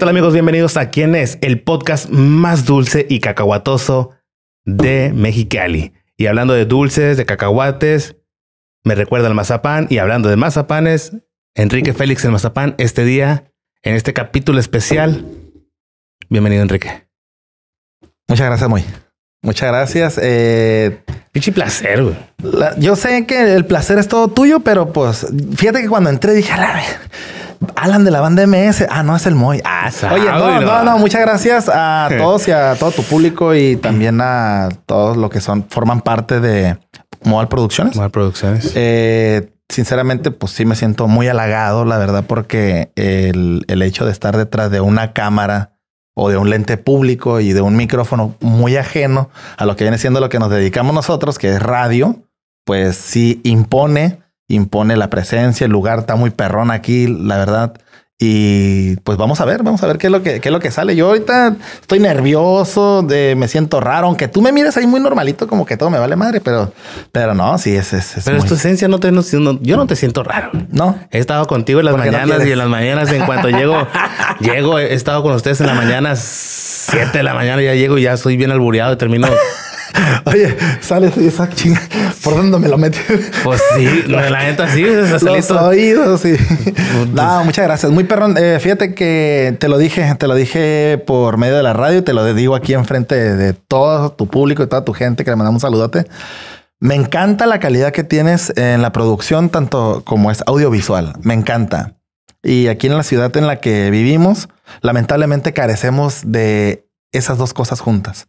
Hola amigos? Bienvenidos a ¿Quién es? El podcast más dulce y cacahuatoso de Mexicali. Y hablando de dulces, de cacahuates, me recuerda al mazapán. Y hablando de mazapanes, Enrique Félix el mazapán, este día, en este capítulo especial. Bienvenido Enrique. Muchas gracias, muy, Muchas gracias. Eh, placer, yo sé que el placer es todo tuyo, pero pues fíjate que cuando entré dije, a la Alan de la banda MS. Ah, no, es el Moy. Ah, Oye, no, no, muchas gracias a todos y a todo tu público y también a todos los que son, forman parte de Modal Producciones. Modal Producciones. Eh, sinceramente, pues sí me siento muy halagado, la verdad, porque el, el hecho de estar detrás de una cámara o de un lente público y de un micrófono muy ajeno a lo que viene siendo lo que nos dedicamos nosotros, que es radio, pues sí impone impone la presencia, el lugar está muy perrón aquí, la verdad. Y pues vamos a ver, vamos a ver qué es lo que, qué es lo que sale. Yo ahorita estoy nervioso, de, me siento raro, aunque tú me mires ahí muy normalito, como que todo me vale madre, pero, pero no, sí, es. pero es tu esencia, no te, no, yo no te siento raro. No. He estado contigo en las mañanas y en las mañanas, en cuanto llego, llego, he estado con ustedes en las mañanas, siete de la mañana, ya llego y ya estoy bien albureado y termino Oye, sales esa chinga. ¿Por dónde me lo metes Pues sí, la neta sí. Los oídos, pues, No, pues. muchas gracias. Muy perrón. Eh, fíjate que te lo dije, te lo dije por medio de la radio y te lo digo aquí enfrente de todo tu público y toda tu gente que le mandamos un saludote. Me encanta la calidad que tienes en la producción, tanto como es audiovisual. Me encanta. Y aquí en la ciudad en la que vivimos, lamentablemente carecemos de esas dos cosas juntas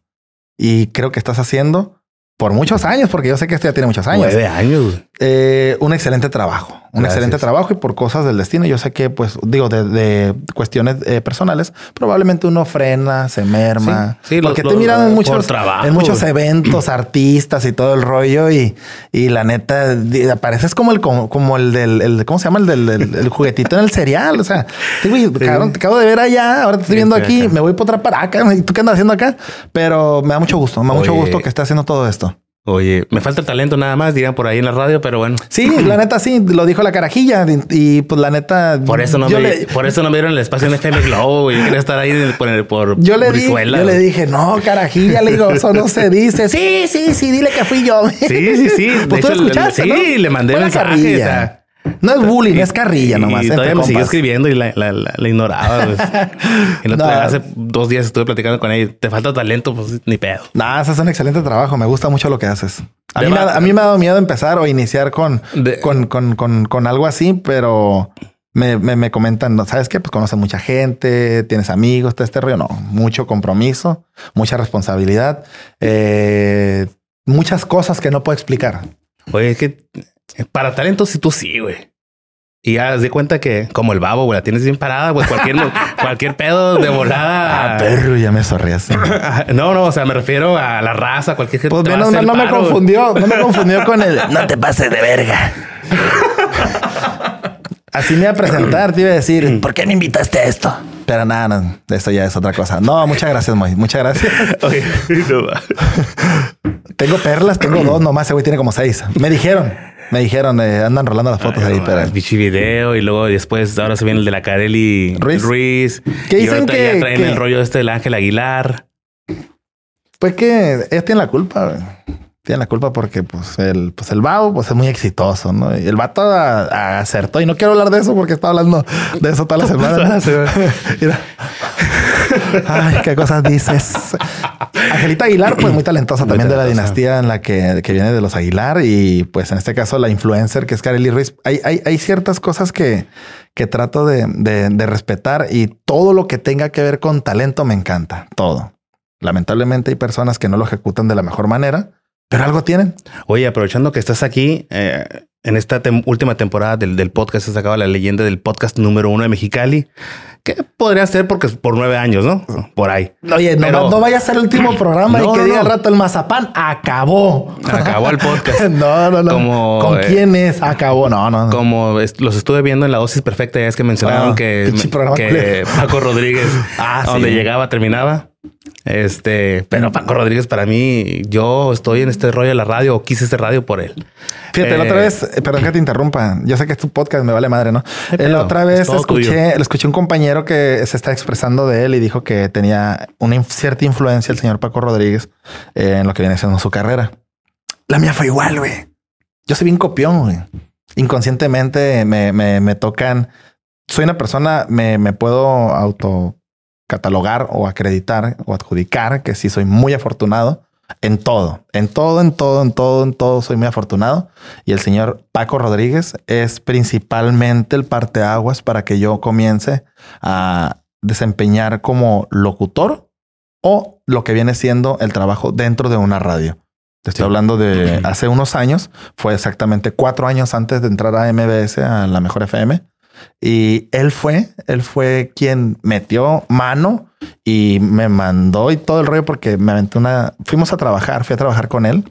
y creo que estás haciendo por muchos años, porque yo sé que esto ya tiene muchos años. Nueve años. Eh, un excelente trabajo un excelente trabajo y por cosas del destino. Yo sé que, pues, digo, de, cuestiones eh, personales, probablemente uno frena, se merma. Sí, porque te miran en muchos, en muchos eventos, artistas y todo el rollo. Y, la neta, apareces como el, como, el del, ¿cómo se llama? El del juguetito en el cereal. O sea, te, acabo de ver allá, ahora te estoy viendo aquí, me voy por otra para acá. ¿Y tú qué andas haciendo acá? Pero me da mucho gusto, me da mucho gusto que estés haciendo todo esto. Oye, me falta talento nada más, dirán por ahí en la radio, pero bueno. Sí, la neta sí, lo dijo la carajilla y, pues la neta. Por eso no, me, por eso no me dieron el espacio en FM Globo y quería estar ahí por, por yo le yo le dije, no, carajilla, le digo, eso no se dice. Sí, sí, sí, dile que fui yo. Sí, sí, sí. pues tú escuchaste, ¿no? Sí, le mandé la carajilla. No es bullying, es carrilla nomás. Y este todavía me escribiendo y la, ignoraba. hace dos días estuve platicando con ella. Te falta talento, pues ni pedo. No, haces un excelente trabajo. Me gusta mucho lo que haces. A, mí, me, ha dado miedo empezar o iniciar con, con, con, con, algo así, pero me, comentan, ¿sabes qué? Pues conoces mucha gente, tienes amigos, todo este río. No, mucho compromiso, mucha responsabilidad, eh, muchas cosas que no puedo explicar. Oye, es que para talentos, si tú sí, güey. Y ya di cuenta que, como el babo, güey, la tienes bien parada, güey, cualquier, cualquier pedo de volada. Ah, perro, ya me sorrías. no, no, o sea, me refiero a la raza, cualquier gente. Pues no, no, no me confundió, no me confundió con el no te pases de verga. Así me iba a presentar, te iba a decir, mm. ¿por qué me invitaste a esto? Pero nada, no, esto ya es otra cosa. No, muchas gracias, Moy. Muchas gracias. tengo perlas, tengo dos nomás. Ese güey tiene como seis. Me dijeron, me dijeron, eh, andan rolando las fotos ahí, para. pero. Bichi video y luego después, ahora se viene el de la Carelli Ruiz. ¿Qué dicen que, traen el rollo este del Ángel Aguilar. Pues que ellos tiene la culpa, Tiene la culpa porque, pues, el, pues, el vago, pues, es muy exitoso, ¿no? Y el vato acertó. Y no quiero hablar de eso porque estaba hablando de eso toda la semana. Ay, qué cosas dices. Angelita Aguilar, pues muy talentosa también de la dinastía en la que, viene de los Aguilar y pues en este caso la influencer que es Kareli Ruiz. Hay, ciertas cosas que, trato de, respetar y todo lo que tenga que ver con talento me encanta, todo. Lamentablemente hay personas que no lo ejecutan de la mejor manera, pero algo tienen. Oye, aprovechando que estás aquí, eh, en esta última temporada del, del, podcast se sacaba la leyenda del podcast número uno de Mexicali, que podría ser porque por nueve años, ¿no? Por ahí. Oye, no, vaya a ser el último programa y que diga rato el mazapán, acabó. Acabó el podcast. no, no, no. ¿Con eh, quién es? Acabó. No, no. Como los estuve viendo en la dosis perfecta, ya es que mencionaron ah, que, Paco Rodríguez, ah, donde llegaba, terminaba. Este, pero Paco Rodríguez, para mí, yo estoy en este rollo de la radio o quise este radio por él. Fíjate, la otra eh, vez, eh, perdón que te interrumpa. Yo sé que es tu podcast, me vale madre, ¿no? Eh, la otra vez escuché, escuché un compañero que se está expresando de él y dijo que tenía una cierta influencia el señor Paco Rodríguez en lo que viene siendo su carrera. La mía fue igual, güey. Yo soy bien copión, güey. Inconscientemente me, tocan. Soy una persona, me, me puedo auto catalogar o acreditar o adjudicar que sí soy muy afortunado en todo, en todo, en todo, en todo, en todo soy muy afortunado. Y el señor Paco Rodríguez es principalmente el parte aguas para que yo comience a desempeñar como locutor o lo que viene siendo el trabajo dentro de una radio. Te estoy hablando de hace unos años, fue exactamente cuatro años antes de entrar a MBS, a la Mejor FM. Y él fue, él fue quien metió mano y me mandó y todo el rollo porque me aventé una, fuimos a trabajar, fui a trabajar con él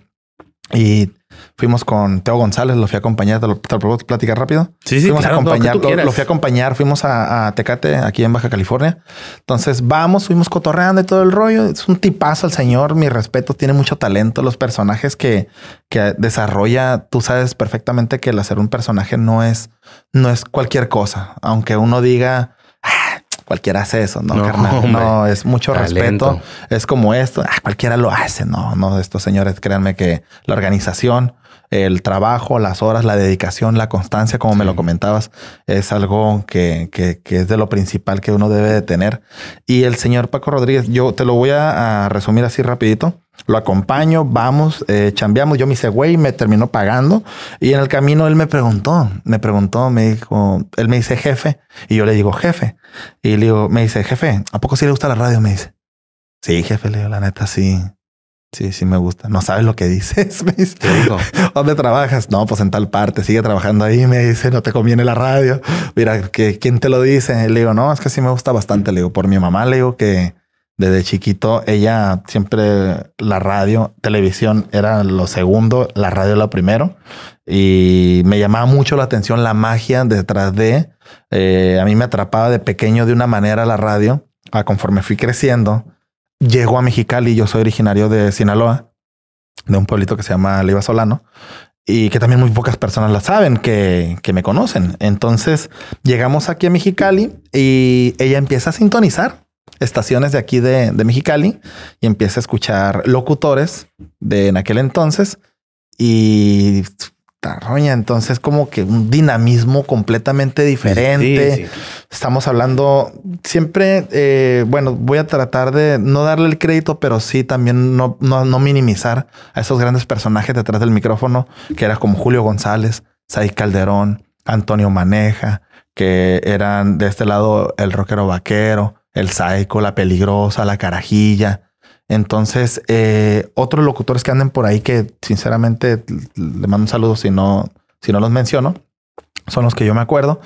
y fuimos con Teo González, lo fui a acompañar, te lo, puedo platicar rápido. Sí, sí, claro, a acompañar, lo, fui a acompañar, fuimos a, Tecate, aquí en Baja California. Entonces vamos, fuimos cotorreando y todo el rollo. Es un tipazo el señor, mi respeto, tiene mucho talento. Los personajes que, que desarrolla, tú sabes perfectamente que el hacer un personaje no es, no es cualquier cosa. Aunque uno diga, cualquiera hace eso, ¿no, carnal? No, es mucho respeto. Es como esto, ah, cualquiera lo hace, no, no, estos señores, créanme que la organización, el trabajo, las horas, la dedicación, la constancia, como me lo comentabas, es algo que, es de lo principal que uno debe de tener. Y el señor Paco Rodríguez, yo te lo voy a, resumir así rapidito. Lo acompaño, vamos, eh, chambeamos. Yo me hice güey, me terminó pagando. Y en el camino él me preguntó, me preguntó, me dijo, él me dice jefe. Y yo le digo jefe. Y le digo, me dice jefe, ¿a poco sí le gusta la radio? Me dice, sí, jefe, le digo, la neta, sí. Sí, sí me gusta. No sabes lo que dices. Me digo? ¿Dónde trabajas? No, pues en tal parte. Sigue trabajando ahí. Me dice, no te conviene la radio. Mira, que quién te lo dice. Le digo, no, es que sí me gusta bastante. Le digo, por mi mamá, le digo que desde chiquito ella siempre la radio, televisión era lo segundo, la radio lo primero. Y me llamaba mucho la atención la magia detrás de. Eh, a mí me atrapaba de pequeño de una manera la radio. A conforme fui creciendo llego a Mexicali, yo soy originario de Sinaloa, de un pueblito que se llama Leiva Solano, y que también muy pocas personas la saben, que, que me conocen. Entonces llegamos aquí a Mexicali y ella empieza a sintonizar estaciones de aquí de, de Mexicali y empieza a escuchar locutores de en aquel entonces y roña. Entonces, como que un dinamismo completamente diferente. Estamos hablando siempre, eh, bueno, voy a tratar de no darle el crédito, pero sí también no, no, minimizar a esos grandes personajes detrás del micrófono, que era como Julio González, Said Calderón, Antonio Maneja, que eran de este lado el rockero vaquero, el psycho, la peligrosa, la carajilla entonces, eh, otros locutores que andan por ahí que sinceramente le mando un saludo si no, si no los menciono, son los que yo me acuerdo.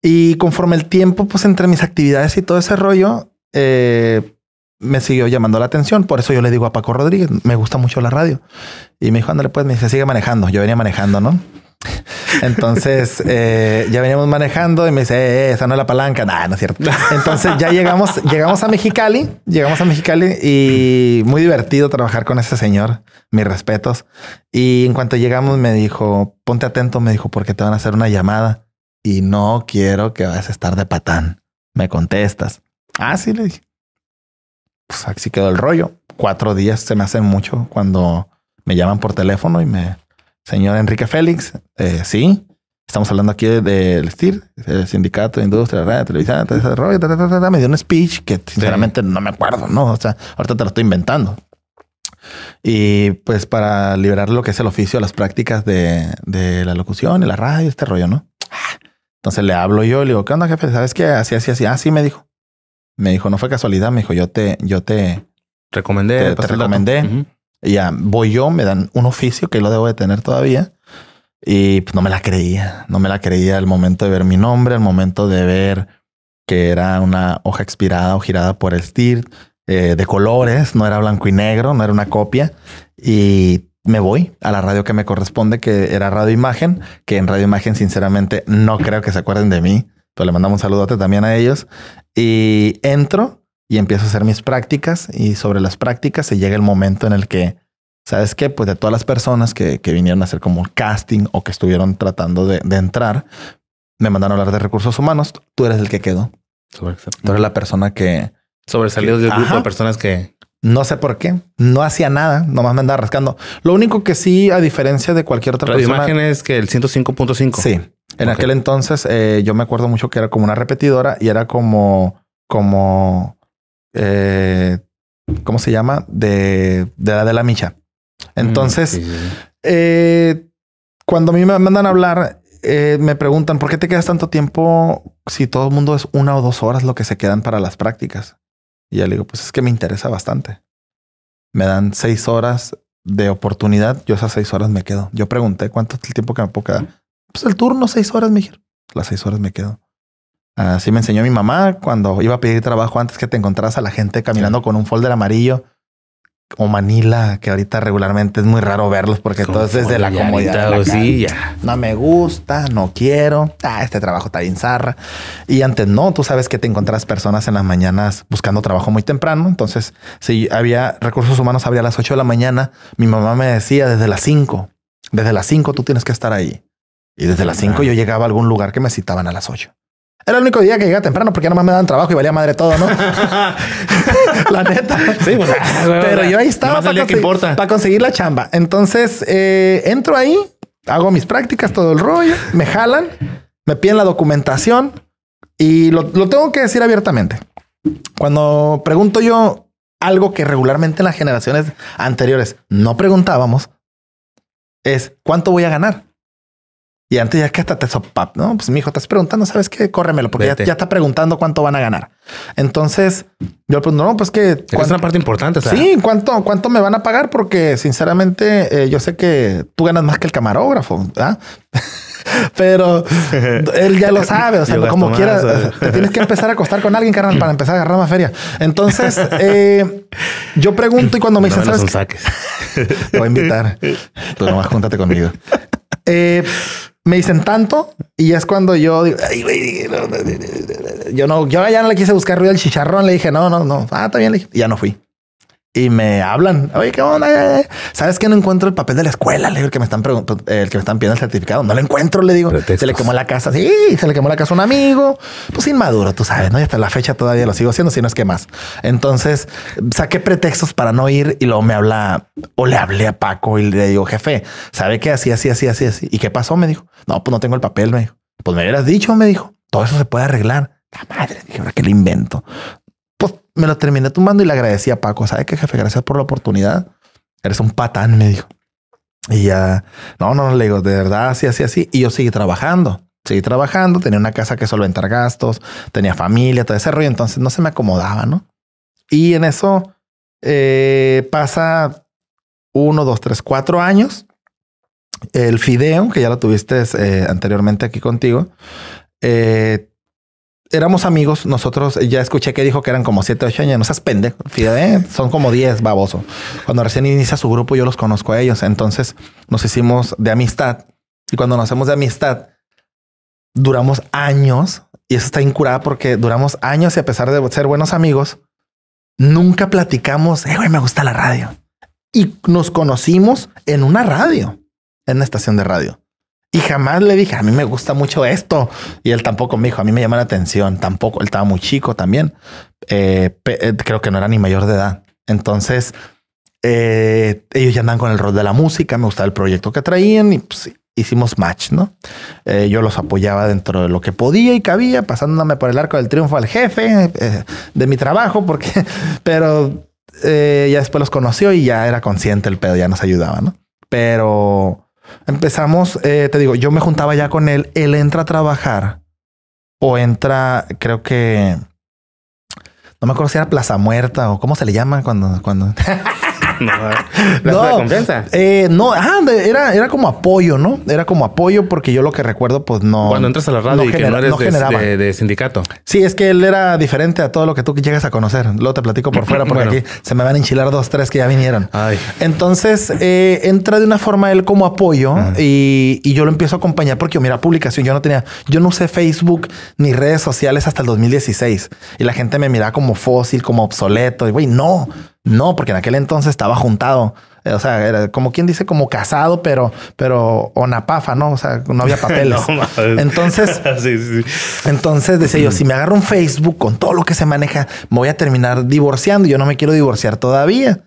Y conforme el tiempo, pues entre mis actividades y todo ese rollo, eh, me siguió llamando la atención. Por eso yo le digo a Paco Rodríguez, me gusta mucho la radio. Y me dijo, ándale, pues me dice, sigue manejando. Yo venía manejando, ¿no? Entonces eh, ya veníamos manejando y me dice, eh, eh, esa no es la palanca. No, no es cierto. Entonces ya llegamos, llegamos a Mexicali, llegamos a Mexicali y muy divertido trabajar con ese señor. Mis respetos. Y en cuanto llegamos, me dijo, ponte atento, me dijo, porque te van a hacer una llamada y no quiero que vayas a estar de patán. Me contestas. Ah, sí, le dije. Pues así quedó el rollo. Cuatro días se me hacen mucho cuando me llaman por teléfono y me Señor Enrique Félix, eh, sí, estamos hablando aquí del STIR, el Sindicato de Industria, Radio, Televisión, me dio un speech que sinceramente no me acuerdo, ¿no? O sea, ahorita te lo estoy inventando. Y pues para liberar lo que es el oficio, las prácticas de, la locución y la radio, este rollo, ¿no? Entonces le hablo yo, y le digo, ¿qué onda, jefe? ¿Sabes qué? Así, así, así, así ah, me dijo. Me dijo, no fue casualidad, me dijo, yo te, yo te recomendé, te, recomendé ya voy yo, me dan un oficio que lo debo de tener todavía. Y pues, no me la creía, no me la creía al momento de ver mi nombre, al momento de ver que era una hoja expirada o girada por el STIR, eh, de colores, no era blanco y negro, no era una copia. Y me voy a la radio que me corresponde, que era Radio Imagen, que en Radio Imagen sinceramente no creo que se acuerden de mí, pero le mandamos un saludote también a ellos. Y entro y empiezo a hacer mis prácticas y sobre las prácticas se llega el momento en el que, ¿sabes qué? Pues de todas las personas que, vinieron a hacer como un casting o que estuvieron tratando de, entrar, me mandaron a hablar de recursos humanos, tú eres el que quedó. Tú eres la persona que... Sobresalido del grupo de personas que... No sé por qué. No hacía nada. Nomás me andaba rascando. Lo único que sí, a diferencia de cualquier otra persona... La imagen es que el 105.5. Sí. En aquel entonces eh, yo me acuerdo mucho que era como una repetidora y era como... como eh, ¿cómo se llama? De, la de la micha. Mm, Entonces, Eh, cuando a mí me mandan a hablar, eh, me preguntan, ¿por qué te quedas tanto tiempo si todo el mundo es una o dos horas lo que se quedan para las prácticas? Y ya le digo, pues es que me interesa bastante. Me dan seis horas de oportunidad, yo esas seis horas me quedo. Yo pregunté cuánto es el tiempo que me puedo quedar. Pues el turno, seis horas, me dijeron. Las seis horas me quedo. Así me enseñó mi mamá cuando iba a pedir trabajo antes que te encontraras a la gente caminando con un folder amarillo o Manila, que ahorita regularmente es muy raro verlos porque todo es desde la comodidad. De No me gusta, no quiero. Ah, este trabajo está bien zarra. Y antes no, tú sabes que te encontrabas personas en las mañanas buscando trabajo muy temprano. Entonces, si había recursos humanos, habría a las 8 de la mañana. Mi mamá me decía desde las 5, desde las 5 tú tienes que estar ahí. Y desde las 5 yo llegaba a algún lugar que me citaban a las 8. Era el único día que llegué temprano porque ya nomás me dan trabajo y valía madre todo, ¿no? la neta. Sí, Pero pues, ah, ah, yo ahí estaba para, conseguir, conseguir la chamba. Entonces, eh, entro ahí, hago mis prácticas, todo el rollo, me jalan, me piden la documentación y lo, lo tengo que decir abiertamente. Cuando pregunto yo algo que regularmente en las generaciones anteriores no preguntábamos, es cuánto voy a ganar. Y antes ya que hasta te sopap, ¿no? Pues mi hijo, estás preguntando, ¿sabes qué? Córremelo, porque ya, está preguntando cuánto van a ganar. Entonces, yo pues no, pues que... Es una parte importante, o sea. Sí, ¿cuánto, ¿cuánto me van a pagar? Porque sinceramente eh, yo sé que tú ganas más que el camarógrafo, ¿verdad? Pero él ya lo sabe, o sea, como quieras te tienes que empezar a acostar con alguien, carnal, para empezar a agarrar más feria. Entonces, eh, yo pregunto y cuando me dicen, ¿sabes? Te voy a invitar, Tú nomás júntate conmigo. Eh, me dicen tanto y es cuando yo digo, yo no, yo ya no le quise buscar ruido al chicharrón, le dije, no, no, no, ah, también le dije, ya no fui y me hablan. Oye, ¿qué onda? ¿Sabes que no encuentro el papel de la escuela? Le digo, el que me están, el que me están pidiendo el certificado. No lo encuentro, le digo. Se le quemó la casa. Sí, se le quemó la casa a un amigo. Pues inmaduro, tú sabes, ¿no? Y hasta la fecha todavía lo sigo haciendo, si no es que más. Entonces, saqué pretextos para no ir y luego me habla o le hablé a Paco y le digo, jefe, ¿sabe qué? Así, así, así, así, así. ¿Y qué pasó? Me dijo. No, pues no tengo el papel, me dijo. Pues me hubieras dicho, me dijo. Todo eso se puede arreglar. La madre, dije, ¿ahora qué le invento? me lo terminé tumbando y le agradecí a Paco. ¿Sabe qué, jefe? Gracias por la oportunidad. Eres un patán, me dijo. Y ya, no, no, le digo, de verdad, así, así, así. Y yo seguí trabajando, seguí trabajando, tenía una casa que solventar gastos, tenía familia, todo ese rollo, entonces no se me acomodaba, ¿no? Y en eso eh, pasa uno, dos, tres, cuatro años. El Fideo, que ya lo tuviste eh, anteriormente aquí contigo, eh, éramos amigos, nosotros ya escuché que dijo que eran como 7, ocho años, no seas pendejo, eh, son como 10, baboso. Cuando recién inicia su grupo yo los conozco a ellos, entonces nos hicimos de amistad y cuando nos hacemos de amistad duramos años y eso está incurada porque duramos años y a pesar de ser buenos amigos, nunca platicamos, eh, me gusta la radio. Y nos conocimos en una radio, en una estación de radio. Y jamás le dije, a mí me gusta mucho esto. Y él tampoco me dijo, a mí me llama la atención. Tampoco, él estaba muy chico también. Eh, eh, creo que no era ni mayor de edad. Entonces, eh, ellos ya andan con el rol de la música, me gustaba el proyecto que traían y pues, hicimos match, ¿no? yo los apoyaba dentro de lo que podía y cabía, pasándome por el arco del triunfo al jefe de mi trabajo, porque, pero ya después los conoció y ya era consciente el pedo, ya nos ayudaba, ¿no? Pero Empezamos, eh, te digo, yo me juntaba ya con él, él entra a trabajar o entra, creo que, no me acuerdo si era Plaza Muerta o cómo se le llama cuando... cuando... no, no, no, eh, ah, era, era como apoyo, ¿no? Era como apoyo porque yo lo que recuerdo, pues no. Cuando entras a la radio no y eres De, sindicato. Sí, es que él era diferente a todo lo que tú llegas a conocer. Luego te platico por fuera porque aquí se me van a enchilar dos, tres que ya vinieron. Entonces eh, entra de una forma él como apoyo ah. y, yo lo empiezo a acompañar porque yo mira, publicación, yo no tenía, yo no usé Facebook ni redes sociales hasta el 2016 y la gente me miraba como fósil, como obsoleto y güey, no no, porque en aquel entonces estaba juntado. Eh, o sea, era como quien dice, como casado, pero, pero onapafa, ¿no? O sea, no había papeles. entonces, entonces decía yo, si me agarro un Facebook con todo lo que se maneja, me voy a terminar divorciando. Yo no me quiero divorciar todavía.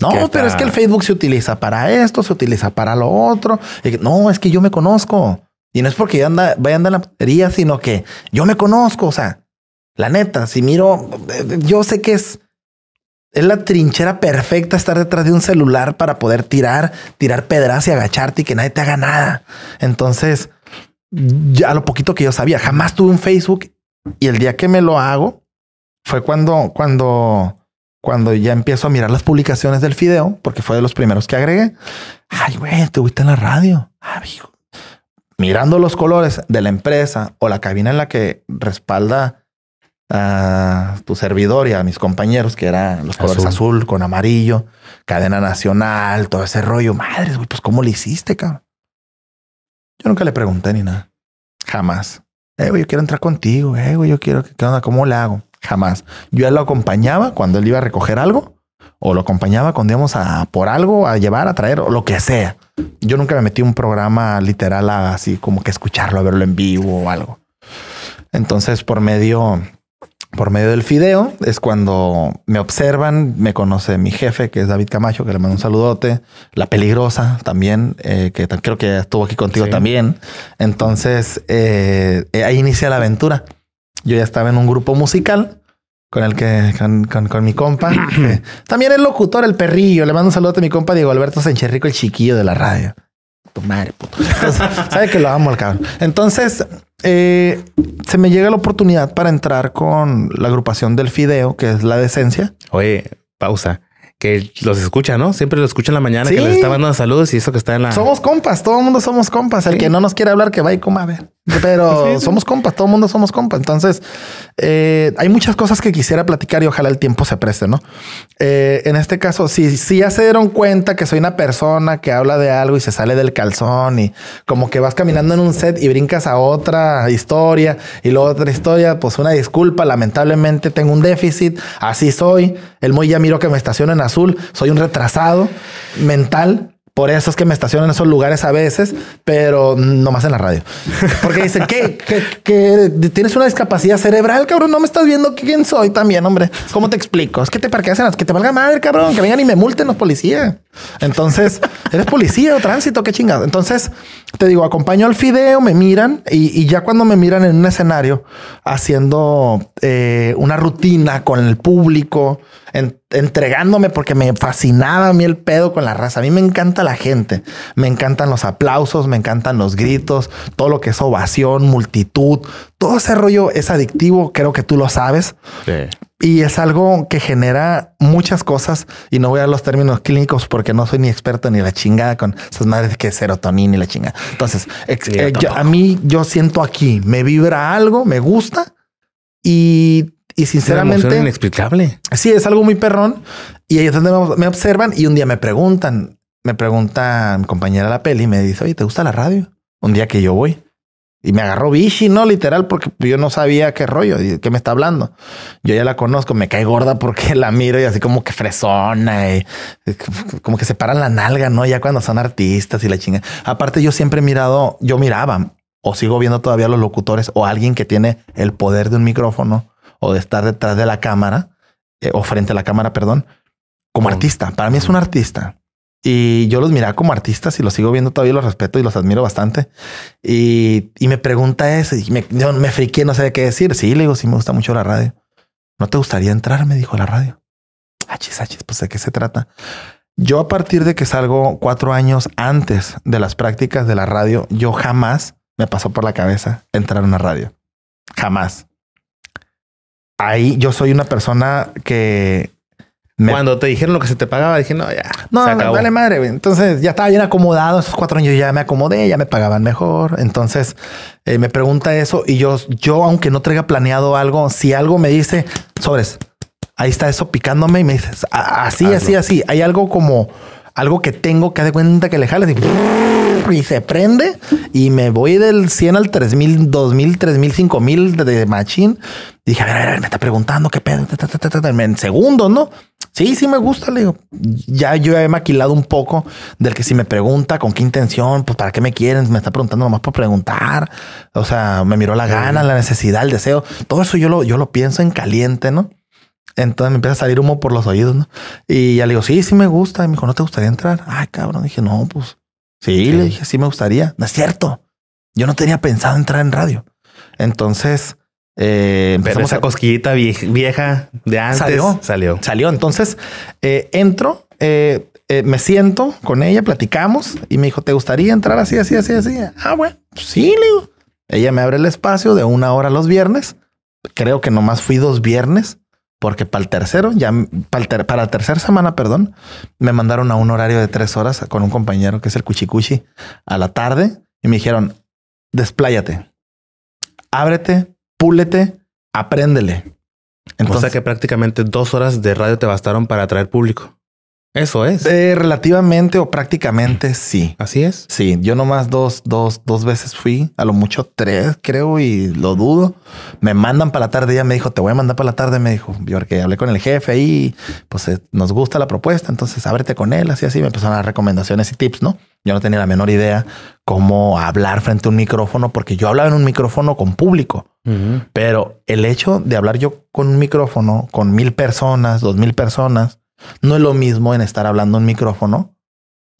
No, pero es que el Facebook se utiliza para esto, se utiliza para lo otro. no, es que yo me conozco. Y no es porque yo anda, vaya a en la batería, sino que yo me conozco. O sea, la neta, si miro, eh, eh, yo sé que es es la trinchera perfecta estar detrás de un celular para poder tirar, tirar pedras y agacharte y que nadie te haga nada. Entonces, ya lo poquito que yo sabía, jamás tuve un Facebook y el día que me lo hago fue cuando, cuando, cuando ya empiezo a mirar las publicaciones del fideo, porque fue de los primeros que agregué. Ay, güey, te en la radio. Ah, mirando los colores de la empresa o la cabina en la que respalda a tu servidor y a mis compañeros, que eran los colores azul. con amarillo, cadena nacional, todo ese rollo. Madres, güey, pues ¿cómo le hiciste, cabrón? Yo nunca le pregunté ni nada. Jamás. Eh, güey, yo quiero entrar contigo. Eh, güey, yo quiero que, onda? ¿Cómo le hago? Jamás. Yo él lo acompañaba cuando él iba a recoger algo o lo acompañaba cuando íbamos a por algo, a llevar, a traer o lo que sea. Yo nunca me metí un programa literal a, así como que escucharlo, a verlo en vivo o algo. Entonces, por medio por medio del fideo es cuando me observan, me conoce mi jefe, que es David Camacho, que le mando un saludote, la peligrosa también, eh, que creo que estuvo aquí contigo también. Entonces, eh, eh, ahí inicia la aventura. Yo ya estaba en un grupo musical con el que, con, mi compa, también el locutor, el perrillo, le mando un saludote a mi compa Diego Alberto Sancherrico, el chiquillo de la radio. Tu madre, puto. sabe que lo amo al cabrón. Entonces, eh, se me llega la oportunidad para entrar con la agrupación del Fideo, que es la decencia. Oye, pausa que los escucha, ¿no? Siempre los escucha en la mañana, que les está mandando saludos y eso que está en la. Somos compas, todo el mundo somos compas. El que no nos quiere hablar, que va y coma a ver. Pero somos compas, todo el mundo somos compas. Entonces, eh, hay muchas cosas que quisiera platicar y ojalá el tiempo se preste, ¿no? Eh, en este caso, si, si ya se dieron cuenta que soy una persona que habla de algo y se sale del calzón y como que vas caminando en un set y brincas a otra historia y luego otra historia, pues una disculpa, lamentablemente tengo un déficit, así soy. El muy ya miro que me estaciona en la azul, soy un retrasado mental. Por eso es que me estaciono en esos lugares a veces, pero no más en la radio. Porque dicen que, tienes una discapacidad cerebral, cabrón. No me estás viendo quién soy también, hombre. ¿Cómo te explico? Es que te parqueas en las que te valga madre, cabrón. Que vengan y me multen los policías. Entonces, eres policía o tránsito, qué chingado. Entonces, te digo, acompaño al fideo, me miran y, ya cuando me miran en un escenario haciendo eh, una rutina con el público, entregándome porque me fascinaba a mí el pedo con la raza. A mí me encanta la gente, me encantan los aplausos, me encantan los gritos, todo lo que es ovación, multitud, todo ese rollo es adictivo, creo que tú lo sabes. Y es algo que genera muchas cosas y no voy a los términos clínicos porque no soy ni experto ni la chingada con esas madres que serotonina y la chingada. Entonces, eh, a mí yo siento aquí, me vibra algo, me gusta y, sinceramente... Es inexplicable. Sí, es algo muy perrón y ahí donde me, observan y un día me preguntan, me preguntan compañera la peli y me dice, oye, ¿te gusta la radio? Un día que yo voy. Y me agarró bichi, ¿no? Literal, porque yo no sabía qué rollo, y qué me está hablando. Yo ya la conozco, me cae gorda porque la miro y así como que fresona, y como que se paran la nalga, ¿no? Ya cuando son artistas y la chinga. Aparte, yo siempre he mirado, yo miraba, o sigo viendo todavía a los locutores, o alguien que tiene el poder de un micrófono, o de estar detrás de la cámara, eh, o frente a la cámara, perdón, como artista. Para mí es un artista. Y yo los miraba como artistas y los sigo viendo todavía, los respeto y los admiro bastante. Y, me pregunta eso y me, yo me friqué, no sé qué decir. Sí, le digo, sí me gusta mucho la radio. ¿No te gustaría entrar? Me dijo la radio. h h pues de qué se trata. Yo a partir de que salgo cuatro años antes de las prácticas de la radio, yo jamás me pasó por la cabeza entrar a una radio. Jamás. Ahí yo soy una persona que cuando te dijeron lo que se te pagaba, dije, no, ya. No, vale dale madre, Entonces ya estaba bien acomodado. Esos cuatro años ya me acomodé, ya me pagaban mejor. Entonces eh, me pregunta eso y yo, yo, aunque no traiga planeado algo, si algo me dice, sobres, ahí está eso picándome y me dices, así, así, así. Hay algo como algo que tengo que dar cuenta que le jales y, y, se prende y me voy del 100 al 3000, 2000, 3000, 5000 de machín. Dije, a ver, a ver, me está preguntando qué pedo, en segundos, ¿no? Sí, sí me gusta, le digo. Ya yo he maquilado un poco del que si me pregunta con qué intención, pues para qué me quieren, me está preguntando nomás por preguntar. O sea, me miró la gana, la necesidad, el deseo. Todo eso yo lo, yo lo pienso en caliente, ¿no? Entonces me empieza a salir humo por los oídos, ¿no? Y ya le digo, sí, sí me gusta. Y me dijo, ¿no te gustaría entrar? Ay, cabrón. Dije, no, pues sí. le dije, sí me gustaría. No es cierto. Yo no tenía pensado entrar en radio. Entonces, eh, empezamos a cosquillita vieja de antes. Salió. Salió. Entonces eh, entro, eh, me siento con ella, platicamos y me dijo, ¿te gustaría entrar así, así, así, así? Ah, bueno, pues sí, le digo. Ella me abre el espacio de una hora los viernes. Creo que nomás fui dos viernes porque para el tercero, ya para, la tercera semana, perdón, me mandaron a un horario de tres horas con un compañero que es el Cuchicuchi a la tarde y me dijeron, despláyate, ábrete, púlete, apréndele. Entonces, o que prácticamente dos horas de radio te bastaron para atraer público. Eso es. Eh, relativamente o prácticamente sí. Así es. Sí, yo nomás dos, dos, dos veces fui, a lo mucho tres, creo, y lo dudo. Me mandan para la tarde, ella me dijo, te voy a mandar para la tarde, me dijo, yo porque hablé con el jefe ahí, pues eh, nos gusta la propuesta, entonces ábrete con él, así, así, me empezaron las recomendaciones y tips, ¿no? Yo no tenía la menor idea cómo hablar frente a un micrófono, porque yo hablaba en un micrófono con público, pero el hecho de hablar yo con un micrófono, con mil personas, dos mil personas, no es lo mismo en estar hablando en micrófono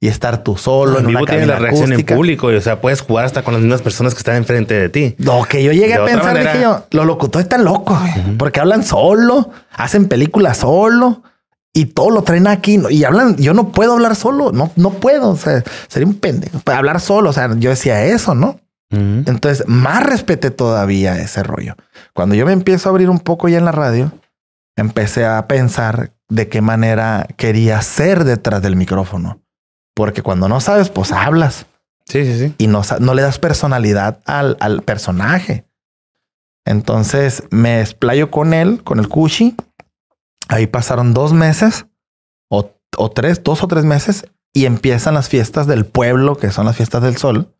y estar tú solo en, en una la reacción en público o sea puedes jugar hasta con las mismas personas que están enfrente de ti lo que yo llegué a pensar dije yo los locutores están locos porque hablan solo hacen películas solo y todo lo traen aquí y hablan yo no puedo hablar solo no no puedo o sea sería un pendejo pues, hablar solo o sea yo decía eso no entonces más respeté todavía ese rollo cuando yo me empiezo a abrir un poco ya en la radio empecé a pensar de qué manera quería ser detrás del micrófono. Porque cuando no sabes, pues hablas. Sí, sí, sí. Y no, le das personalidad al, personaje. Entonces me explayo con él, con el Cushi. Ahí pasaron dos meses o, o, tres, dos o tres meses y empiezan las fiestas del pueblo, que son las fiestas del sol.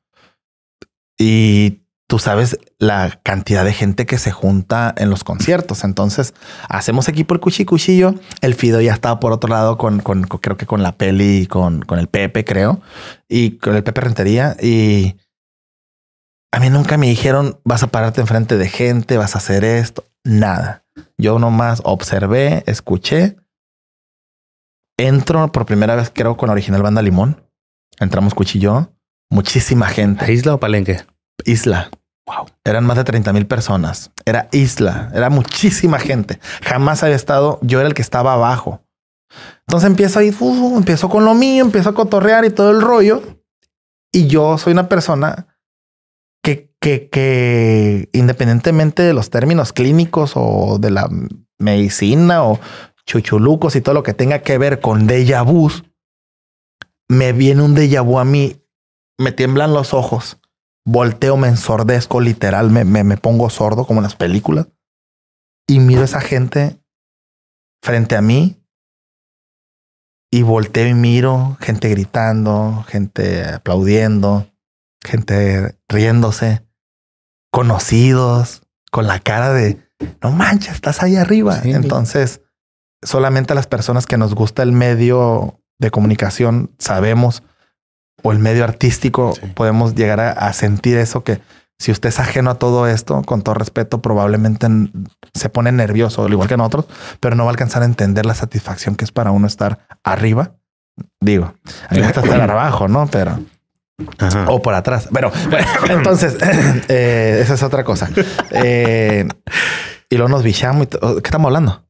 Y tú sabes la cantidad de gente que se junta en los conciertos. Entonces, hacemos aquí por y cuchillo. El Fido ya estaba por otro lado con, con, creo que con la peli, con, con el Pepe, creo, y con el Pepe Rentería. Y a mí nunca me dijeron, vas a pararte enfrente de gente, vas a hacer esto, nada. Yo nomás observé, escuché. Entro por primera vez, creo, con la original banda Limón. Entramos cuchillo. Muchísima gente. ¿Isla o Palenque? Isla. Eran más de 30 mil personas. Era isla. Era muchísima gente. Jamás había estado. Yo era el que estaba abajo. Entonces empiezo ahí, empiezo con lo mío, empiezo a cotorrear y todo el rollo. Y yo soy una persona que, que, que independientemente de los términos clínicos o de la medicina o chuchulucos y todo lo que tenga que ver con déjà vu, me viene un déjà vu a mí, me tiemblan los ojos volteo, me ensordezco, literal, me, me, me pongo sordo como en las películas. Y miro a esa gente frente a mí y volteo y miro gente gritando, gente aplaudiendo, gente riéndose, conocidos, con la cara de, no manches, estás ahí arriba. Entonces, solamente las personas que nos gusta el medio de comunicación sabemos o el medio artístico podemos llegar a, sentir eso que si usted es ajeno a todo esto, con todo respeto, probablemente se pone nervioso, al igual que nosotros, pero no va a alcanzar a entender la satisfacción que es para uno estar arriba. Digo, hay que estar abajo, ¿no? Pero... O por atrás. Pero entonces, eh, esa es otra cosa. Eh, y luego nos bichamos. Y ¿Qué estamos hablando?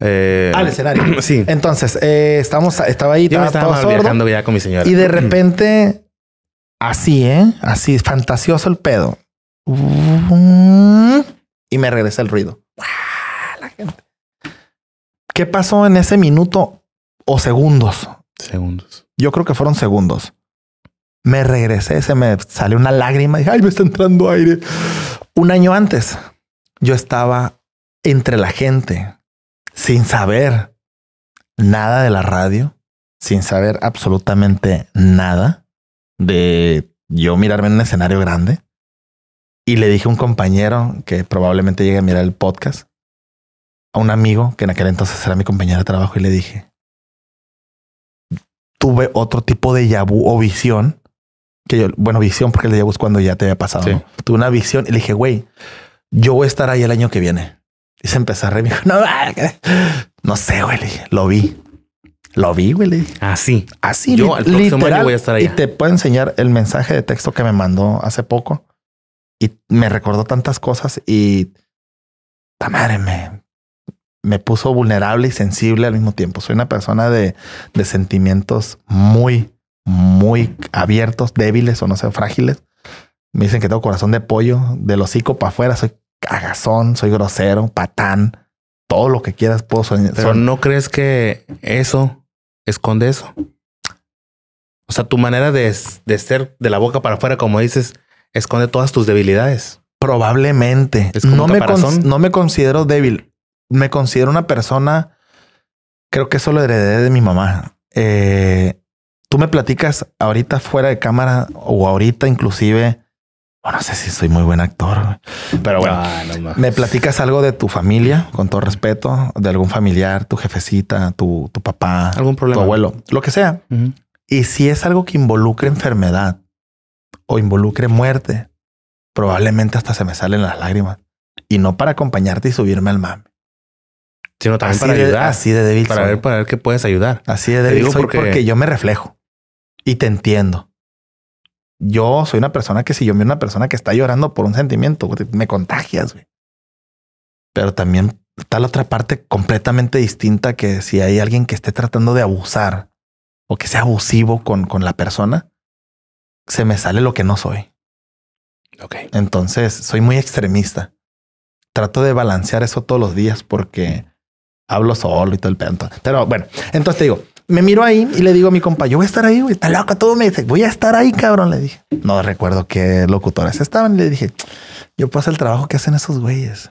Eh, Al escenario. Sí. Entonces, eh, estamos, estaba ahí, estaba, estaba viajando ya con mi señora. Y de repente, así, ¿eh? Así, fantasioso el pedo. Y me regresa el ruido. Ah, la gente. ¿Qué pasó en ese minuto o segundos? Segundos. Yo creo que fueron segundos. Me regresé, se me salió una lágrima. Dije, ay, me está entrando aire. Un año antes, yo estaba entre la gente sin saber nada de la radio, sin saber absolutamente nada de yo mirarme en un escenario grande. Y le dije a un compañero que probablemente llegue a mirar el podcast, a un amigo que en aquel entonces era mi compañero de trabajo, y le dije, tuve otro tipo de yabú o visión, que yo, bueno, visión porque el yabú es cuando ya te había pasado. Tuve una visión y le dije, güey, yo voy a estar ahí el año que viene. Y se empezó a reír. no, sé, güey. Lo vi. Lo vi, güey. Así. Así. Yo al próximo año voy a estar ahí. Y te puedo enseñar el mensaje de texto que me mandó hace poco. Y me recordó tantas cosas y... la madre! Me, me puso vulnerable y sensible al mismo tiempo. Soy una persona de, sentimientos muy, muy abiertos, débiles o no sé, frágiles. Me dicen que tengo corazón de pollo, del hocico para afuera. Soy Hagazón, soy grosero, patán, todo lo que quieras puedo soñar. Pero no crees que eso esconde eso. O sea, tu manera de, de ser de la boca para afuera, como dices, esconde todas tus debilidades. Probablemente. No me, no me considero débil. Me considero una persona. Creo que eso lo heredé de mi mamá. Eh, tú me platicas ahorita fuera de cámara o ahorita inclusive no sé si soy muy buen actor. Pero bueno, ah, me platicas algo de tu familia, con todo respeto, de algún familiar, tu jefecita, tu, papá, algún problema, tu abuelo, lo que sea. Y si es algo que involucre enfermedad o involucre muerte, probablemente hasta se me salen las lágrimas. Y no para acompañarte y subirme al mame. Sino también así para de, Así de débil. Para ver, para ver qué puedes ayudar. Así de débil soy porque yo me reflejo y te entiendo. Yo soy una persona que si yo veo una persona que está llorando por un sentimiento, me contagias, Pero también está la otra parte completamente distinta que si hay alguien que esté tratando de abusar o que sea abusivo con, con la persona, se me sale lo que no soy. Ok. Entonces, soy muy extremista. Trato de balancear eso todos los días porque hablo solo y todo el pedo. Pero bueno, entonces te digo, me miro ahí y le digo a mi compa, yo voy a estar ahí, güey, está loco, todo me dice, voy a estar ahí, cabrón, le dije. No recuerdo qué locutores estaban, le dije, yo paso el trabajo que hacen esos güeyes.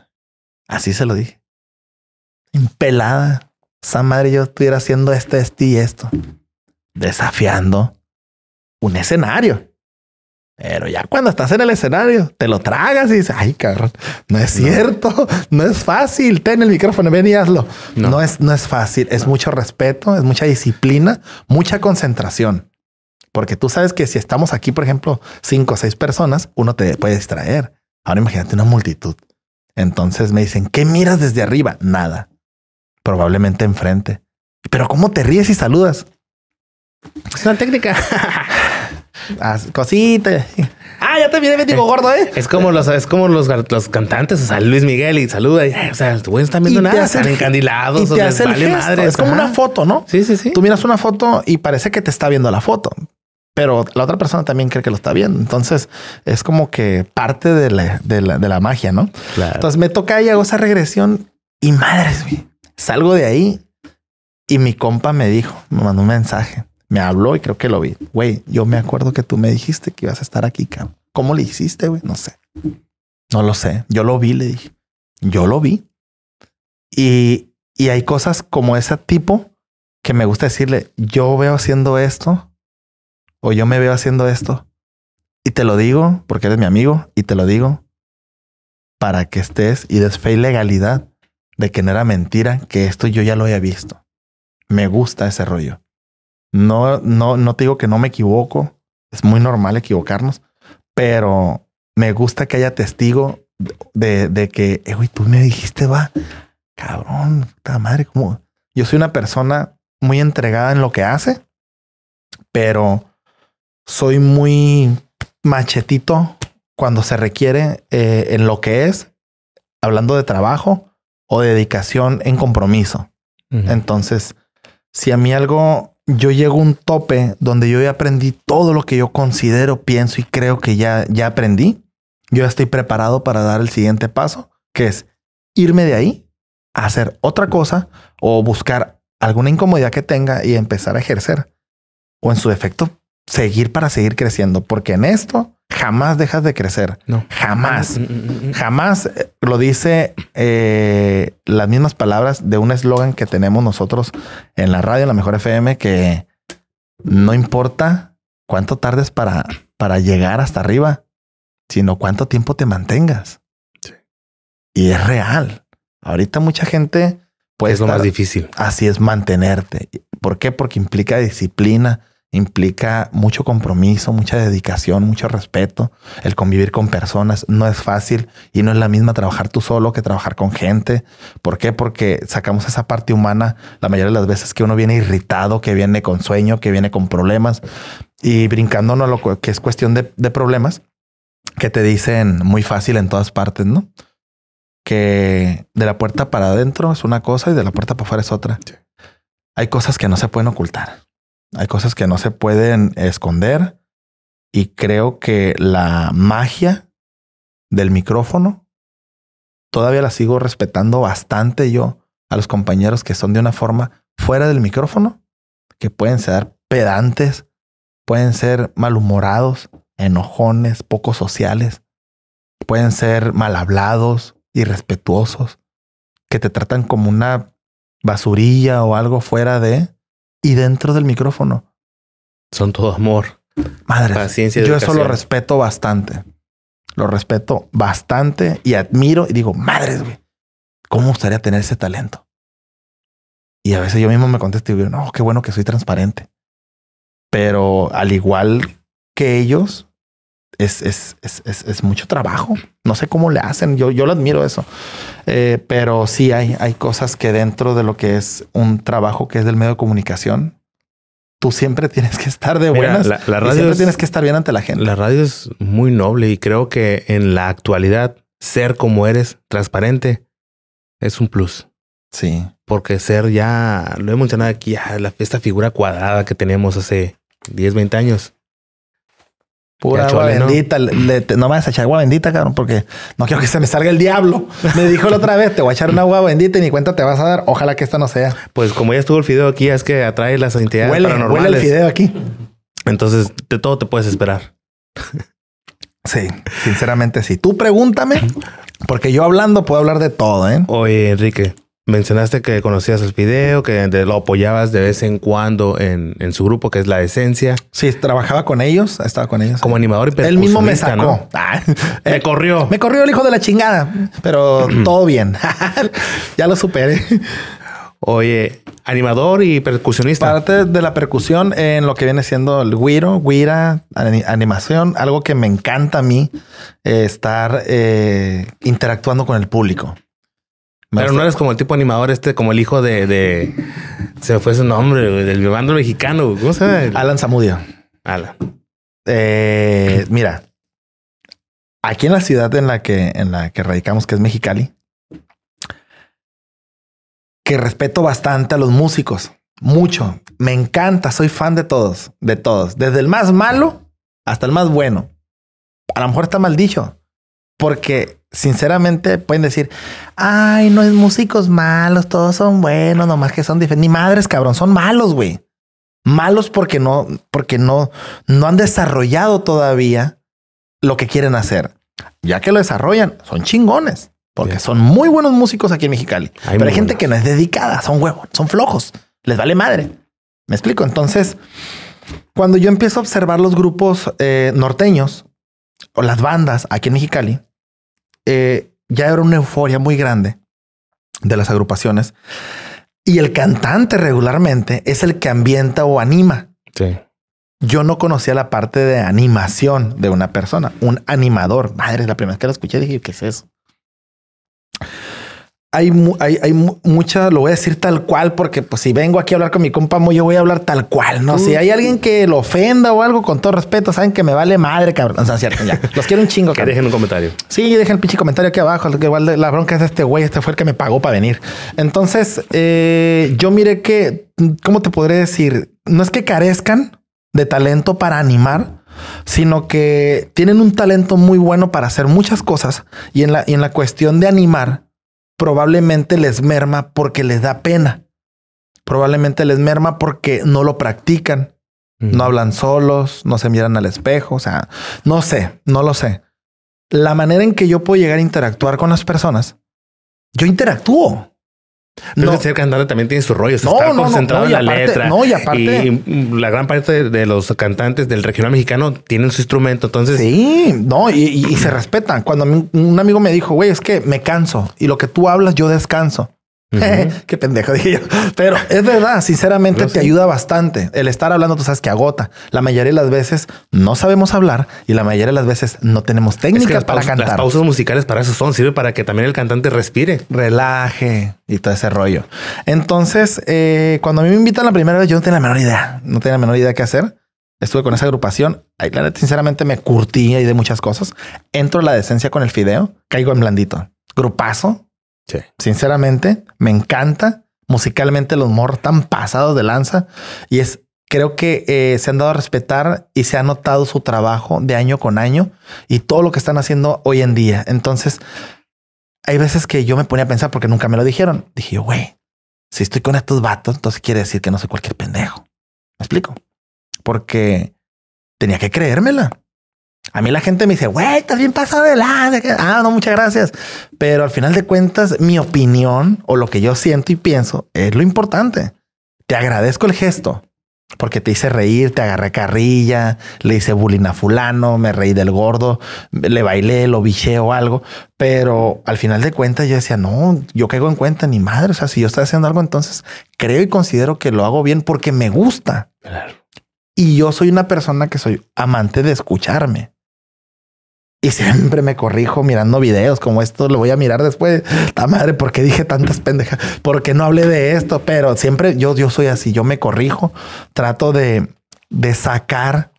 Así se lo dije. Impelada. Esa madre yo estuviera haciendo este, este y esto. Desafiando un escenario. Pero ya cuando estás en el escenario, te lo tragas y dices, ay, cabrón, no es cierto, no, es fácil, ten el micrófono, ven y hazlo. No, es, no es fácil, es mucho respeto, es mucha disciplina, mucha concentración. Porque tú sabes que si estamos aquí, por ejemplo, cinco o seis personas, uno te puede distraer. Ahora imagínate una multitud. Entonces me dicen, ¿qué miras desde arriba? Nada. Probablemente enfrente. Pero ¿cómo te ríes y saludas? Es una técnica. Cosita Ah, ya te viene mendigo gordo, ¿eh? Es como los, como los, los cantantes, o sea, Luis Miguel y saluda. Y, o sea, tú está viendo nada, encandilados, Es como una foto, ¿no? Sí, sí, sí. Tú miras una foto y parece que te está viendo la foto, pero la otra persona también cree que lo está viendo. Entonces es como que parte de la, de la, magia, ¿no? Entonces me toca y hago esa regresión y madres, salgo de ahí y mi compa me dijo, me mandó un mensaje me habló y creo que lo vi. Güey, yo me acuerdo que tú me dijiste que ibas a estar aquí, cabrón. ¿Cómo le hiciste, güey? No sé. No lo sé. Yo lo vi, le dije. Yo lo vi. Y, hay cosas como ese tipo que me gusta decirle, yo veo haciendo esto o yo me veo haciendo esto. Y te lo digo porque eres mi amigo y te lo digo para que estés y des fe legalidad de que no era mentira, que esto yo ya lo había visto. Me gusta ese rollo. No, no, no te digo que no me equivoco. Es muy normal equivocarnos, pero me gusta que haya testigo de, de que, eh, güey, tú me dijiste, va, cabrón, puta madre, como yo soy una persona muy entregada en lo que hace, pero soy muy machetito cuando se requiere eh, en lo que es, hablando de trabajo o de dedicación en compromiso. Entonces, si a mí algo yo llego a un tope donde yo ya aprendí todo lo que yo considero, pienso y creo que ya, aprendí. Yo ya estoy preparado para dar el siguiente paso, que es irme de ahí, hacer otra cosa o buscar alguna incomodidad que tenga y empezar a ejercer. O en su defecto, seguir para seguir creciendo, porque en esto jamás dejas de crecer. No. Jamás. Mm, mm, mm, jamás eh, lo dice eh, las mismas palabras de un eslogan que tenemos nosotros en la radio, la mejor FM, que no importa cuánto tardes para, para llegar hasta arriba, sino cuánto tiempo te mantengas. Y es real. Ahorita mucha gente... Pues lo más difícil. Así es mantenerte. ¿Por qué? Porque implica disciplina, implica mucho compromiso, mucha dedicación, mucho respeto. El convivir con personas no es fácil y no es la misma trabajar tú solo que trabajar con gente. ¿Por qué? Porque sacamos esa parte humana la mayoría de las veces que uno viene irritado, que viene con sueño, que viene con problemas y brincándonos lo que es cuestión de, problemas que te dicen muy fácil en todas partes, ¿no? Que de la puerta para adentro es una cosa y de la puerta para afuera es otra. Hay cosas que no se pueden ocultar hay cosas que no se pueden esconder y creo que la magia del micrófono todavía la sigo respetando bastante yo a los compañeros que son de una forma fuera del micrófono, que pueden ser pedantes, pueden ser malhumorados, enojones, poco sociales, pueden ser mal hablados, irrespetuosos, que te tratan como una basurilla o algo fuera de, y dentro del micrófono. Son todo amor. Madre. Paciencia. Yo eso lo respeto bastante. Lo respeto bastante y admiro y digo, madres, güey, ¿cómo gustaría tener ese talento? Y a veces yo mismo me contesto y digo, no, qué bueno que soy transparente. Pero al igual que ellos, es, es, mucho trabajo. No sé cómo le hacen. Yo, yo lo admiro eso. Eh, pero sí hay, hay cosas que dentro de lo que es un trabajo que es del medio de comunicación, tú siempre tienes que estar de buenas. la, radio siempre tienes que estar bien ante la gente. La radio es muy noble y creo que en la actualidad ser como eres, transparente, es un plus. Sí. Porque ser ya, lo he mencionado aquí, a la, esta figura cuadrada que teníamos hace 10, 20 años, Pura agua bendita. ¿no? me vas a echar agua bendita, cabrón, porque no quiero que se me salga el diablo. Me dijo la otra vez, te voy a echar una agua bendita y ni cuenta te vas a dar. Ojalá que esta no sea. Pues como ya estuvo el fideo aquí, es que atrae las entidades paranormales. Huele el fideo aquí. Entonces, de todo te puedes esperar. Sí, sinceramente sí. Tú pregúntame, porque yo hablando puedo hablar de todo, ¿eh? Oye, Enrique, Mencionaste que conocías el video, que lo apoyabas de vez en cuando en, su grupo, que es La Esencia. Sí, trabajaba con ellos, estaba con ellos. Como animador y Él mismo me sacó. me corrió. Me corrió el hijo de la chingada, pero todo bien. ya lo superé. Oye, animador y percusionista. Parte de la percusión en lo que viene siendo el guiro, guira, animación, algo que me encanta a mí, eh, estar eh, interactuando con el público. Pero no eres como el tipo animador este, como el hijo de... de se fue su nombre, del bando mexicano. ¿Cómo se llama? Alan Zamudio. Alan. Eh, mira, aquí en la ciudad en la que, en la que radicamos, que es Mexicali, que respeto bastante a los músicos. Mucho. Me encanta. Soy fan de todos, de todos. Desde el más malo hasta el más bueno. A lo mejor está mal dicho, porque sinceramente pueden decir, ay, no es músicos malos, todos son buenos, nomás que son diferentes. Ni madres, cabrón, son malos, güey. Malos porque no, porque no, no han desarrollado todavía lo que quieren hacer. Ya que lo desarrollan, son chingones. Porque son muy buenos músicos aquí en Mexicali. pero hay gente que no es dedicada, son huevos, son flojos, les vale madre. Me explico. Entonces, cuando yo empiezo a observar los grupos eh, norteños o las bandas aquí en Mexicali, eh, ya era una euforia muy grande de las agrupaciones. Y el cantante regularmente es el que ambienta o anima. Yo no conocía la parte de animación de una persona, un animador. Madre, la primera vez que lo escuché dije, ¿qué es eso? hay, hay, mucha, lo voy a decir tal cual, porque pues si vengo aquí a hablar con mi compa yo voy a hablar tal cual, ¿no? Si hay alguien que lo ofenda o algo, con todo respeto, saben que me vale madre, cabrón. O sea, cierto, ya. Los quiero un chingo, Que dejen un comentario. Sí, dejen el pinche comentario aquí abajo. igual la bronca es de este güey, este fue el que me pagó para venir. Entonces, eh, yo miré que, ¿cómo te podré decir? No es que carezcan de talento para animar, sino que tienen un talento muy bueno para hacer muchas cosas y en la, y en la cuestión de animar probablemente les merma porque les da pena. Probablemente les merma porque no lo practican, no hablan solos, no se miran al espejo, o sea, no sé, no lo sé. La manera en que yo puedo llegar a interactuar con las personas, yo interactúo. Pero ser cantante también tiene sus rollos. Está concentrado en la letra. y mm, la gran parte de los cantantes del regional mexicano tienen su instrumento. Entonces. Sí, no, y, y se respetan. Cuando un amigo me dijo, güey, es que me canso y lo que tú hablas, yo descanso. Qué pendejo, dije yo. Pero es verdad, sinceramente te ayuda bastante. El estar hablando, tú sabes que agota. La mayoría de las veces no sabemos hablar y la mayoría de las veces no tenemos técnicas para cantar. Las pausas musicales para eso son, sirve para que también el cantante respire, relaje y todo ese rollo. Entonces, eh, cuando a mí me invitan la primera vez, yo no tenía la menor idea, no tenía la menor idea qué hacer. Estuve con esa agrupación. sinceramente me curtía y de muchas cosas. Entro la decencia con el fideo, caigo en blandito. Grupazo, Sí. Sinceramente, me encanta. Musicalmente los morros tan pasados de lanza y es creo que eh, se han dado a respetar y se ha notado su trabajo de año con año y todo lo que están haciendo hoy en día. Entonces, hay veces que yo me ponía a pensar porque nunca me lo dijeron. Dije, güey, si estoy con estos vatos, entonces quiere decir que no soy cualquier pendejo. ¿Me explico? Porque tenía que creérmela. A mí la gente me dice, güey, estás bien pasado de Ah, no, muchas gracias. Pero al final de cuentas, mi opinión o lo que yo siento y pienso es lo importante. Te agradezco el gesto porque te hice reír, te agarré carrilla, le hice bulina a fulano, me reí del gordo, le bailé, lo biché o algo. Pero al final de cuentas yo decía, no, yo caigo en cuenta, ni madre. O sea, si yo estoy haciendo algo, entonces creo y considero que lo hago bien porque me gusta. Y yo soy una persona que soy amante de escucharme. Y siempre me corrijo mirando videos como esto, lo voy a mirar después. La madre, ¿por qué dije tantas pendejas? ¿Por qué no hablé de esto? Pero siempre yo, yo soy así, yo me corrijo, trato de, de sacar.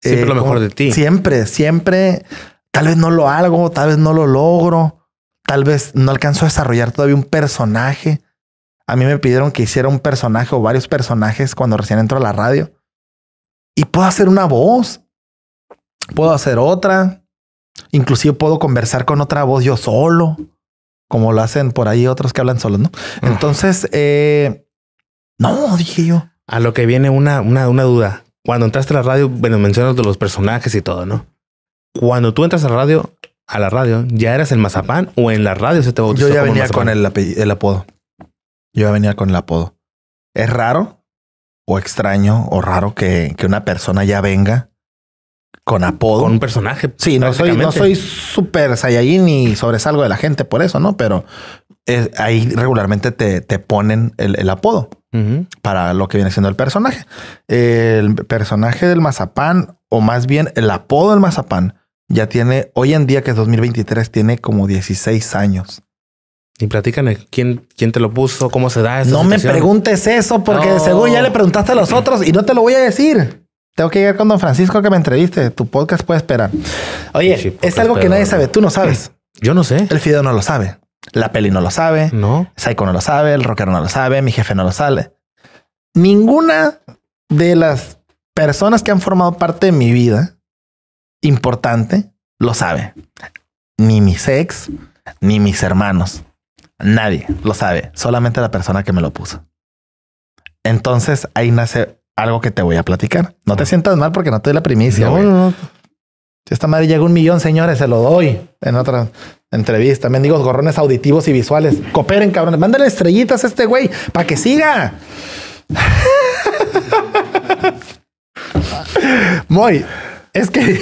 Siempre lo eh, mejor de ti. Siempre, siempre. Tal vez no lo hago, tal vez no lo logro, tal vez no alcanzo a desarrollar todavía un personaje. A mí me pidieron que hiciera un personaje o varios personajes cuando recién entro a la radio. Y puedo hacer una voz, puedo hacer otra, Inclusive puedo conversar con otra voz yo solo, como lo hacen por ahí otros que hablan solo ¿no? Entonces, eh, no, dije yo. A lo que viene una, una, duda. Cuando entraste a la radio, bueno, mencionas de los personajes y todo, ¿no? Cuando tú entras a la radio, a la radio, ¿ya eras el mazapán o en la radio se te bautizó? Yo ya venía con el, apodo. Yo ya venía con el apodo. Es raro o extraño o raro que una persona ya venga con apodo. Con un personaje. Sí, no soy, no soy Saiyajin y sobresalgo de la gente por eso, ¿no? Pero eh, ahí regularmente te, te ponen el, apodo para lo que viene siendo el personaje. El personaje del mazapán, o más bien el apodo del mazapán, ya tiene, hoy en día que es 2023, tiene como 16 años. Y platícame, ¿quién, quién te lo puso? ¿Cómo se da eso? No me preguntes eso, porque según ya le preguntaste a los otros y no te lo voy a decir. Tengo que ir con don Francisco que me entreviste. Tu podcast puede esperar. Oye, es algo que nadie sabe. Tú no eh, sabes. Yo no sé. El Fideo no lo sabe. La peli no lo sabe. No. Psycho no lo sabe. El rocker no lo sabe. Mi jefe no lo sabe. Ninguna de las personas que han formado parte de mi vida importante lo sabe. Ni mi ex, ni mis hermanos. Nadie lo sabe. Solamente la persona que me lo puso. Entonces ahí nace algo que te voy a platicar. No te ah. sientas mal porque no te doy la primicia. No, Esta madre llega un millón, señores, se lo doy en otra entrevista. También gorrones auditivos y visuales. Cooperen, cabrones. Mándale estrellitas a este güey para que siga. Muy, es que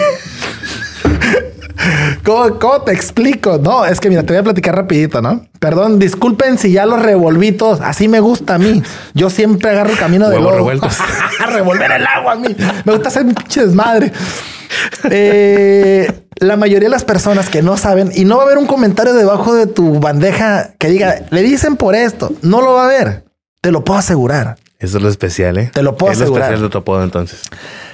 ¿Cómo, te explico? No, es que mira, te voy a platicar rapidito, ¿no? Perdón, disculpen si ya los revolví Así me gusta a mí. Yo siempre agarro el camino de los revueltos. Revolver el agua a mí. Me gusta hacer mi pinche desmadre. Eh, la mayoría de las personas que no saben y no va a haber un comentario debajo de tu bandeja que diga, le dicen por esto. No lo va a haber. Te lo puedo asegurar. Eso es lo especial, ¿eh? Te lo puedo es Es lo especial de tu apodo, entonces.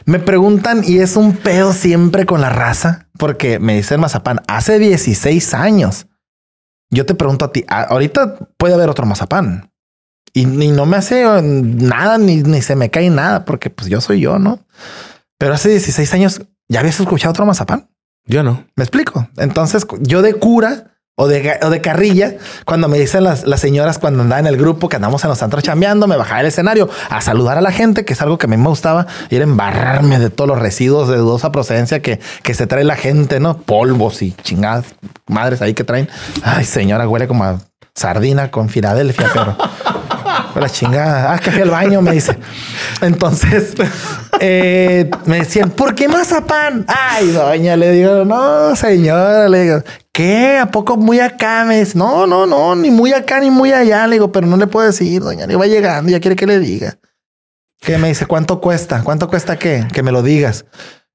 Me preguntan, y es un pedo siempre con la raza, porque me dicen Mazapán, hace 16 años. Yo te pregunto a ti, ah, ahorita puede haber otro Mazapán. Y, ni no me hace um, nada, ni, ni, se me cae nada, porque pues yo soy yo, ¿no? Pero hace 16 años, ¿ya habías escuchado otro Mazapán? Yo no. ¿Me explico? Entonces, yo de cura o de, o de, carrilla, cuando me dicen las, las, señoras cuando andaba en el grupo que andamos en los antros chambeando, me bajaba el escenario a saludar a la gente, que es algo que a mí me gustaba, ir a embarrarme de todos los residuos de dudosa procedencia que, que se trae la gente, ¿no? Polvos y chingadas madres ahí que traen. Ay, señora, huele como a Sardina con Filadelfia, pero. la chingada. Ah, que al baño, me dice. Entonces, eh, me decían, ¿por qué más pan? Ay, doña, le digo, no, señora, le digo, ¿qué? ¿A poco muy acá? no, no, no, ni muy acá ni muy allá. Le digo, pero no le puedo decir, doña, le va llegando, ya quiere que le diga. Que me dice, ¿cuánto cuesta? ¿Cuánto cuesta qué? Que me lo digas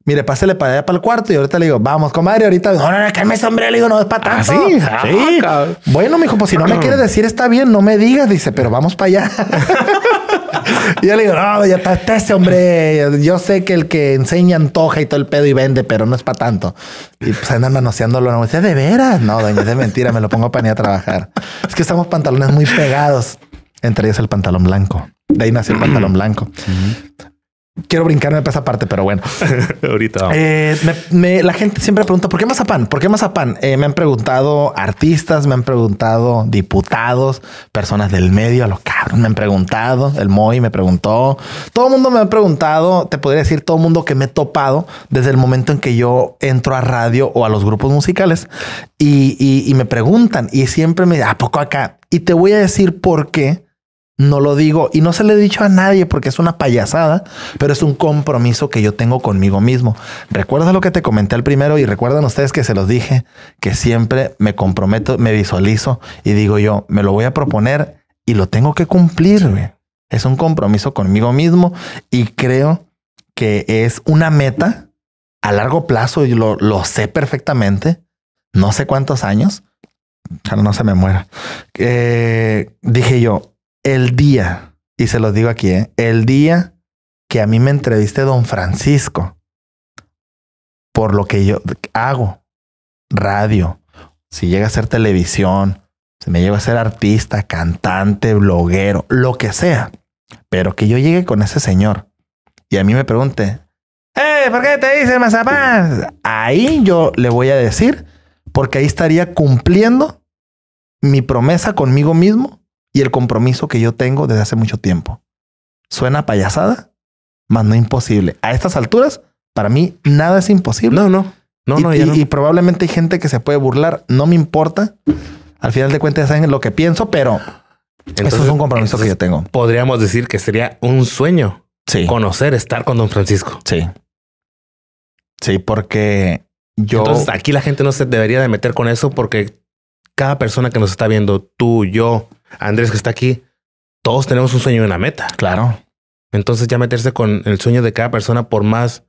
mire, pásele para allá para el cuarto. Y ahorita le digo, vamos, comadre, ahorita, no, no, no, cálmese, hombre. Le digo, no, es para ah, tanto. sí, ah, ...bueno, sí. Cabrón. Bueno, pues si no me ah. quiere decir, está bien, no me digas, dice, pero vamos para allá. y yo le digo, no, ya está ese hombre. Yo sé que el que enseña antoja y todo el pedo y vende, pero no es para tanto. Y pues andan manoseándolo. No, dice, de veras. No, doña, es de mentira. Me lo pongo para ir a trabajar. Es que estamos pantalones muy pegados. Entre ellos el pantalón blanco. De ahí nació el pantalón blanco quiero brincarme para esa parte, pero bueno. Ahorita. Eh, la gente siempre pregunta, ¿por qué pan, ¿Por qué Mazapán? Eh, me han preguntado artistas, me han preguntado diputados, personas del medio, a los cabros me han preguntado, el Moy me preguntó, todo el mundo me ha preguntado, te podría decir todo el mundo que me he topado desde el momento en que yo entro a radio o a los grupos musicales y, me preguntan y siempre me, ¿a poco acá? Y te voy a decir por qué no lo digo y no se le he dicho a nadie porque es una payasada, pero es un compromiso que yo tengo conmigo mismo. Recuerda lo que te comenté al primero y recuerdan ustedes que se los dije, que siempre me comprometo, me visualizo y digo yo, me lo voy a proponer y lo tengo que cumplir. Es un compromiso conmigo mismo y creo que es una meta a largo plazo y lo, sé perfectamente. No sé cuántos años, no se me muera. Eh, dije yo, el día, y se los digo aquí, ¿eh? el día que a mí me entreviste don Francisco por lo que yo hago, radio, si llega a ser televisión, si me llega a ser artista, cantante, bloguero, lo que sea, pero que yo llegue con ese señor y a mí me pregunte, ¡Eh, ¿por qué te dice más? Ahí yo le voy a decir, porque ahí estaría cumpliendo mi promesa conmigo mismo y el compromiso que yo tengo desde hace mucho tiempo. Suena payasada, mas no imposible. A estas alturas, para mí, nada es imposible. No, no. No, y, no, y, probablemente hay gente que se puede burlar. No me importa. Al final de cuentas, saben lo que pienso, pero eso es un compromiso que yo tengo. Podríamos decir que sería un sueño conocer, estar con don Francisco. Sí. Sí, porque yo. Entonces aquí la gente no se debería de meter con eso porque cada persona que nos está viendo, tú, yo, Andrés que está aquí, todos tenemos un sueño y una meta. Claro. Entonces ya meterse con el sueño de cada persona, por más,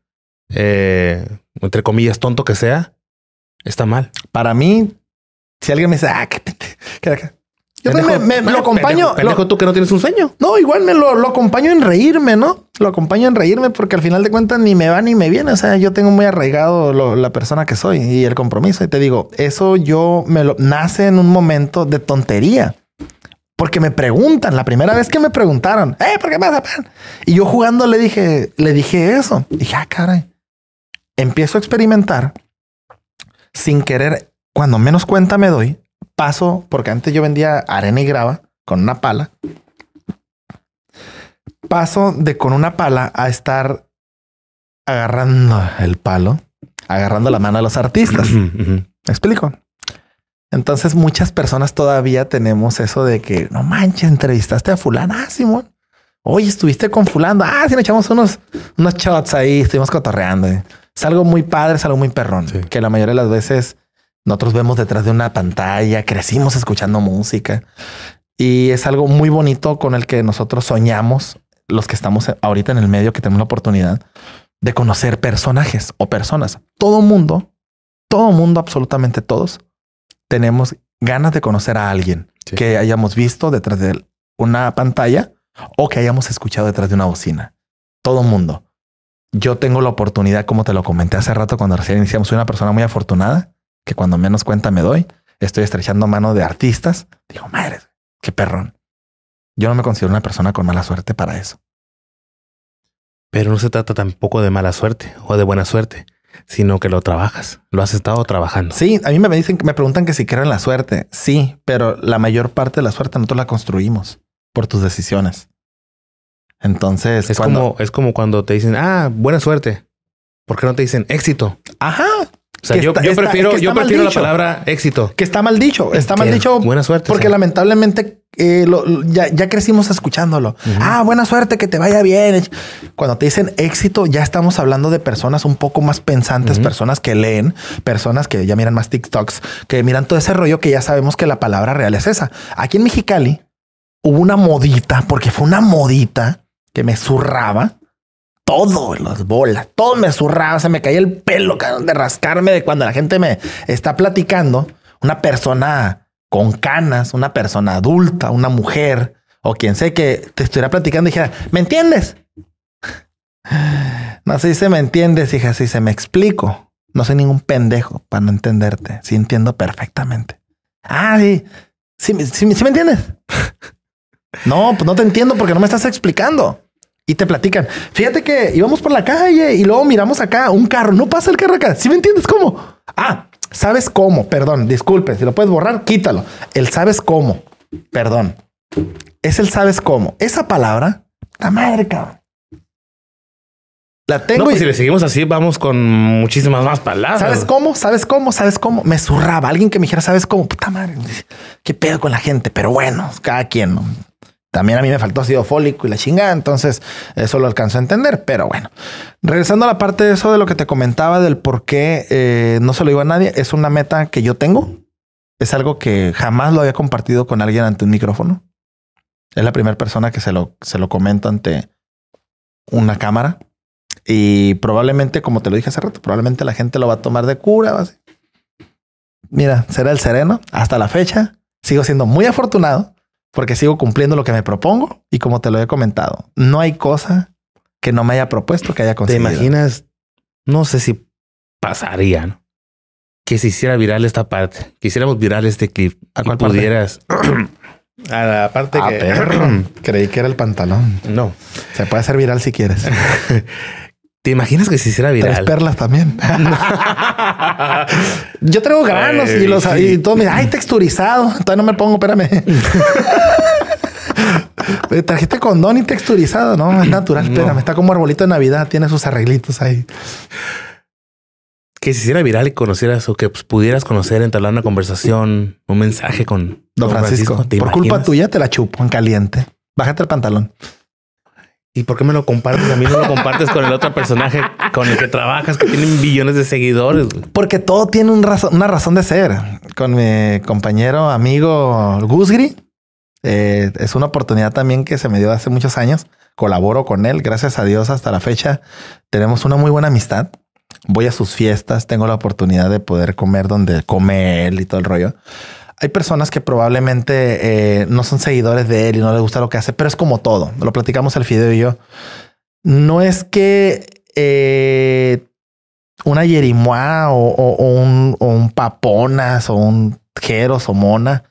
eh, entre comillas, tonto que sea, está mal. Para mí, si alguien me dice, ah, qué, Yo también me, lo acompaño. Pendejo, tú que no tienes un sueño. No, igual me lo, acompaño en reírme, ¿no? Lo acompaño en reírme porque al final de cuentas ni me va ni me viene. O sea, yo tengo muy arraigado la persona que soy y el compromiso. Y te digo, eso yo me lo nace en un momento de tontería. Porque me preguntan, la primera vez que me preguntaron, eh, ¿por qué me pan? Y yo jugando le dije, le dije eso. Y dije, ah, caray. Empiezo a experimentar sin querer, cuando menos cuenta me doy, paso, porque antes yo vendía arena y grava con una pala. Paso de con una pala a estar agarrando el palo, agarrando la mano a los artistas. explico? Entonces muchas personas todavía tenemos eso de que no manches, entrevistaste a fulana, ah, Simón. Hoy estuviste con fulano. Ah, sí, nos echamos unos, unos shots ahí, estuvimos cotorreando. Es algo muy padre, es algo muy perrón, que la mayoría de las veces nosotros vemos detrás de una pantalla, crecimos escuchando música y es algo muy bonito con el que nosotros soñamos los que estamos ahorita en el medio, que tenemos la oportunidad de conocer personajes o personas. Todo mundo, todo mundo, absolutamente todos, tenemos ganas de conocer a alguien que hayamos visto detrás de una pantalla o que hayamos escuchado detrás de una bocina. Todo mundo. Yo tengo la oportunidad, como te lo comenté hace rato cuando recién iniciamos, soy una persona muy afortunada que cuando menos cuenta me doy, estoy estrechando mano de artistas. Digo, madre, qué perrón. Yo no me considero una persona con mala suerte para eso. Pero no se trata tampoco de mala suerte o de buena suerte sino que lo trabajas, lo has estado trabajando. Sí, a mí me dicen, que me preguntan que si creo la suerte. Sí, pero la mayor parte de la suerte nosotros la construimos por tus decisiones. Entonces, es como es como cuando te dicen, "Ah, buena suerte." ¿Por qué no te dicen éxito? Ajá yo, prefiero, la palabra éxito. Que está mal dicho, está mal dicho. Buena suerte. Porque lamentablemente eh, ya, crecimos escuchándolo. Ah, buena suerte, que te vaya bien. Cuando te dicen éxito, ya estamos hablando de personas un poco más pensantes, personas que leen, personas que ya miran más TikToks, que miran todo ese rollo que ya sabemos que la palabra real es esa. Aquí en Mexicali hubo una modita, porque fue una modita que me zurraba todo, las bolas, todo me zurraba, se me caía el pelo, de rascarme de cuando la gente me está platicando. Una persona con canas, una persona adulta, una mujer o quien sé que te estuviera platicando y dijera, ¿me entiendes? No sé si se me entiendes, hija, si se me explico. No soy ningún pendejo para no entenderte. Sí entiendo perfectamente. Ah, sí. Sí, sí, sí me entiendes. No, pues no te entiendo porque no me estás explicando y te platican. Fíjate que íbamos por la calle y luego miramos acá un carro. No pasa el carro acá. ¿Sí me entiendes cómo? Ah, sabes cómo. Perdón, disculpe. Si lo puedes borrar, quítalo. El sabes cómo. Perdón. Es el sabes cómo. Esa palabra, la madre, cabrón. La tengo. Pues y... si le seguimos así, vamos con muchísimas más palabras. ¿Sabes cómo? ¿Sabes cómo? ¿Sabes cómo? Me zurraba alguien que me dijera, ¿sabes cómo? Puta madre. ¿Qué pedo con la gente? Pero bueno, cada quien. ¿no? También a mí me faltó ácido fólico y la chingada, entonces eso lo alcanzó a entender, pero bueno. Regresando a la parte de eso de lo que te comentaba del por qué eh, no se lo digo a nadie, es una meta que yo tengo. Es algo que jamás lo había compartido con alguien ante un micrófono. Es la primera persona que se lo, se lo comento ante una cámara. Y probablemente, como te lo dije hace rato, probablemente la gente lo va a tomar de cura. Mira, será el sereno. Hasta la fecha, sigo siendo muy afortunado porque sigo cumpliendo lo que me propongo y como te lo he comentado, no hay cosa que no me haya propuesto que haya conseguido. ¿Te imaginas? No sé si pasaría, Que se hiciera viral esta parte, quisiéramos viral este clip. ¿A cuál pudieras? A la parte ah, que... Creí que era el pantalón. No. Se puede hacer viral si quieres. ¿Te imaginas que se hiciera viral? Las perlas también. Yo traigo granos y los y todo me ay, texturizado. Todavía no me pongo, espérame. Trajiste condón y texturizado, no es natural. Espérame, está como arbolito de Navidad, tiene sus arreglitos ahí. Que se hiciera viral y conocieras o que pues, pudieras conocer, entablar una conversación, un mensaje con Don, Francisco. por culpa tuya te la chupo en caliente. Bájate el pantalón. ¿Y por qué me lo compartes? A mí no lo compartes con el otro personaje con el que trabajas, que tienen billones de seguidores. Porque todo tiene una razón de ser. Con mi compañero, amigo Gusgri, eh, es una oportunidad también que se me dio hace muchos años. Colaboro con él, gracias a Dios hasta la fecha. Tenemos una muy buena amistad. Voy a sus fiestas, tengo la oportunidad de poder comer donde come él y todo el rollo hay personas que probablemente eh, no son seguidores de él y no les gusta lo que hace, pero es como todo. Lo platicamos el Fideo y yo. No es que eh, una Yerimua o, un, Paponas o un Jeros o Mona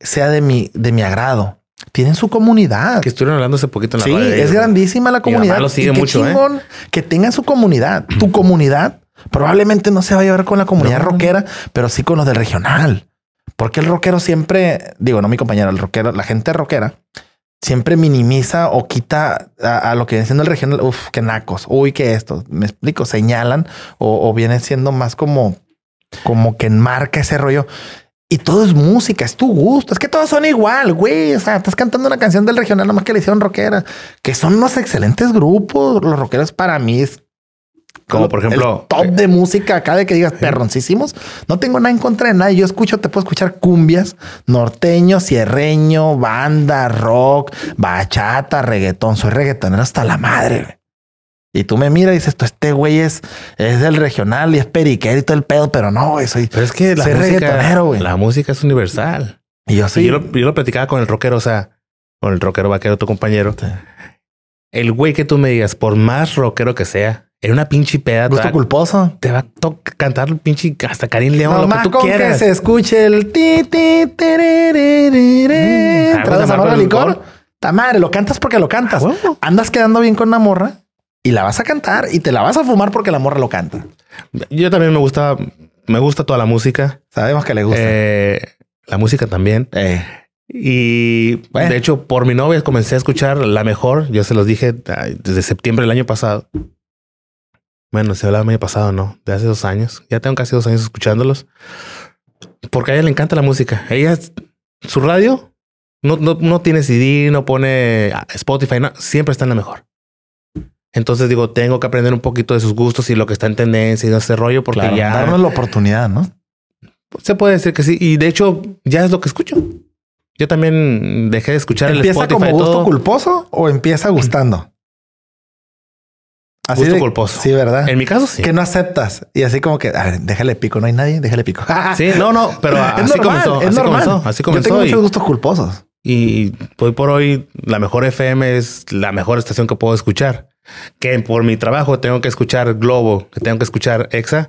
sea de mi, de mi agrado. Tienen su comunidad. Que estuvieron hablando hace poquito en la Sí, es grandísima la comunidad. Lo mucho, ¿eh? Que tengan su comunidad. Tu comunidad probablemente no se va a llevar con la comunidad rockera, pero sí con los del regional. Porque el rockero siempre, digo, no mi compañero, el rockero, la gente rockera siempre minimiza o quita a, lo que viene siendo el regional, Uf, qué nacos, uy, que esto, me explico, señalan o, viene siendo más como, como que enmarca ese rollo. Y todo es música, es tu gusto. Es que todos son igual, güey. O sea, estás cantando una canción del regional, nomás más que le hicieron rockera, que son unos excelentes grupos. Los rockeros para mí es como por ejemplo. El top de eh, música acá de que digas eh, perroncísimos. No tengo nada en contra de nadie. Yo escucho, te puedo escuchar cumbias, norteño, sierreño, banda, rock, bachata, reggaetón. Soy reggaetonero hasta la madre. Y tú me miras y dices, tú, pues este güey es, del regional y es periquero y todo el pedo, pero no, soy, pero es que la música, reggaetonero, La música es universal. Y yo Yo lo, platicaba con el rockero, o sea, con el rockero vaquero, tu compañero. El güey que tú me digas, por más rockero que sea, era una pinche peda. Gusto culposo. Te va a cantar el pinche hasta Karim León. lo que tú con que se escuche el ti, ti, mm, a licor. Ta madre, lo cantas porque lo cantas. Andas quedando bien con una morra y la vas a cantar y te la vas a fumar porque la morra lo canta. Yo también me gusta, me gusta toda la música. Sabemos que le gusta. Eh, la música también. Eh. Y de hecho, por mi novia comencé a escuchar la mejor. Yo se los dije desde septiembre del año pasado. Bueno, se hablaba medio pasado, ¿no? De hace dos años. Ya tengo casi dos años escuchándolos. Porque a ella le encanta la música. Ella, su radio, no, no, no tiene CD, no pone ah, Spotify, no, siempre está en la mejor. Entonces digo, tengo que aprender un poquito de sus gustos y lo que está en tendencia y de ese rollo, porque ya. Darnos la oportunidad, ¿no? Se puede decir que sí. Y de hecho, ya es lo que escucho. Yo también dejé de escuchar el Spotify. ¿Empieza como gusto culposo o empieza gustando? así gusto culposo. Sí, ¿verdad? En mi caso, sí. Que no aceptas. Y así como que, a ah, ver, déjale pico, no hay nadie, déjale pico. sí, no, no, pero así, normal, comenzó, así comenzó. Así comenzó. Yo tengo muchos gustos culposos. Y hoy por hoy, la mejor FM es la mejor estación que puedo escuchar. Que por mi trabajo tengo que escuchar Globo, que tengo que escuchar EXA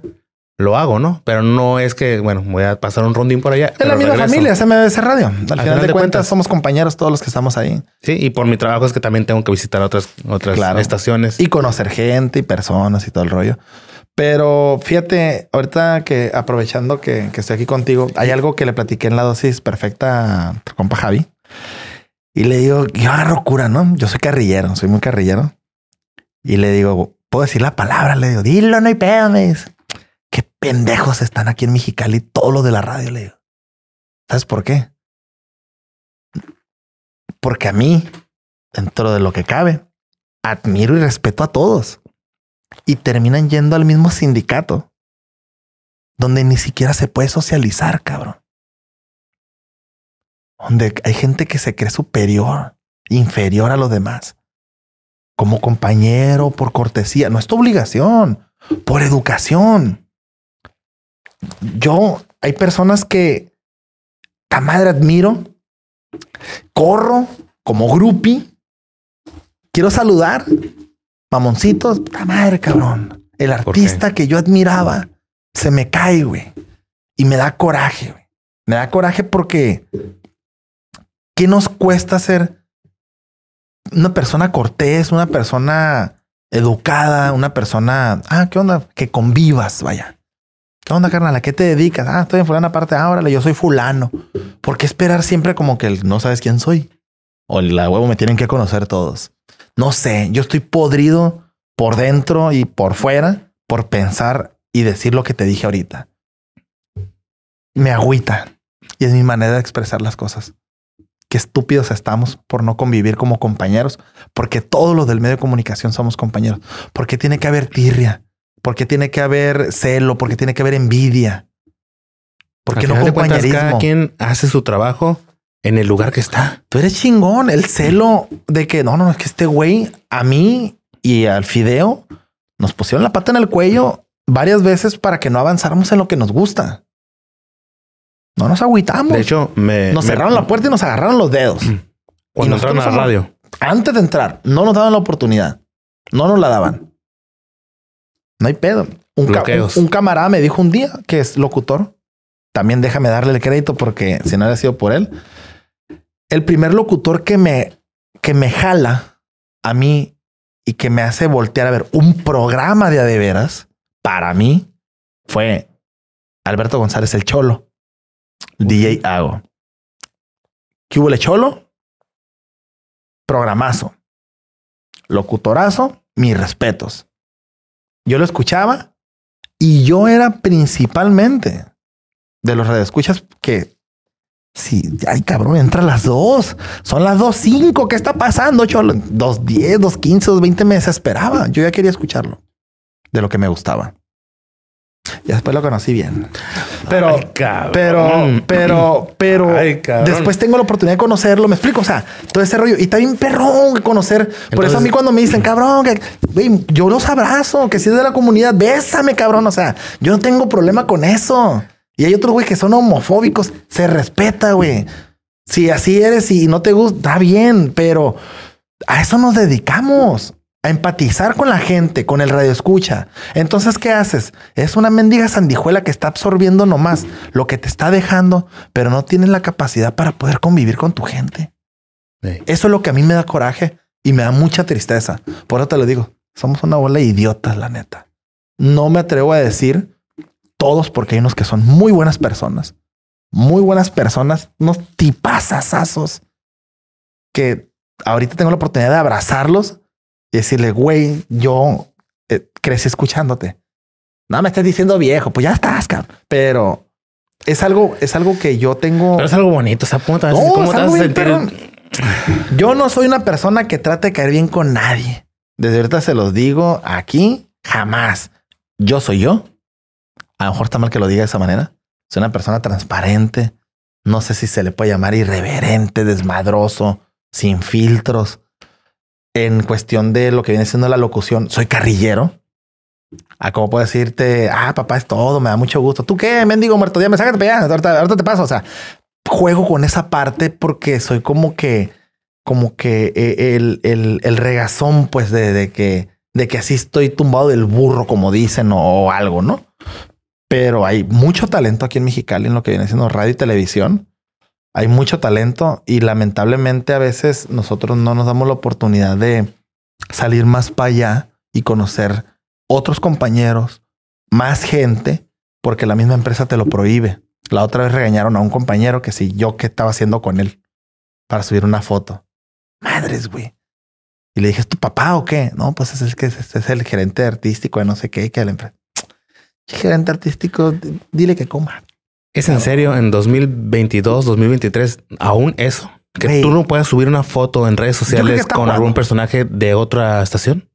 lo hago, ¿no? Pero no es que, bueno, voy a pasar un rondín por allá. Es la misma familia, se me ser Radio. Al, final, de, cuentas, somos compañeros todos los que estamos ahí. Sí, y por mi trabajo es que también tengo que visitar otras, otras estaciones. Y conocer gente y personas y todo el rollo. Pero fíjate, ahorita que aprovechando que, que estoy aquí contigo, hay algo que le platiqué en la dosis perfecta con compa Javi. Y le digo, yo agarro cura, ¿no? Yo soy carrillero, soy muy carrillero. Y le digo, ¿puedo decir la palabra? Le digo, dilo, no hay pedo, pendejos están aquí en Mexicali, todo lo de la radio, le digo. ¿Sabes por qué? Porque a mí, dentro de lo que cabe, admiro y respeto a todos. Y terminan yendo al mismo sindicato, donde ni siquiera se puede socializar, cabrón. Donde hay gente que se cree superior, inferior a los demás. Como compañero, por cortesía, no es tu obligación, por educación yo, hay personas que la madre admiro, corro como grupi, quiero saludar, mamoncitos, la madre cabrón, el artista que yo admiraba se me cae, güey, y me da coraje, güey. Me da coraje porque ¿qué nos cuesta ser una persona cortés, una persona educada, una persona, ah, ¿qué onda? Que convivas, vaya. ¿Qué onda, carnal? ¿A qué te dedicas? Ah, estoy en fulana parte. Ahora, yo soy fulano. ¿Por qué esperar siempre como que no sabes quién soy? O la huevo me tienen que conocer todos. No sé, yo estoy podrido por dentro y por fuera por pensar y decir lo que te dije ahorita. Me agüita. Y es mi manera de expresar las cosas. Qué estúpidos estamos por no convivir como compañeros, porque todos los del medio de comunicación somos compañeros, porque tiene que haber tirria, porque tiene que haber celo, porque tiene que haber envidia. Porque no compañerismo. Cuentas, cada quien hace su trabajo en el lugar que está. Tú eres chingón. El celo de que no, no, es que este güey a mí y al fideo nos pusieron la pata en el cuello varias veces para que no avanzáramos en lo que nos gusta. No nos agüitamos. De hecho, me, nos cerraron la puerta y nos agarraron los dedos. Cuando entraron a la radio. Antes de entrar, no nos daban la oportunidad. No nos la daban. No hay pedo. Un, camarada me dijo un día que es locutor. También déjame darle el crédito porque si no hubiera sido por él. El primer locutor que me, que me jala a mí y que me hace voltear a ver un programa de adeveras para mí fue Alberto González el Cholo, DJ Hago. ¿Qué hubo el Cholo? Programazo. Locutorazo, mis respetos. Yo lo escuchaba y yo era principalmente de los escuchas que Sí, ay cabrón, entra las dos. Son las dos cinco. ¿Qué está pasando, Dos diez, dos quince, dos veinte. Me desesperaba. Yo ya quería escucharlo de lo que me gustaba. Y después lo conocí bien. Pero, mm. pero, pero, pero, después tengo la oportunidad de conocerlo. Me explico, o sea, todo ese rollo. Y está bien perrón conocer. Por eso a mí cuando me dicen, cabrón, que yo los abrazo, que si es de la comunidad, bésame, cabrón. O sea, yo no tengo problema con eso. Y hay otros, güey, que son homofóbicos. Se respeta, güey. Si así eres y no te gusta, está bien, pero a eso nos dedicamos a empatizar con la gente, con el radio escucha. Entonces, ¿qué haces? Es una mendiga sandijuela que está absorbiendo nomás lo que te está dejando, pero no tienes la capacidad para poder convivir con tu gente. Eso es lo que a mí me da coraje y me da mucha tristeza. Por eso te lo digo, somos una bola de idiotas, la neta. No me atrevo a decir todos porque hay unos que son muy buenas personas, muy buenas personas, unos tipazazazos que ahorita tengo la oportunidad de abrazarlos y decirle, güey, yo eh, crecí escuchándote. No me estás diciendo viejo, pues ya estás, cabrón. Pero es algo, es algo que yo tengo. es algo bonito, esa punta. ¿Cómo te Yo no soy una persona que trate de caer bien con nadie. Desde ahorita se los digo aquí, jamás. Yo soy yo. A lo mejor está mal que lo diga de esa manera. Soy una persona transparente. No sé si se le puede llamar irreverente, desmadroso, sin filtros en cuestión de lo que viene siendo la locución, soy carrillero. A ah, cómo puedo decirte, ah, papá, es todo, me da mucho gusto. ¿Tú qué, mendigo muerto? Día, me sácate para ahorita, te paso. O sea, juego con esa parte porque soy como que, como que eh, el, el, regazón, pues, de, que, de que así estoy tumbado del burro, como dicen, o, o algo, ¿no? Pero hay mucho talento aquí en Mexicali en lo que viene siendo radio y televisión hay mucho talento y lamentablemente a veces nosotros no nos damos la oportunidad de salir más para allá y conocer otros compañeros, más gente, porque la misma empresa te lo prohíbe. La otra vez regañaron a un compañero que sí yo qué estaba haciendo con él para subir una foto. Madres, güey. Y le dije, ¿es tu papá o qué? No, pues es el que es, es el gerente artístico de no sé qué, que la empresa. Gerente artístico, dile que coma. ¿Es en serio en 2022, 2023, aún eso? ¿Que tú no puedas subir una foto en redes sociales con algún personaje de otra estación?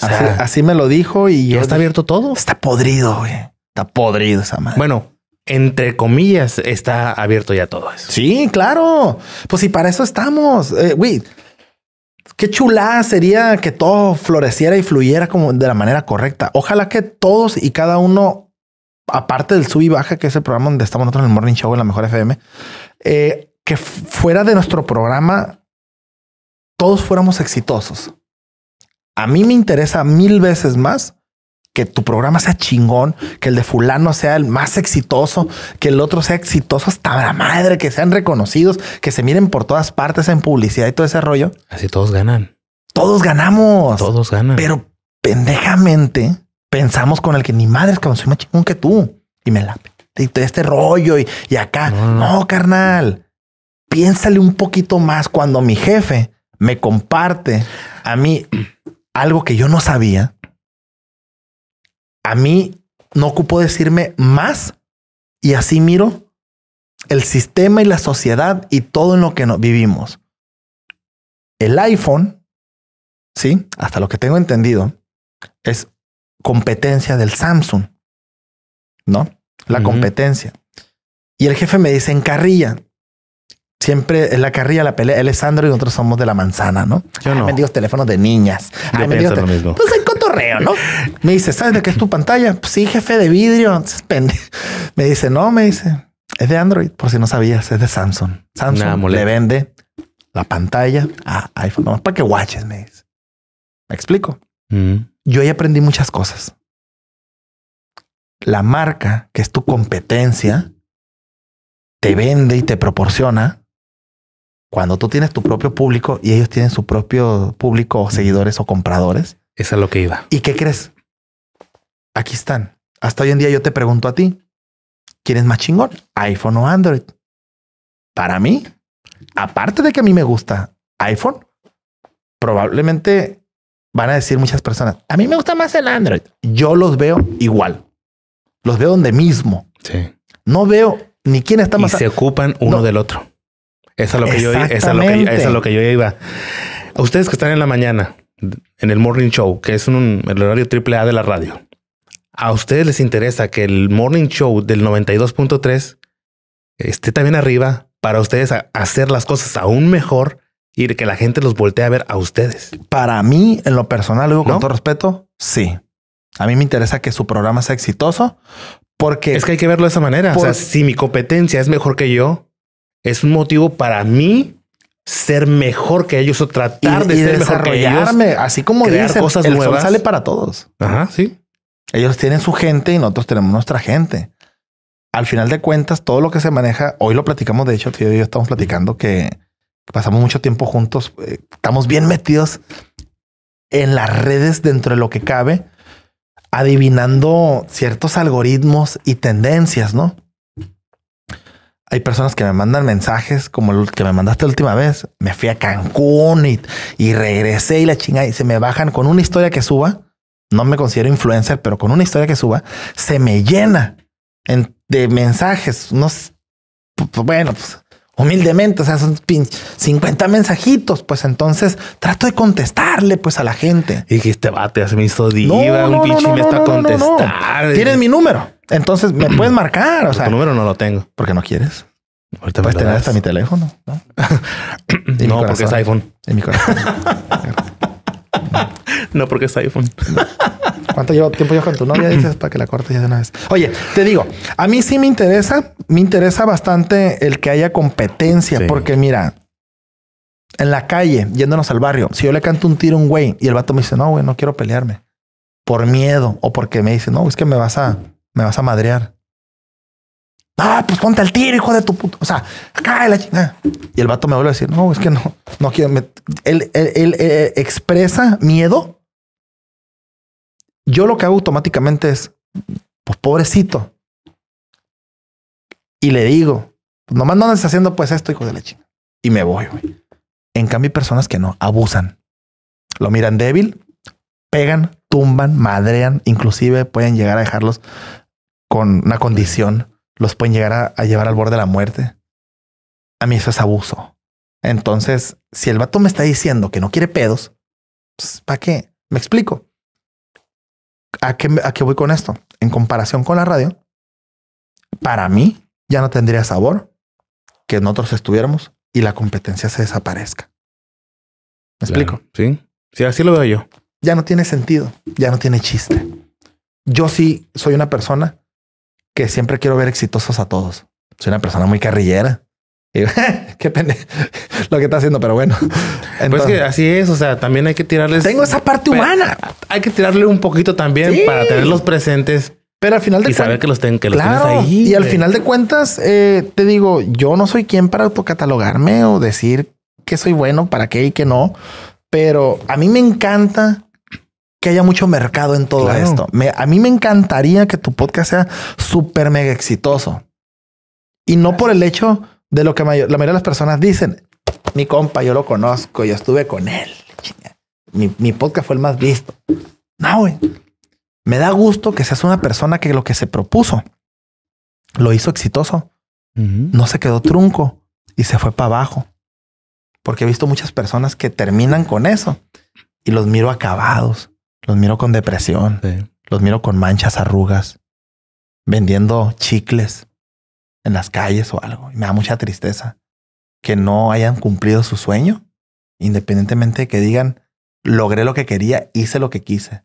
así, me lo dijo y ya está abierto todo. Está podrido, güey. Está podrido esa madre. Bueno, entre comillas, está abierto ya todo eso. Sí, claro. Pues si para eso estamos. Eh, güey, qué chulada sería que todo floreciera y fluyera como de la manera correcta. Ojalá que todos y cada uno aparte del sub y baja, que es el programa donde estamos nosotros en el Morning Show, en la Mejor FM, eh, que fuera de nuestro programa todos fuéramos exitosos. A mí me interesa mil veces más que tu programa sea chingón, que el de fulano sea el más exitoso, que el otro sea exitoso hasta la madre, que sean reconocidos, que se miren por todas partes en publicidad y todo ese rollo. Así todos ganan. Todos ganamos. Todos ganan. Pero pendejamente pensamos con el que ni madres, cabrón, soy más chingón que tú. Y me la y este rollo y, acá. No, carnal. Piénsale un poquito más cuando mi jefe me comparte a mí algo que yo no sabía. A mí no ocupo decirme más y así miro el sistema y la sociedad y todo en lo que nos vivimos. El iPhone, sí, hasta lo que tengo entendido, es competencia del Samsung, ¿no? La competencia. Y el jefe me dice en carrilla. Siempre en la carrilla, la pelea, él es Android y nosotros somos de la manzana, ¿no? Yo no. Ay, teléfonos de niñas. Entonces pues, el cotorreo, ¿no? me dice, ¿sabes de qué es tu pantalla? Pues, sí, jefe de vidrio. me dice, no, me dice, es de Android, por si no sabías, es de Samsung. Samsung le vende la pantalla a iPhone, para que watches, me dice. Me explico yo ahí aprendí muchas cosas. La marca, que es tu competencia, te vende y te proporciona cuando tú tienes tu propio público y ellos tienen su propio público o seguidores o compradores. Eso es lo que iba. ¿Y qué crees? Aquí están. Hasta hoy en día yo te pregunto a ti, ¿quién es más chingón? iPhone o Android. Para mí, aparte de que a mí me gusta iPhone, probablemente van a decir muchas personas, a mí me gusta más el Android. Yo los veo igual. Los veo donde mismo. No veo ni quién está más... Y se ocupan uno del otro. Eso es, lo que yo, lo que, yo iba. A ustedes que están en la mañana, en el Morning Show, que es un, el horario triple A de la radio, a ustedes les interesa que el Morning Show del 92.3 esté también arriba para ustedes hacer las cosas aún mejor y de que la gente los voltee a ver a ustedes. Para mí, en lo personal, luego con todo respeto, sí. A mí me interesa que su programa sea exitoso porque es que hay que verlo de esa manera. O sea, si mi competencia es mejor que yo, es un motivo para mí ser mejor que ellos o tratar de ser desarrollarme, mejor que ellos, así como dice cosas el nuevas. Sol sale para todos. Ajá, sí. Ellos tienen su gente y nosotros tenemos nuestra gente. Al final de cuentas, todo lo que se maneja, hoy lo platicamos, de hecho, tío estamos platicando que pasamos mucho tiempo juntos, eh, estamos bien metidos en las redes dentro de lo que cabe, adivinando ciertos algoritmos y tendencias, ¿no? Hay personas que me mandan mensajes como el que me mandaste la última vez. Me fui a Cancún y, y regresé y la chingada y se me bajan con una historia que suba. No me considero influencer, pero con una historia que suba se me llena de mensajes. Unos, bueno, pues Humildemente, o sea, son 50 mensajitos, pues entonces trato de contestarle pues a la gente. Y que este bate se me hizo diva, un pinche me está contestando. Tienes mi número, entonces me puedes marcar. O sea, tu número no lo tengo. porque no quieres? Ahorita puedes tener hasta mi teléfono, ¿no? no, porque es iPhone. En mi corazón. no porque es iPhone. ¿Cuánto llevo, tiempo llevo con tu novia? Dices para que la cortes ya de una vez. Oye, te digo, a mí sí me interesa, me interesa bastante el que haya competencia, porque mira, en la calle, yéndonos al barrio, si yo le canto un tiro a un güey y el vato me dice, no, güey, no quiero pelearme por miedo o porque me dice, no, es que me vas a, me vas a madrear. Ah, pues ponte al tiro, hijo de tu puta. O sea, cae la china, eh. Y el vato me vuelve a decir, no, es que no, no quiero. Él, él, expresa miedo. Yo lo que hago automáticamente es, pues pobrecito. Y le digo, pues, nomás no estás haciendo pues esto, hijo de la chingada. Y me voy, En cambio, hay personas que no, abusan. Lo miran débil, pegan, tumban, madrean, inclusive pueden llegar a dejarlos con una condición los pueden llegar a, llevar al borde de la muerte. A mí eso es abuso. Entonces, si el vato me está diciendo que no quiere pedos, pues, ¿para qué? Me explico. ¿A qué, voy con esto? En comparación con la radio, para mí ya no tendría sabor que nosotros estuviéramos y la competencia se desaparezca. ¿Me explico? Sí. Sí, así lo veo yo. Ya no tiene sentido, ya no tiene chiste. Yo sí soy una persona que siempre quiero ver exitosos a todos. Soy una persona muy carrillera. qué pende lo que está haciendo, pero bueno. pues que así es, o sea, también hay que tirarles. Tengo esa parte humana. Hay que tirarle un poquito también para tenerlos presentes. Pero al final de y saber que los, tengo que los tienes ahí. Y al final de cuentas, eh, te digo, yo no soy quien para autocatalogarme o decir que soy bueno para qué y que no. Pero a mí me encanta que haya mucho mercado en todo esto. a mí me encantaría que tu podcast sea súper mega exitoso. Y no por el hecho de lo que la mayoría de las personas dicen, mi compa, yo lo conozco, yo estuve con él. Mi, podcast fue el más visto. No, güey. Me da gusto que seas una persona que lo que se propuso lo hizo exitoso. No se quedó trunco y se fue para abajo. Porque he visto muchas personas que terminan con eso y los miro acabados los miro con depresión. Los miro con manchas, arrugas, vendiendo chicles en las calles o algo. Y me da mucha tristeza que no hayan cumplido su sueño, independientemente de que digan, logré lo que quería, hice lo que quise.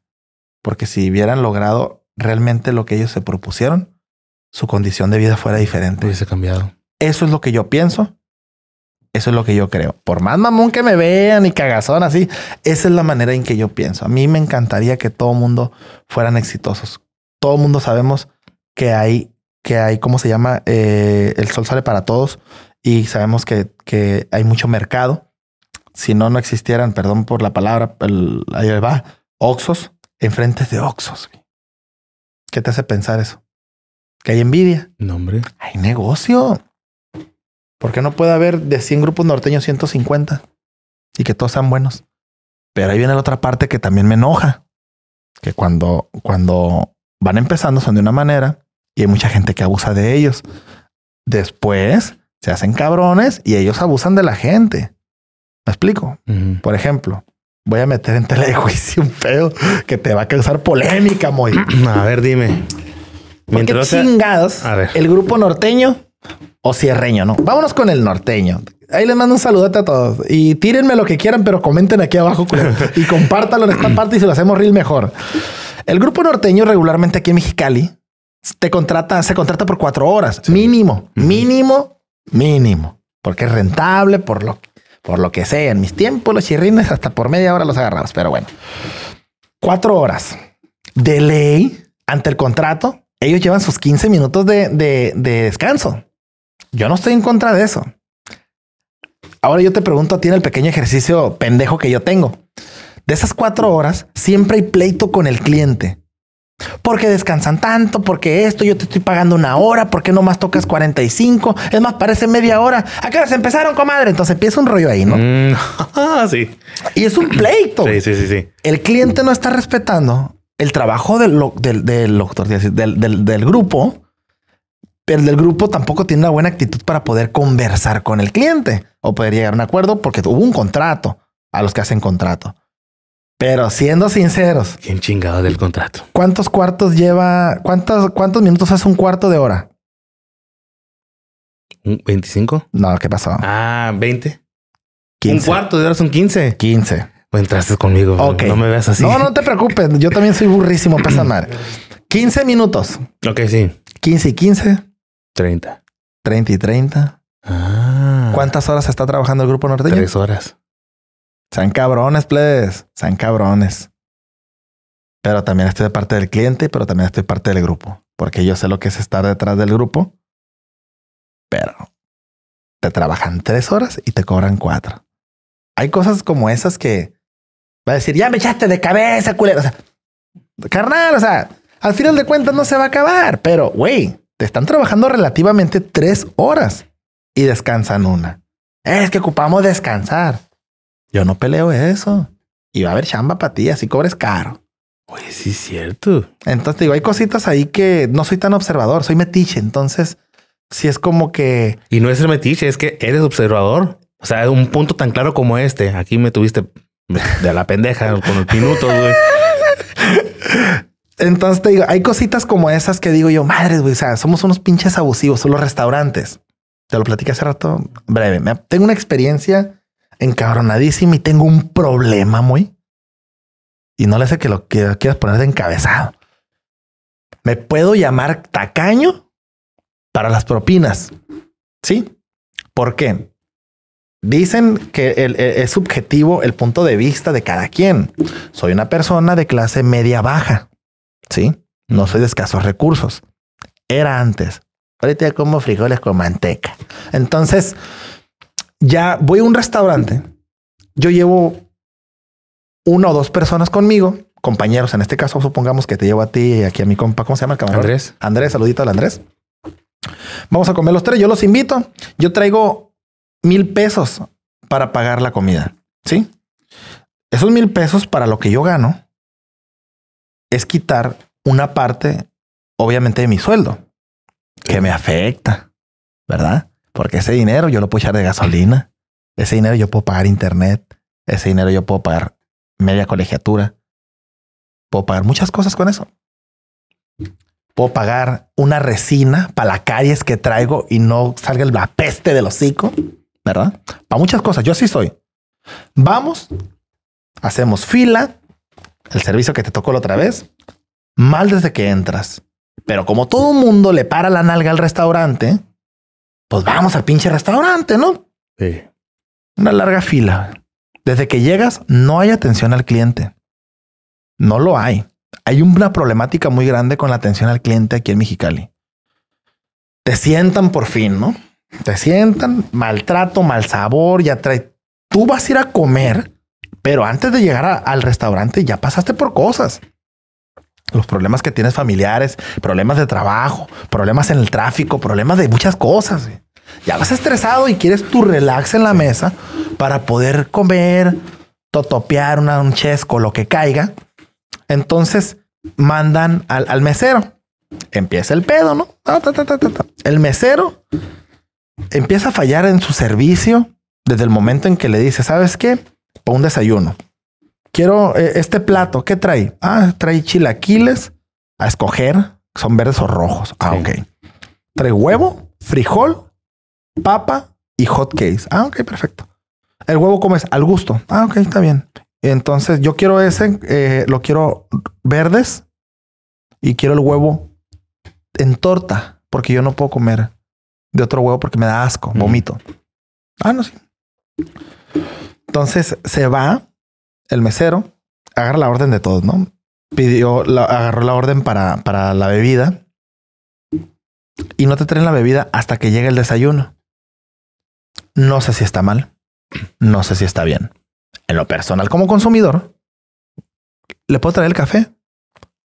Porque si hubieran logrado realmente lo que ellos se propusieron, su condición de vida fuera diferente. Hubiese cambiado. Eso es lo que yo pienso eso es lo que yo creo. Por más mamón que me vean y cagazón así, esa es la manera en que yo pienso. A mí me encantaría que todo mundo fueran exitosos. Todo mundo sabemos que hay, que hay, ¿cómo se llama? Eh, el sol sale para todos y sabemos que, que, hay mucho mercado. Si no, no existieran, perdón por la palabra, ahí va, Oxos, enfrente de Oxos. ¿Qué te hace pensar eso? Que hay envidia. No, hombre. Hay negocio. ¿Por qué no puede haber de 100 grupos norteños 150 y que todos sean buenos? Pero ahí viene la otra parte que también me enoja, que cuando, cuando van empezando son de una manera y hay mucha gente que abusa de ellos. Después se hacen cabrones y ellos abusan de la gente. ¿Me explico? Por ejemplo, voy a meter en telejuicio de juicio un pedo que te va a causar polémica, Moy. A ver, dime. Mientras ¿Por qué chingados, el grupo norteño o cierreño, ¿no? Vámonos con el norteño. Ahí les mando un saludote a todos. Y tírenme lo que quieran, pero comenten aquí abajo y compártalo en esta parte y se lo hacemos real mejor. El grupo norteño regularmente aquí en Mexicali te contrata, se contrata por cuatro horas, mínimo, mínimo, mínimo, porque es rentable, por lo, por lo que sea. En mis tiempos, los chirrines hasta por media hora los agarramos, pero bueno, cuatro horas de ley ante el contrato. Ellos llevan sus 15 minutos de descanso. Yo no estoy en contra de eso. Ahora yo te pregunto a ti en el pequeño ejercicio pendejo que yo tengo. De esas cuatro horas, siempre hay pleito con el cliente. Porque descansan tanto, porque esto, yo te estoy pagando una hora, porque más tocas 45, es más, parece media hora. Acá se empezaron, comadre? Entonces empieza un rollo ahí, ¿no? Mm, ah, sí. Y es un pleito. Sí, sí, sí, sí. El cliente no está respetando el trabajo del, del, del grupo pero el del grupo tampoco tiene una buena actitud para poder conversar con el cliente o poder llegar a un acuerdo porque hubo un contrato a los que hacen contrato. Pero siendo sinceros. ¿Quién chingado del contrato? ¿Cuántos cuartos lleva? ¿Cuántos, cuántos minutos hace un cuarto de hora? ¿25? No, ¿qué pasó? Ah, 20. Un cuarto de hora son 15. 15. O entraste conmigo. No me veas así. No, no te preocupes. Yo también soy burrísimo, pasa 15 minutos. Ok, sí. 15 y 15. 30. 30 y 30. Ah. ¿Cuántas horas está trabajando el grupo norteño? Tres horas. San cabrones, plebes. Sean cabrones. Pero también estoy de parte del cliente, pero también estoy parte del grupo. Porque yo sé lo que es estar detrás del grupo. Pero te trabajan tres horas y te cobran cuatro. Hay cosas como esas que va a decir, ya me echaste de cabeza, culero. O sea, carnal, o sea, al final de cuentas no se va a acabar, pero güey, te están trabajando relativamente tres horas y descansan una. Es que ocupamos descansar. Yo no peleo eso. Y va a haber chamba para ti, así cobres caro. Oye, sí es cierto. Entonces digo, hay cositas ahí que no soy tan observador, soy metiche. Entonces, si es como que... Y no es el metiche, es que eres observador. O sea, un punto tan claro como este. Aquí me tuviste de la pendeja con el minuto. güey. Entonces te digo, hay cositas como esas que digo yo, madres, güey, o sea, somos unos pinches abusivos, son los restaurantes. Te lo platiqué hace rato, breve. tengo una experiencia encabronadísima y tengo un problema muy. Y no le sé que lo quieras poner de encabezado. Me puedo llamar tacaño para las propinas. Sí. ¿Por qué? Dicen que e, es subjetivo el punto de vista de cada quien. Soy una persona de clase media baja. ¿sí? No soy de escasos recursos. Era antes. Ahorita como frijoles con manteca. Entonces, ya voy a un restaurante. Yo llevo una o dos personas conmigo, compañeros. En este caso, supongamos que te llevo a ti y aquí a mi compa. ¿Cómo se llama el camarero? Andrés. Andrés, saludito al Andrés. Vamos a comer los tres. Yo los invito. Yo traigo mil pesos para pagar la comida. Sí. Esos mil pesos para lo que yo gano es quitar una parte, obviamente, de mi sueldo que me afecta, ¿verdad? Porque ese dinero yo lo puedo echar de gasolina, ese dinero yo puedo pagar internet, ese dinero yo puedo pagar media colegiatura, puedo pagar muchas cosas con eso. Puedo pagar una resina para las calles que traigo y no salga la peste del hocico, ¿verdad? Para muchas cosas, yo así soy. Vamos, hacemos fila, el servicio que te tocó la otra vez, mal desde que entras. Pero como todo mundo le para la nalga al restaurante, pues vamos al pinche restaurante, ¿no? Sí. Una larga fila. Desde que llegas, no hay atención al cliente. No lo hay. Hay una problemática muy grande con la atención al cliente aquí en Mexicali. Te sientan por fin, ¿no? Te sientan, maltrato, mal sabor, ya trae. Tú vas a ir a comer pero antes de llegar al restaurante ya pasaste por cosas. Los problemas que tienes familiares, problemas de trabajo, problemas en el tráfico, problemas de muchas cosas. Ya vas estresado y quieres tu relax en la mesa para poder comer, totopear un chesco, lo que caiga. Entonces mandan al, al mesero. Empieza el pedo, ¿no? El mesero empieza a fallar en su servicio desde el momento en que le dice, ¿sabes qué? para un desayuno. Quiero eh, este plato, ¿qué trae? Ah, trae chilaquiles a escoger, son verdes o rojos. Ah, ok. Trae huevo, frijol, papa y hot cakes. Ah, ok, perfecto. El huevo comes al gusto. Ah, ok, está bien. Entonces yo quiero ese, eh, lo quiero verdes y quiero el huevo en torta porque yo no puedo comer de otro huevo porque me da asco, vomito. Ah, no, sí. Entonces se va el mesero, agarra la orden de todos, ¿no? Pidió, agarró la orden para, la bebida y no te traen la bebida hasta que llegue el desayuno. No sé si está mal, no sé si está bien. En lo personal, como consumidor, le puedo traer el café,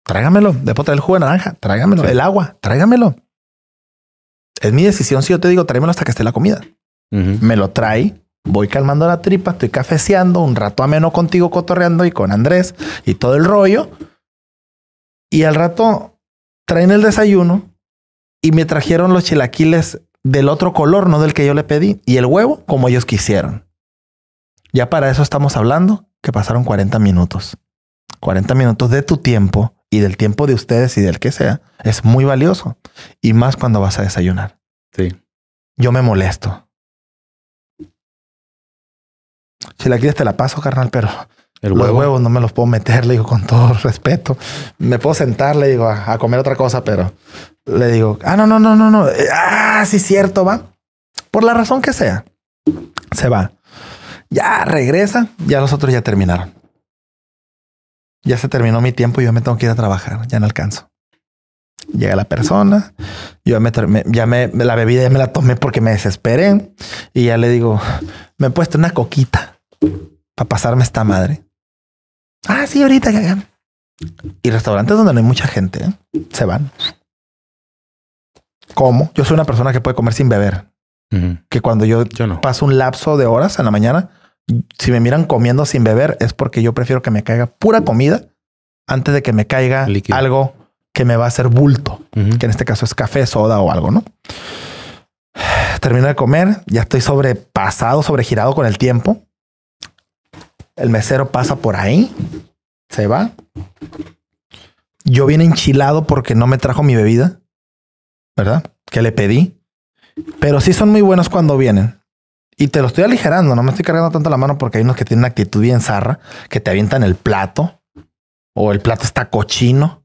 tráigamelo, le puedo traer el jugo de naranja, tráigamelo, el agua, tráigamelo. Es mi decisión si yo te digo tráemelo hasta que esté la comida. Me lo trae voy calmando la tripa, estoy cafeceando, un rato ameno contigo cotorreando y con Andrés y todo el rollo. Y al rato traen el desayuno y me trajeron los chilaquiles del otro color, no del que yo le pedí, y el huevo como ellos quisieron. Ya para eso estamos hablando, que pasaron 40 minutos. 40 minutos de tu tiempo y del tiempo de ustedes y del que sea es muy valioso. Y más cuando vas a desayunar. Sí. Yo me molesto Si la quieres te la paso, carnal, pero ¿El huevo? los huevos no me los puedo meter, le digo, con todo respeto. Me puedo sentar, le digo, a, comer otra cosa, pero le digo, ah, no, no, no, no, no. Eh, ah, sí, cierto, va. Por la razón que sea, se va. Ya regresa, ya los otros ya terminaron. Ya se terminó mi tiempo y yo me tengo que ir a trabajar, ya no alcanzo. Llega la persona, yo ya me, la bebida ya me la tomé porque me desesperé y ya le digo, me he puesto una coquita para pasarme esta madre. Ah, sí, ahorita. Y restaurantes donde no hay mucha gente ¿eh? se van. como Yo soy una persona que puede comer sin beber. Que cuando yo, paso un lapso de horas en la mañana, si me miran comiendo sin beber, es porque yo prefiero que me caiga pura comida antes de que me caiga algo que me va a hacer bulto, que en este caso es café, soda o algo, ¿no? Termino de comer, ya estoy sobrepasado, sobregirado con el tiempo. El mesero pasa por ahí, se va. Yo vine enchilado porque no me trajo mi bebida, ¿verdad? Que le pedí. Pero sí son muy buenos cuando vienen. Y te lo estoy aligerando, no me estoy cargando tanto la mano porque hay unos que tienen una actitud bien zarra, que te avientan el plato o el plato está cochino.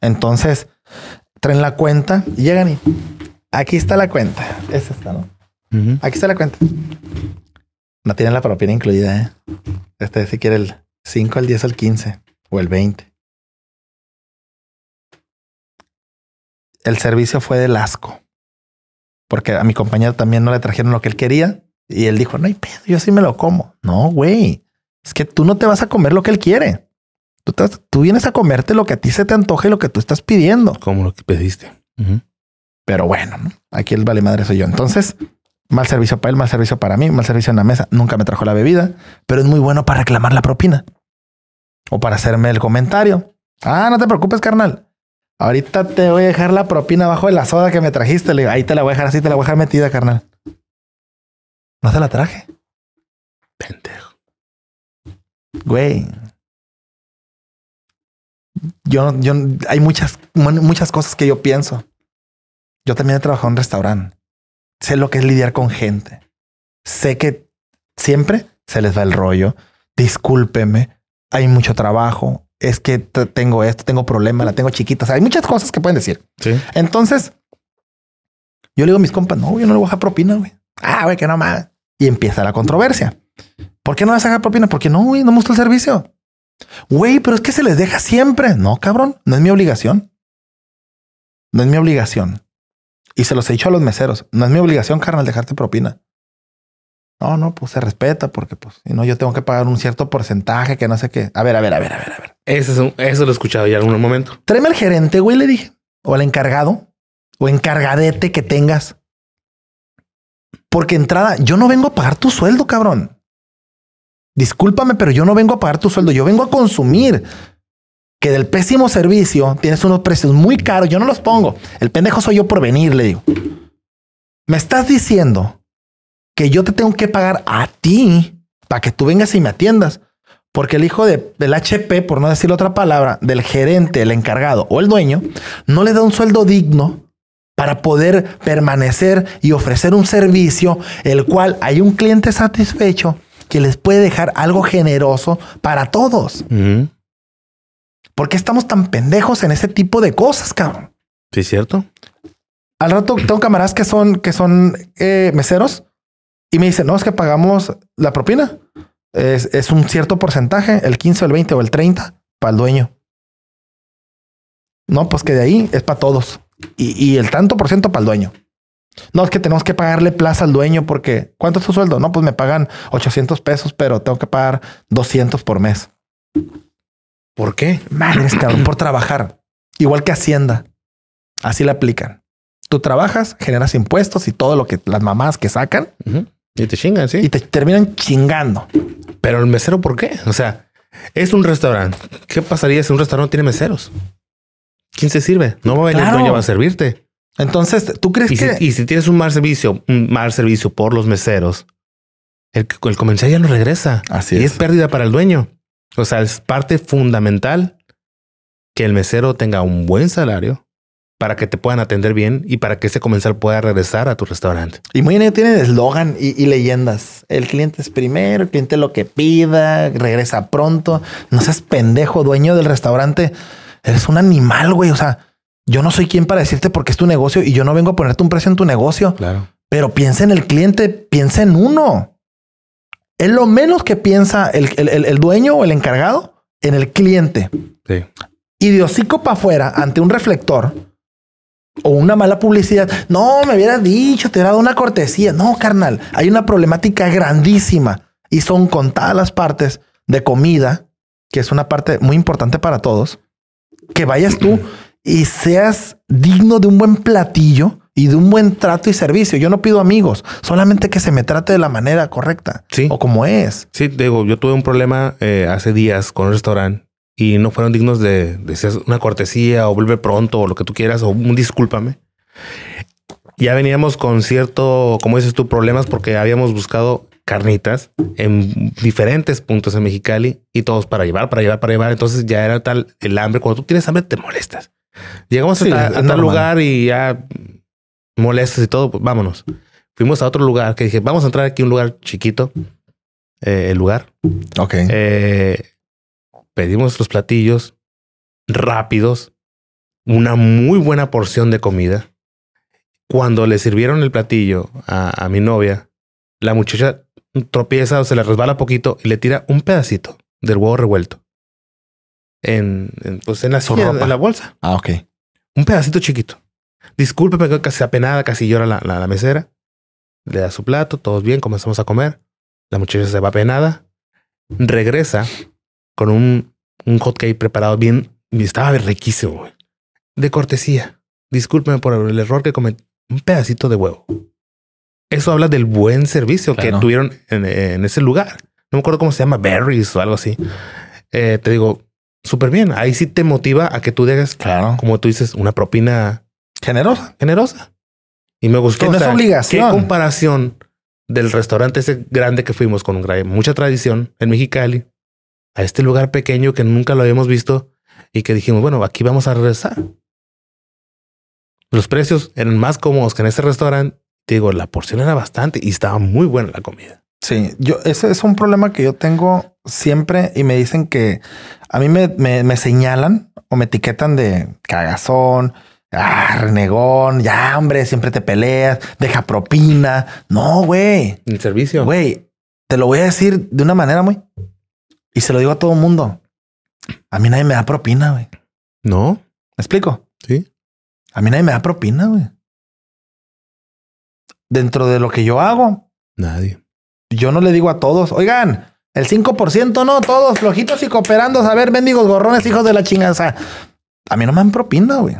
Entonces, traen la cuenta, y llegan y aquí está la cuenta. Es esta, ¿no? Aquí está la cuenta. No tiene la propina incluida, ¿eh? Este si quiere el 5, el 10, el 15 o el 20. El servicio fue de asco. Porque a mi compañero también no le trajeron lo que él quería. Y él dijo, no hay pedo, yo sí me lo como. No, güey. Es que tú no te vas a comer lo que él quiere. Tú, tú, vienes a comerte lo que a ti se te antoje y lo que tú estás pidiendo. Como lo que pediste. Pero bueno, aquí el vale madre soy yo. Entonces, Mal servicio para él, mal servicio para mí, mal servicio en la mesa. Nunca me trajo la bebida, pero es muy bueno para reclamar la propina o para hacerme el comentario. Ah, no te preocupes, carnal. Ahorita te voy a dejar la propina abajo de la soda que me trajiste. ahí te la voy a dejar así, te la voy a dejar metida, carnal. No se la traje. Pendejo. Güey. Yo, yo, hay muchas, muchas cosas que yo pienso. Yo también he trabajado en un restaurante sé lo que es lidiar con gente. Sé que siempre se les va el rollo. Discúlpeme, hay mucho trabajo. Es que tengo esto, tengo problemas, la tengo chiquita. hay muchas cosas que pueden decir. Entonces, yo le digo a mis compas, no, yo no le voy a dejar propina, Ah, güey, que no más, Y empieza la controversia. ¿Por qué no vas a dejar propina? Porque no, güey, no me gusta el servicio. Güey, pero es que se les deja siempre. No, cabrón, no es mi obligación. No es mi obligación. Y se los he dicho a los meseros. No es mi obligación, carnal, dejarte propina. No, no, pues se respeta porque, pues, si no, yo tengo que pagar un cierto porcentaje que no sé qué. A ver, a ver, a ver, a ver, a ver. Eso, es eso lo he escuchado ya en algún momento. Tráeme al gerente, güey, le dije. O al encargado. O encargadete que tengas. Porque entrada, yo no vengo a pagar tu sueldo, cabrón. Discúlpame, pero yo no vengo a pagar tu sueldo. Yo vengo a consumir que del pésimo servicio tienes unos precios muy caros. Yo no los pongo. El pendejo soy yo por venir, le digo. Me estás diciendo que yo te tengo que pagar a ti para que tú vengas y me atiendas. Porque el hijo del HP, por no decir otra palabra, del gerente, el encargado o el dueño, no le da un sueldo digno para poder permanecer y ofrecer un servicio el cual hay un cliente satisfecho que les puede dejar algo generoso para todos. ¿Por qué estamos tan pendejos en ese tipo de cosas, cabrón? Sí, cierto. Al rato tengo camaradas que son, que son eh, meseros y me dicen, no, es que pagamos la propina. Es, es, un cierto porcentaje, el 15, el 20 o el 30 para el dueño. No, pues que de ahí es para todos. Y, y el tanto por ciento para el dueño. No, es que tenemos que pagarle plaza al dueño porque ¿cuánto es su sueldo? No, pues me pagan 800 pesos, pero tengo que pagar 200 por mes. ¿Por qué? Madres, por trabajar. Igual que Hacienda. Así la aplican. Tú trabajas, generas impuestos y todo lo que las mamás que sacan. Y te chingan, sí. Y te terminan chingando. Pero el mesero, ¿por qué? O sea, es un restaurante. ¿Qué pasaría si un restaurante tiene meseros? ¿Quién se sirve? No va a venir el dueño va a servirte. Entonces, ¿tú crees que...? y si tienes un mal servicio, un mal servicio por los meseros, el, el comensal ya no regresa. Así y es pérdida para el dueño. O sea, es parte fundamental que el mesero tenga un buen salario para que te puedan atender bien y para que ese comensal pueda regresar a tu restaurante. Y muy bien, tiene eslogan y, leyendas. El cliente es primero, el cliente lo que pida, regresa pronto. No seas pendejo, dueño del restaurante. Eres un animal, güey. O sea, yo no soy quien para decirte porque es tu negocio y yo no vengo a ponerte un precio en tu negocio. Claro. Pero piensa en el cliente, piensa en uno es lo menos que piensa el, dueño o el encargado en el cliente. Sí. Y de para afuera, ante un reflector o una mala publicidad, no, me hubiera dicho, te hubiera dado una cortesía. No, carnal, hay una problemática grandísima y son contadas las partes de comida, que es una parte muy importante para todos, que vayas tú y seas digno de un buen platillo y de un buen trato y servicio. Yo no pido amigos, solamente que se me trate de la manera correcta o como es. Sí, digo, yo tuve un problema eh, hace días con un restaurante y no fueron dignos de, de una cortesía o vuelve pronto o lo que tú quieras o un discúlpame. Ya veníamos con cierto, como dices tú, problemas porque habíamos buscado carnitas en diferentes puntos en Mexicali y todos para llevar, para llevar, para llevar. Entonces ya era tal el hambre. Cuando tú tienes hambre, te molestas. Llegamos a, a tal lugar y ya molestas y todo, pues vámonos. Fuimos a otro lugar que dije, vamos a entrar aquí a un lugar chiquito, eh, el lugar. Ok. Eh, pedimos los platillos rápidos, una muy buena porción de comida. Cuando le sirvieron el platillo a, mi novia, la muchacha tropieza o se le resbala poquito y le tira un pedacito del huevo revuelto. En, pues en la en la bolsa. Ah, ok. Un pedacito chiquito. Disculpe, pero casi apenada, casi llora la, mesera. Le da su plato, todos bien, comenzamos a comer. La muchacha se va apenada. Regresa con un, un hot cake preparado bien. Estaba riquísimo, güey. De cortesía. Discúlpeme por el error que cometí. Un pedacito de huevo. Eso habla del buen servicio que tuvieron en, ese lugar. No me acuerdo cómo se llama, Berries o algo así. Eh, te digo, súper bien. Ahí sí te motiva a que tú digas, claro. como tú dices, una propina Generosa. Generosa. Y me gustó. Que Qué comparación del restaurante ese grande que fuimos con mucha tradición en Mexicali a este lugar pequeño que nunca lo habíamos visto y que dijimos, bueno, aquí vamos a regresar. Los precios eran más cómodos que en ese restaurante. Digo, la porción era bastante y estaba muy buena la comida. Sí, yo, ese es un problema que yo tengo siempre y me dicen que a mí me, me, me señalan o me etiquetan de cagazón, ah, renegón, ya, hombre, siempre te peleas, deja propina. No, güey. El servicio. Güey, te lo voy a decir de una manera muy. Y se lo digo a todo el mundo. A mí nadie me da propina, güey. No. ¿Me explico? Sí. A mí nadie me da propina, güey. Dentro de lo que yo hago. Nadie. Yo no le digo a todos, oigan, el 5% no, todos flojitos y cooperando. A ver, mendigos gorrones, hijos de la chingada. a mí no me dan propina, güey.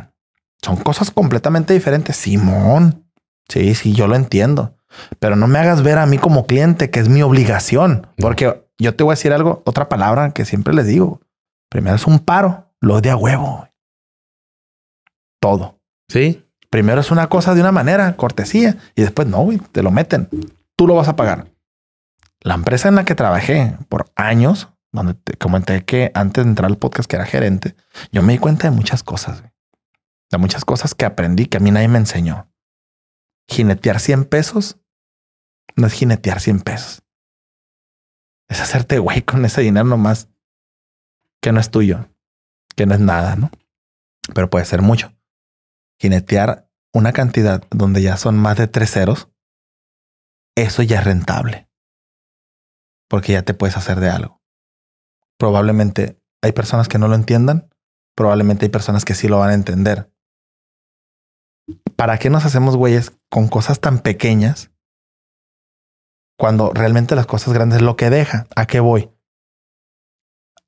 Son cosas completamente diferentes. Simón. Sí, sí, yo lo entiendo. Pero no me hagas ver a mí como cliente, que es mi obligación. Porque yo te voy a decir algo, otra palabra que siempre les digo. Primero es un paro, lo de a huevo. Todo. Sí. Primero es una cosa de una manera, cortesía, y después no, güey, te lo meten. Tú lo vas a pagar. La empresa en la que trabajé por años, donde te comenté que antes de entrar al podcast que era gerente, yo me di cuenta de muchas cosas de muchas cosas que aprendí que a mí nadie me enseñó. Jinetear 100 pesos no es jinetear 100 pesos. Es hacerte güey con ese dinero nomás que no es tuyo, que no es nada, ¿no? Pero puede ser mucho. Jinetear una cantidad donde ya son más de tres ceros, eso ya es rentable. Porque ya te puedes hacer de algo. Probablemente hay personas que no lo entiendan, probablemente hay personas que sí lo van a entender ¿para qué nos hacemos güeyes con cosas tan pequeñas cuando realmente las cosas grandes lo que deja? ¿A qué voy?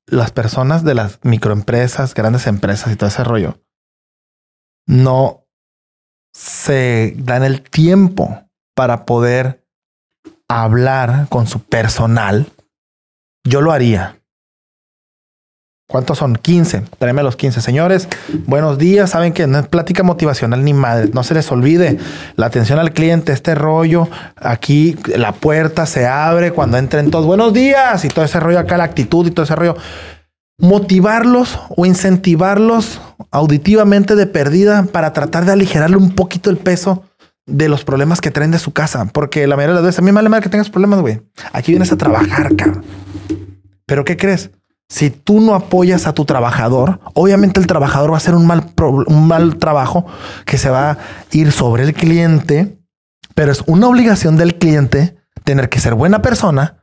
Las personas de las microempresas, grandes empresas y todo ese rollo, no se dan el tiempo para poder hablar con su personal. Yo lo haría. ¿Cuántos son? 15. Tráeme los 15. Señores, buenos días. Saben que no es plática motivacional ni madre. No se les olvide la atención al cliente, este rollo. Aquí la puerta se abre cuando entren todos. Buenos días. Y todo ese rollo acá, la actitud y todo ese rollo. Motivarlos o incentivarlos auditivamente de perdida para tratar de aligerarle un poquito el peso de los problemas que traen de su casa. Porque la mayoría de las veces, a mí me vale que tengas problemas, güey. Aquí vienes a trabajar, cabrón. Pero ¿qué crees? Si tú no apoyas a tu trabajador, obviamente el trabajador va a hacer un mal, un mal trabajo que se va a ir sobre el cliente, pero es una obligación del cliente tener que ser buena persona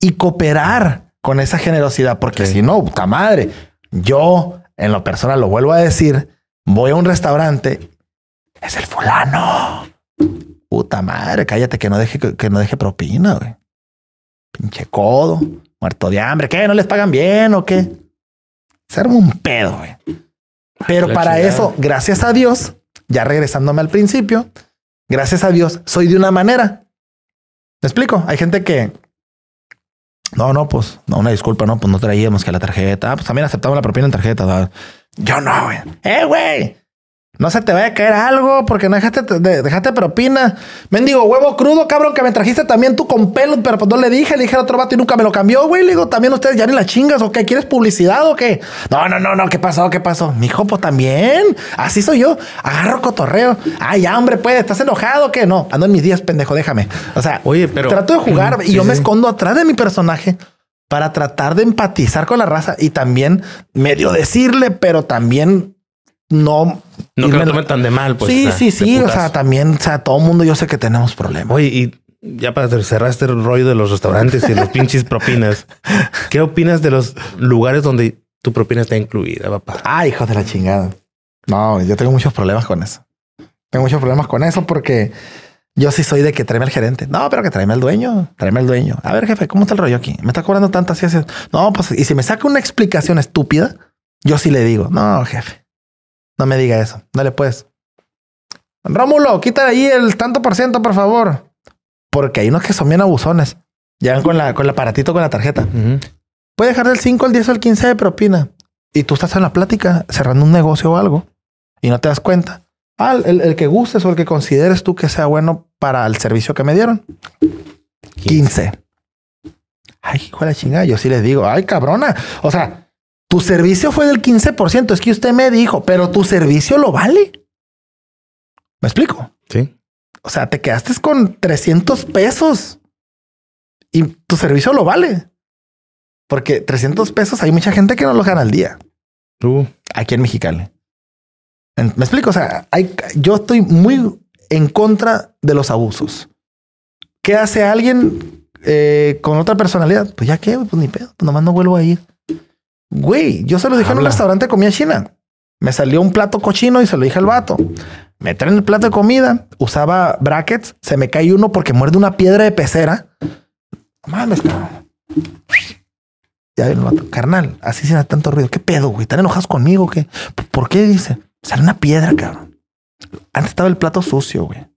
y cooperar con esa generosidad, porque si no, puta madre, yo en lo personal lo vuelvo a decir, voy a un restaurante, es el fulano. Puta madre, cállate que no deje que, que no deje propina, güey. Pinche codo muerto de hambre. ¿Qué? ¿No les pagan bien o qué? Se un pedo, güey. Pero para eso, gracias a Dios, ya regresándome al principio, gracias a Dios, soy de una manera. ¿Me explico? Hay gente que... No, no, pues, no, una disculpa, no, pues no traíamos que la tarjeta. Ah, pues también aceptamos la propina en tarjeta. Yo no, güey. ¡Eh, güey! No se te vaya a caer algo porque no dejaste, de, propina. Mendigo, huevo crudo, cabrón, que me trajiste también tú con pelo, pero pues no le dije, le dije al otro vato y nunca me lo cambió, güey. Le digo, también ustedes ya ni las chingas, ¿o qué? ¿Quieres publicidad o qué? No, no, no, no, ¿qué pasó? ¿Qué pasó? Mijo, pues también. Así soy yo. Agarro cotorreo. Ay, hombre, puede. ¿estás enojado o qué? No, ando en mis días, pendejo, déjame. O sea, oye, pero. Trato de jugar y yo me escondo atrás de mi personaje para tratar de empatizar con la raza y también medio decirle, pero también no no que me lo tomen tan de mal, pues. Sí, sí, sí. O sea, también, o sea, todo el mundo yo sé que tenemos problemas. Oye, y ya para cerrar este rollo de los restaurantes y los pinches propinas, ¿qué opinas de los lugares donde tu propina está incluida, papá? Ah, hijo de la chingada. No, yo tengo muchos problemas con eso. Tengo muchos problemas con eso porque yo sí soy de que traeme al gerente. No, pero que traeme al dueño, traeme al dueño. A ver, jefe, ¿cómo está el rollo aquí? Me está cobrando tantas y No, pues, y si me saca una explicación estúpida, yo sí le digo, no, jefe, no me diga eso. Dale pues. Rómulo, quita ahí el tanto por ciento, por favor. Porque hay unos que son bien abusones. Llegan con la, con el aparatito, con la tarjeta. Puede dejar del 5 al 10 o el 15 de propina. Y tú estás en la plática cerrando un negocio o algo y no te das cuenta. Ah, el, que gustes o el que consideres tú que sea bueno para el servicio que me dieron. 15. Ay, hijo de chingada. Yo sí les digo, ay, cabrona. O sea, tu servicio fue del 15%, es que usted me dijo, pero tu servicio lo vale. ¿Me explico? Sí. O sea, te quedaste con 300 pesos y tu servicio lo vale. Porque 300 pesos hay mucha gente que no lo gana al día. ¿Tú? Aquí en Mexicali. Me explico. O sea, hay, yo estoy muy en contra de los abusos. ¿Qué hace alguien eh, con otra personalidad? Pues ya qué, pues ni pedo, pues nomás no vuelvo a ir. Güey, yo se lo dije en un restaurante de comida china. Me salió un plato cochino y se lo dije al vato. Me traen el plato de comida, usaba brackets, se me cae uno porque muerde una piedra de pecera. Mames, ya el vato, carnal, así sin tanto ruido. ¿Qué pedo, güey? ¿Están enojados conmigo? ¿Qué? ¿Por qué? Dice, sale una piedra, cabrón. Antes estaba el plato sucio, güey.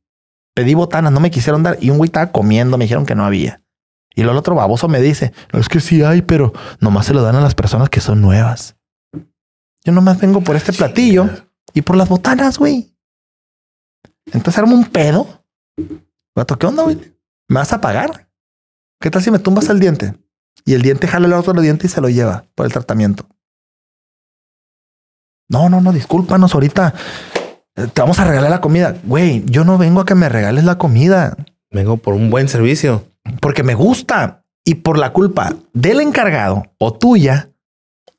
Pedí botanas, no me quisieron dar y un güey estaba comiendo, me dijeron que no había. Y luego el otro baboso me dice, es que sí hay, pero nomás se lo dan a las personas que son nuevas. Yo nomás vengo por este platillo y por las botanas, güey. Entonces armo un pedo. Vato, ¿qué onda, güey? ¿Me vas a pagar? ¿Qué tal si me tumbas el diente? Y el diente jala el otro diente y se lo lleva por el tratamiento. No, no, no, discúlpanos ahorita. Eh, te vamos a regalar la comida. Güey, yo no vengo a que me regales la comida. Vengo por un buen servicio porque me gusta y por la culpa del encargado o tuya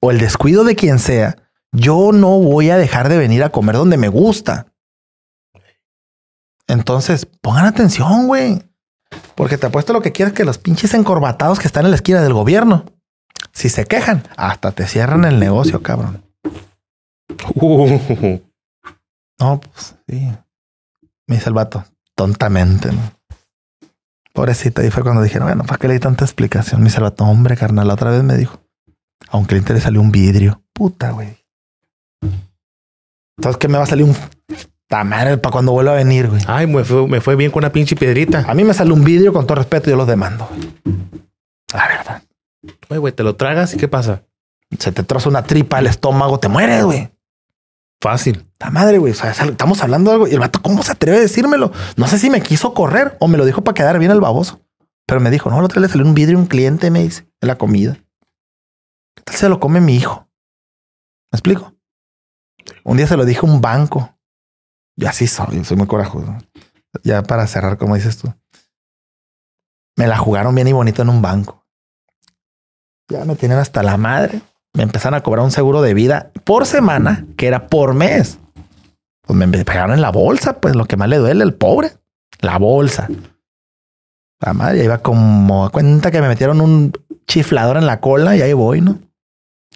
o el descuido de quien sea, yo no voy a dejar de venir a comer donde me gusta. Entonces, pongan atención, güey. Porque te apuesto lo que quieras que los pinches encorbatados que están en la esquina del gobierno, si se quejan, hasta te cierran el negocio, cabrón. Uh. No, pues sí. Me dice el vato, tontamente, ¿no? Pobrecita, y fue cuando dijeron, bueno, ¿para qué le di tanta explicación? Me salvató, hombre, carnal, la otra vez me dijo. Aunque le interés salió un vidrio. Puta, güey. Entonces, ¿qué me va a salir un Tamar para cuando vuelva a venir, güey. Ay, me fue, bien con una pinche piedrita. A mí me salió un vidrio con todo respeto yo lo demando. La verdad. Güey, güey, te lo tragas y qué pasa? Se te traza una tripa al estómago, te mueres, güey. Fácil. La madre, güey. O sea, estamos hablando de algo. Y el vato, ¿cómo se atreve a decírmelo? No sé si me quiso correr o me lo dijo para quedar bien el baboso. Pero me dijo, no, otro día le salió un vidrio un cliente, me dice, de la comida. ¿Qué Tal se lo come mi hijo. ¿Me explico? Un día se lo dije a un banco. Yo así soy, soy muy corajoso. Ya para cerrar, como dices tú. Me la jugaron bien y bonito en un banco. Ya me tienen hasta la madre me empezaron a cobrar un seguro de vida por semana, que era por mes. Pues me pegaron en la bolsa, pues lo que más le duele al pobre, la bolsa. La madre, iba como a cuenta que me metieron un chiflador en la cola y ahí voy, ¿no?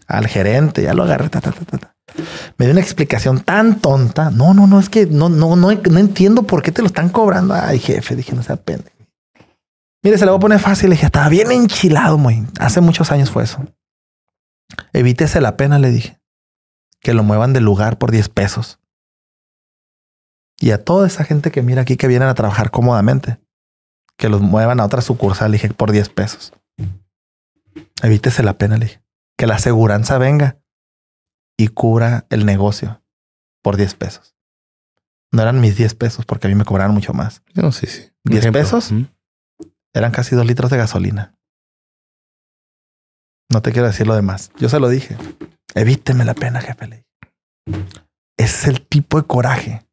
Al gerente, ya lo agarré, ta, Me dio una explicación tan tonta. No, no, no, es que no, no, no, entiendo por qué te lo están cobrando. Ay, jefe, dije, no se apende. Mire, se lo voy a poner fácil. Le dije, estaba bien enchilado, muy. Hace muchos años fue eso. Evítese la pena, le dije. Que lo muevan del lugar por 10 pesos. Y a toda esa gente que mira aquí que vienen a trabajar cómodamente, que los muevan a otra sucursal, le dije, por 10 pesos. Evítese la pena, le dije. Que la aseguranza venga y cubra el negocio por 10 pesos. No eran mis 10 pesos porque a mí me cobraron mucho más. No, sí, sí. 10 pesos eran casi dos litros de gasolina. No te quiero decir lo demás. Yo se lo dije. Evíteme la pena, jefe. es el tipo de coraje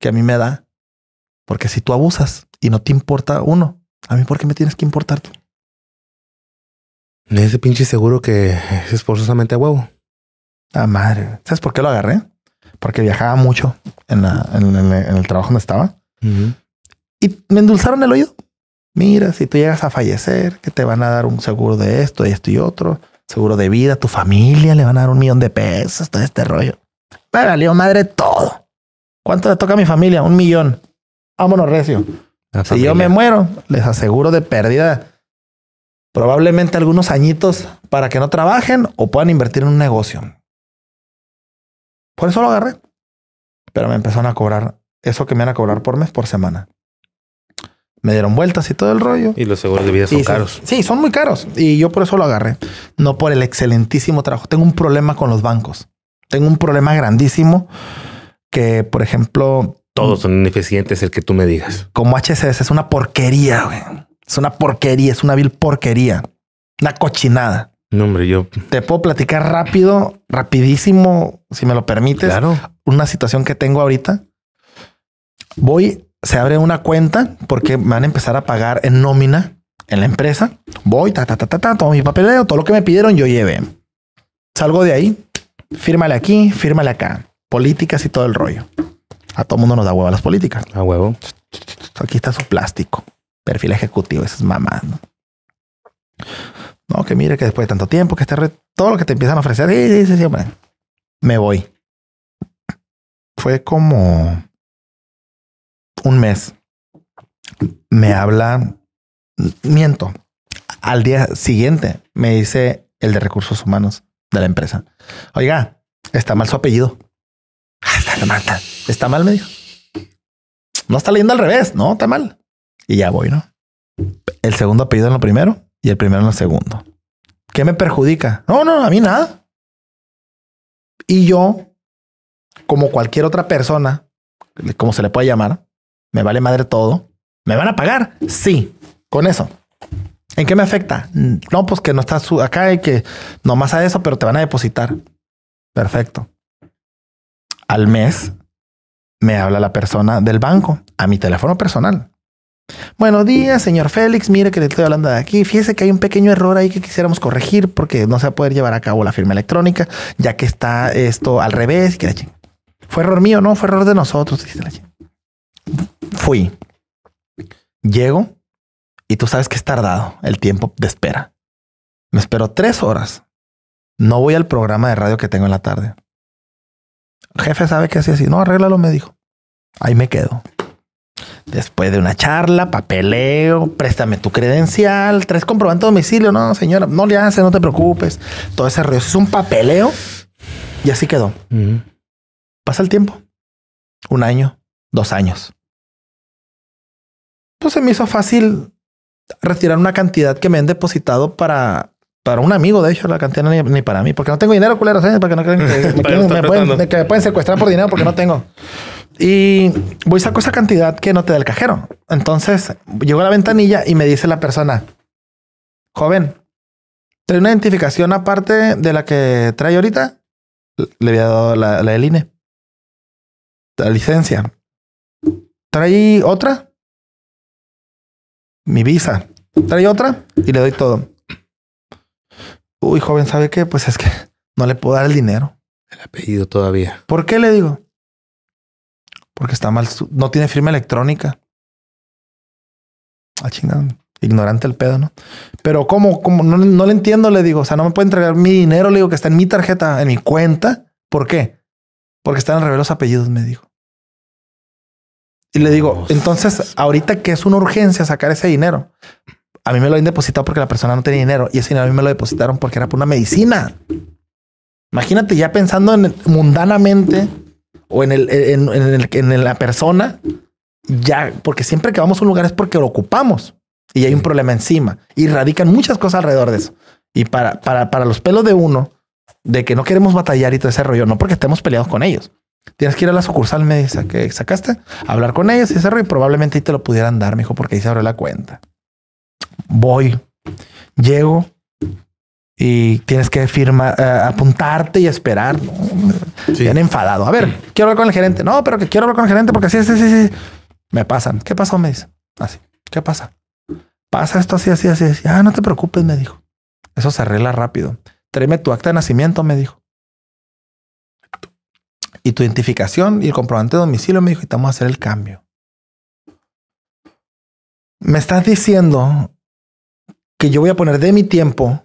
que a mí me da. Porque si tú abusas y no te importa uno, a mí, ¿por qué me tienes que importar tú? Ese pinche seguro que es forzosamente a huevo. Ah, madre. ¿Sabes por qué lo agarré? Porque viajaba mucho en, el trabajo donde estaba. Y me endulzaron el oído mira, si tú llegas a fallecer, que te van a dar un seguro de esto, y esto y otro, seguro de vida, tu familia le van a dar un millón de pesos, todo este rollo. Me valió madre todo. ¿Cuánto le toca a mi familia? Un millón. Vámonos, recio. si yo me muero, les aseguro de pérdida probablemente algunos añitos para que no trabajen o puedan invertir en un negocio. Por eso lo agarré. Pero me empezaron a cobrar eso que me van a cobrar por mes, por semana me dieron vueltas y todo el rollo. Y los seguros de vida son caros. Sí, son muy caros. Y yo por eso lo agarré. No por el excelentísimo trabajo. Tengo un problema con los bancos. Tengo un problema grandísimo que, por ejemplo... Todos son ineficientes, el que tú me digas. Como HSS es una porquería, güey. Es una porquería, es una vil porquería. Una cochinada. No, hombre, yo... Te puedo platicar rápido, rapidísimo, si me lo permites. Claro. Una situación que tengo ahorita. Voy se abre una cuenta porque van a empezar a pagar en nómina en la empresa. Voy, ta, ta, ta, ta, ta, todo mi papeleo, todo lo que me pidieron, yo llevé. Salgo de ahí, fírmale aquí, fírmale acá. Políticas y todo el rollo. A todo mundo nos da huevo las políticas. A huevo. Aquí está su plástico. Perfil ejecutivo, esas mamás. ¿no? que mire que después de tanto tiempo, que este todo lo que te empiezan a ofrecer, sí, sí, sí, Me voy. Fue como un mes, me habla, miento, al día siguiente me dice el de recursos humanos de la empresa, oiga, está mal su apellido. Ah, está mal, me dijo. No está leyendo al revés, no, está mal. Y ya voy, ¿no? El segundo apellido en lo primero y el primero en lo segundo. ¿Qué me perjudica? No, no, a mí nada. Y yo, como cualquier otra persona, como se le puede llamar, me vale madre todo. ¿Me van a pagar? Sí, con eso. ¿En qué me afecta? Mm, no, pues que no estás acá y que más a eso, pero te van a depositar. Perfecto. Al mes me habla la persona del banco a mi teléfono personal. Buenos días, señor Félix. Mire que le estoy hablando de aquí. Fíjese que hay un pequeño error ahí que quisiéramos corregir porque no se va a poder llevar a cabo la firma electrónica, ya que está esto al revés. Fue error mío, no, fue error de nosotros. Dice la fui, llego y tú sabes que es tardado el tiempo de espera. Me espero tres horas. No voy al programa de radio que tengo en la tarde. El jefe sabe que así así. No, arréglalo, me dijo. Ahí me quedo. Después de una charla, papeleo, préstame tu credencial, tres comprobantes de domicilio. No, señora, no le haces, no te preocupes. Todo ese rollo. Es un papeleo y así quedó. Pasa el tiempo. Un año, dos años pues me hizo fácil retirar una cantidad que me han depositado para, para un amigo. De hecho, la cantidad ni, para mí, porque no tengo dinero, culero. ¿eh? porque no creen que me, pueden, secuestrar por dinero porque no tengo. Y voy saco esa cantidad que no te da el cajero. Entonces llego a la ventanilla y me dice la persona, joven, trae una identificación aparte de la que trae ahorita. Le había dado la, la del INE. La licencia. ¿Trae otra? mi visa. Trae otra y le doy todo. Uy, joven, ¿sabe qué? Pues es que no le puedo dar el dinero. El apellido todavía. ¿Por qué le digo? Porque está mal, no tiene firma electrónica. Ah, chingado. Ignorante el pedo, ¿no? Pero ¿cómo? cómo? No, le entiendo, le digo. O sea, no me puede entregar mi dinero, le digo que está en mi tarjeta, en mi cuenta. ¿Por qué? Porque están en revés los apellidos, me dijo. Y le digo, entonces, ahorita que es una urgencia sacar ese dinero, a mí me lo han depositado porque la persona no tenía dinero y ese dinero a mí me lo depositaron porque era por una medicina. Imagínate ya pensando en mundanamente o en, el, en, el, en la persona, ya, porque siempre que vamos a un lugar es porque lo ocupamos y hay un problema encima y radican muchas cosas alrededor de eso. Y para, para, para los pelos de uno, de que no queremos batallar y todo ese rollo, no porque estemos peleados con ellos, Tienes que ir a la sucursal, me dice, que sacaste, hablar con ellos y ese y probablemente ahí te lo pudieran dar, me dijo, porque ahí se abrió la cuenta. Voy, llego y tienes que firmar, eh, apuntarte y esperar. Sí. enfadado. A ver, quiero hablar con el gerente. No, pero que quiero hablar con el gerente porque así sí, sí, sí. Me pasan. ¿Qué pasó? Me dice. Así. ¿Qué pasa? Pasa esto así, así, así, así. Ah, no te preocupes, me dijo. Eso se arregla rápido. Tráeme tu acta de nacimiento, me dijo y tu identificación y el comprobante de domicilio, me dijo, y a hacer el cambio. Me estás diciendo que yo voy a poner de mi tiempo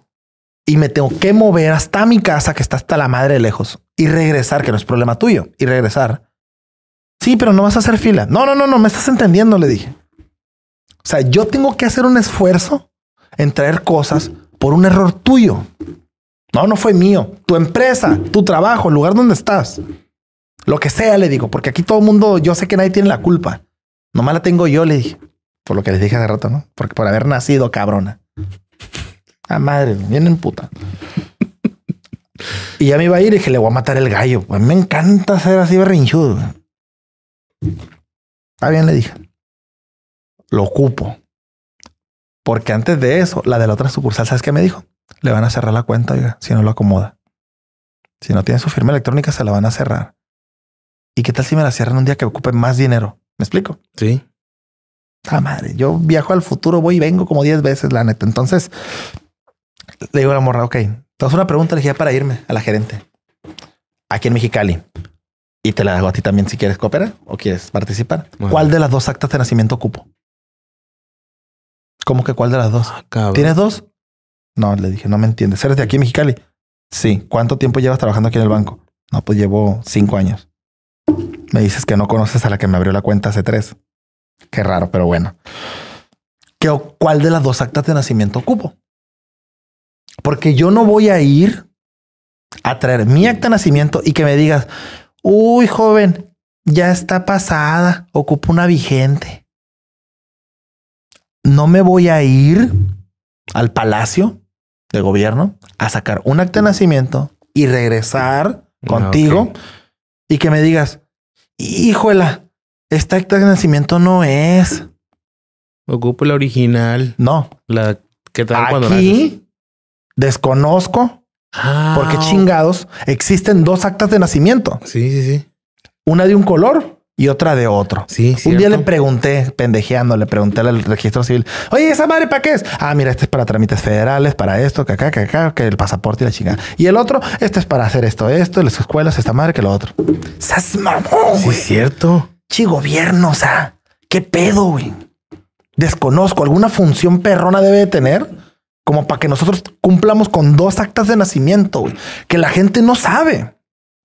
y me tengo que mover hasta mi casa, que está hasta la madre de lejos, y regresar, que no es problema tuyo, y regresar. Sí, pero no vas a hacer fila. No, no, no, no, me estás entendiendo, le dije. O sea, yo tengo que hacer un esfuerzo en traer cosas por un error tuyo. No, no fue mío. Tu empresa, tu trabajo, el lugar donde estás. Lo que sea, le digo, porque aquí todo el mundo, yo sé que nadie tiene la culpa. Nomás la tengo yo, le dije. Por lo que les dije hace rato, ¿no? Porque por haber nacido, cabrona. Ah, madre, vienen puta. y ya me iba a ir y dije, le voy a matar el gallo. A me encanta ser así berrinchudo. Está bien, le dije. Lo ocupo. Porque antes de eso, la de la otra sucursal, ¿sabes qué me dijo? Le van a cerrar la cuenta, oiga, si no lo acomoda. Si no tiene su firma electrónica, se la van a cerrar. ¿Y qué tal si me la cierran un día que ocupe más dinero? ¿Me explico? Sí. Ah, madre, yo viajo al futuro, voy y vengo como 10 veces, la neta. Entonces, le digo a la morra, ok, entonces una pregunta, dije, para irme a la gerente. Aquí en Mexicali. Y te la hago a ti también si quieres cooperar o quieres participar. ¿Cuál de las dos actas de nacimiento ocupo? ¿Cómo que cuál de las dos? Ah, ¿Tienes dos? No, le dije, no me entiendes. ¿Eres de aquí en Mexicali? Sí. ¿Cuánto tiempo llevas trabajando aquí en el banco? No, pues llevo cinco años. Me dices que no conoces a la que me abrió la cuenta hace tres. Qué raro, pero bueno. ¿Qué, ¿Cuál de las dos actas de nacimiento ocupo? Porque yo no voy a ir a traer mi acta de nacimiento y que me digas, uy, joven, ya está pasada, ocupo una vigente. No me voy a ir al palacio de gobierno a sacar un acta de nacimiento y regresar ah, contigo y que me digas, híjola, esta acta de nacimiento no es. Ocupo la original. No. La que tal cuando Aquí desconozco porque ah. chingados existen dos actas de nacimiento. Sí, sí, sí. Una de un color y otra de otro. Sí, Un día le pregunté, pendejeando, le pregunté al registro civil, oye, ¿esa madre para qué es? Ah, mira, este es para trámites federales, para esto, que acá, que acá, que el pasaporte y la chingada. Y el otro, este es para hacer esto, esto, las escuelas, esta madre, que lo otro. ¡Sas mamón, Sí, Sí, cierto. Chi gobierno, o sea, ¿qué pedo, güey? Desconozco, ¿alguna función perrona debe de tener? Como para que nosotros cumplamos con dos actas de nacimiento, güey, que la gente no sabe.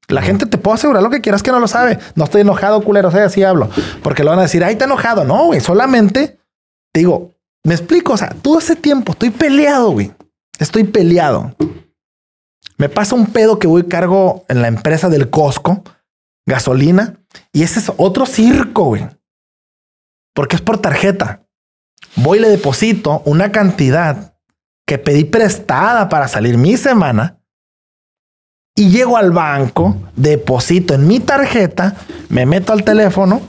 La gente te puede asegurar lo que quieras que no lo sabe. No estoy enojado, culero, o sea, así hablo. Porque lo van a decir, te he enojado. No, güey, solamente te digo, me explico, o sea, todo ese tiempo estoy peleado, güey. Estoy peleado. Me pasa un pedo que voy cargo en la empresa del Costco, gasolina, y ese es otro circo, güey. Porque es por tarjeta. Voy y le deposito una cantidad que pedí prestada para salir mi semana y llego al banco, deposito en mi tarjeta, me meto al teléfono,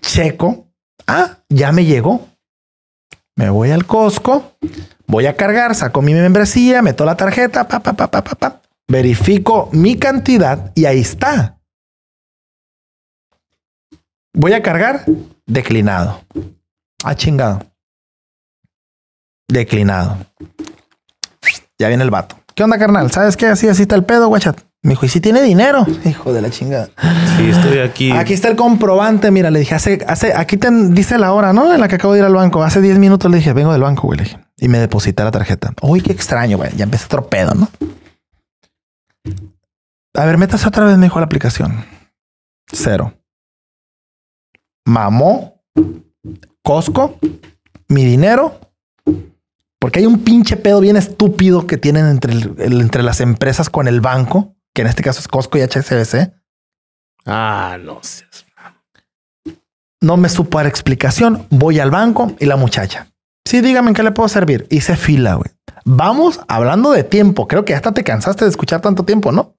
checo, ah, ya me llegó. Me voy al Costco, voy a cargar, saco mi membresía, meto la tarjeta, pa, pa, pa, pa, verifico mi cantidad y ahí está. Voy a cargar, declinado. Ah, chingado. Declinado. Ya viene el vato. ¿Qué onda, carnal? ¿Sabes qué? Así, así está el pedo, guachat. Me dijo, ¿y si tiene dinero? Hijo de la chingada. Sí, estoy aquí. Aquí está el comprobante. Mira, le dije, hace, hace, aquí te dice la hora, ¿no? En la que acabo de ir al banco. Hace 10 minutos le dije, vengo del banco, güey. y me deposita la tarjeta. Uy, qué extraño, güey. Ya empecé otro pedo, ¿no? A ver, métase otra vez, me dijo la aplicación. Cero. Mamó. Cosco. Mi dinero. Porque hay un pinche pedo bien estúpido que tienen entre, entre las empresas con el banco, que en este caso es Costco y HSBC. Ah, no sé. No me supo dar explicación. Voy al banco y la muchacha. Sí, dígame en qué le puedo servir. Hice fila, güey. Vamos hablando de tiempo. Creo que hasta te cansaste de escuchar tanto tiempo, ¿no?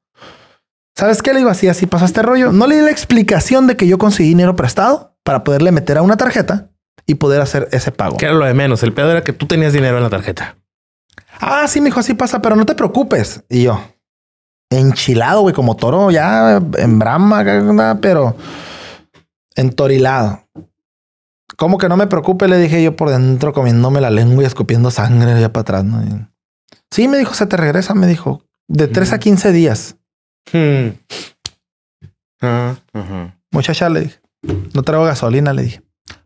¿Sabes qué? Le digo así, así pasó este rollo. No le di la explicación de que yo conseguí dinero prestado para poderle meter a una tarjeta y poder hacer ese pago. Que era lo de menos. El pedo era que tú tenías dinero en la tarjeta. Ah, sí, mijo, así pasa, pero no te preocupes. Y yo, enchilado, güey, como toro ya en brama, pero entorilado. Como que no me preocupe, le dije yo por dentro comiéndome la lengua y escupiendo sangre allá para atrás. sí, me dijo, se te regresa, me dijo, de 3 a 15 días. Hmm. Ah, Muchacha, le dije, no traigo gasolina, le dije.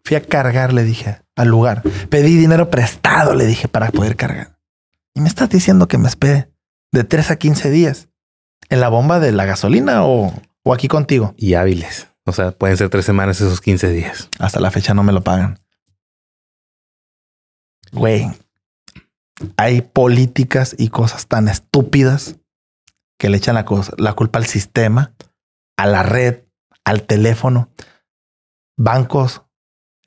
Fui a cargar, le dije, al lugar. Pedí dinero prestado, le dije, para poder cargar. Y me estás diciendo que me espere de 3 a 15 días en la bomba de la gasolina o, o aquí contigo. Y hábiles. O sea, pueden ser tres semanas esos 15 días. Hasta la fecha no me lo pagan. Güey, hay políticas y cosas tan estúpidas que le echan la, cosa, la culpa al sistema, a la red, al teléfono. Bancos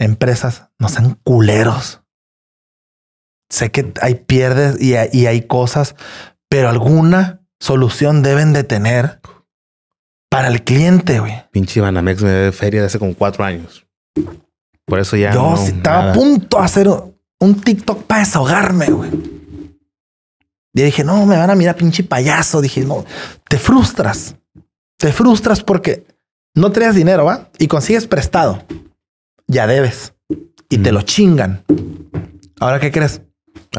Empresas, no sean culeros. Sé que hay pierdes y, hay cosas, pero alguna solución deben de tener para el cliente, güey. Pinche Banamex me debe feria de hace como cuatro años. Por eso ya. Yo estaba a punto de hacer un TikTok para desahogarme, güey. Y dije, no, me van a mirar pinche payaso. Dije, no, te frustras. Te frustras porque no traes dinero, ¿va? Y consigues prestado ya debes y te mm. lo chingan. Ahora, ¿qué crees?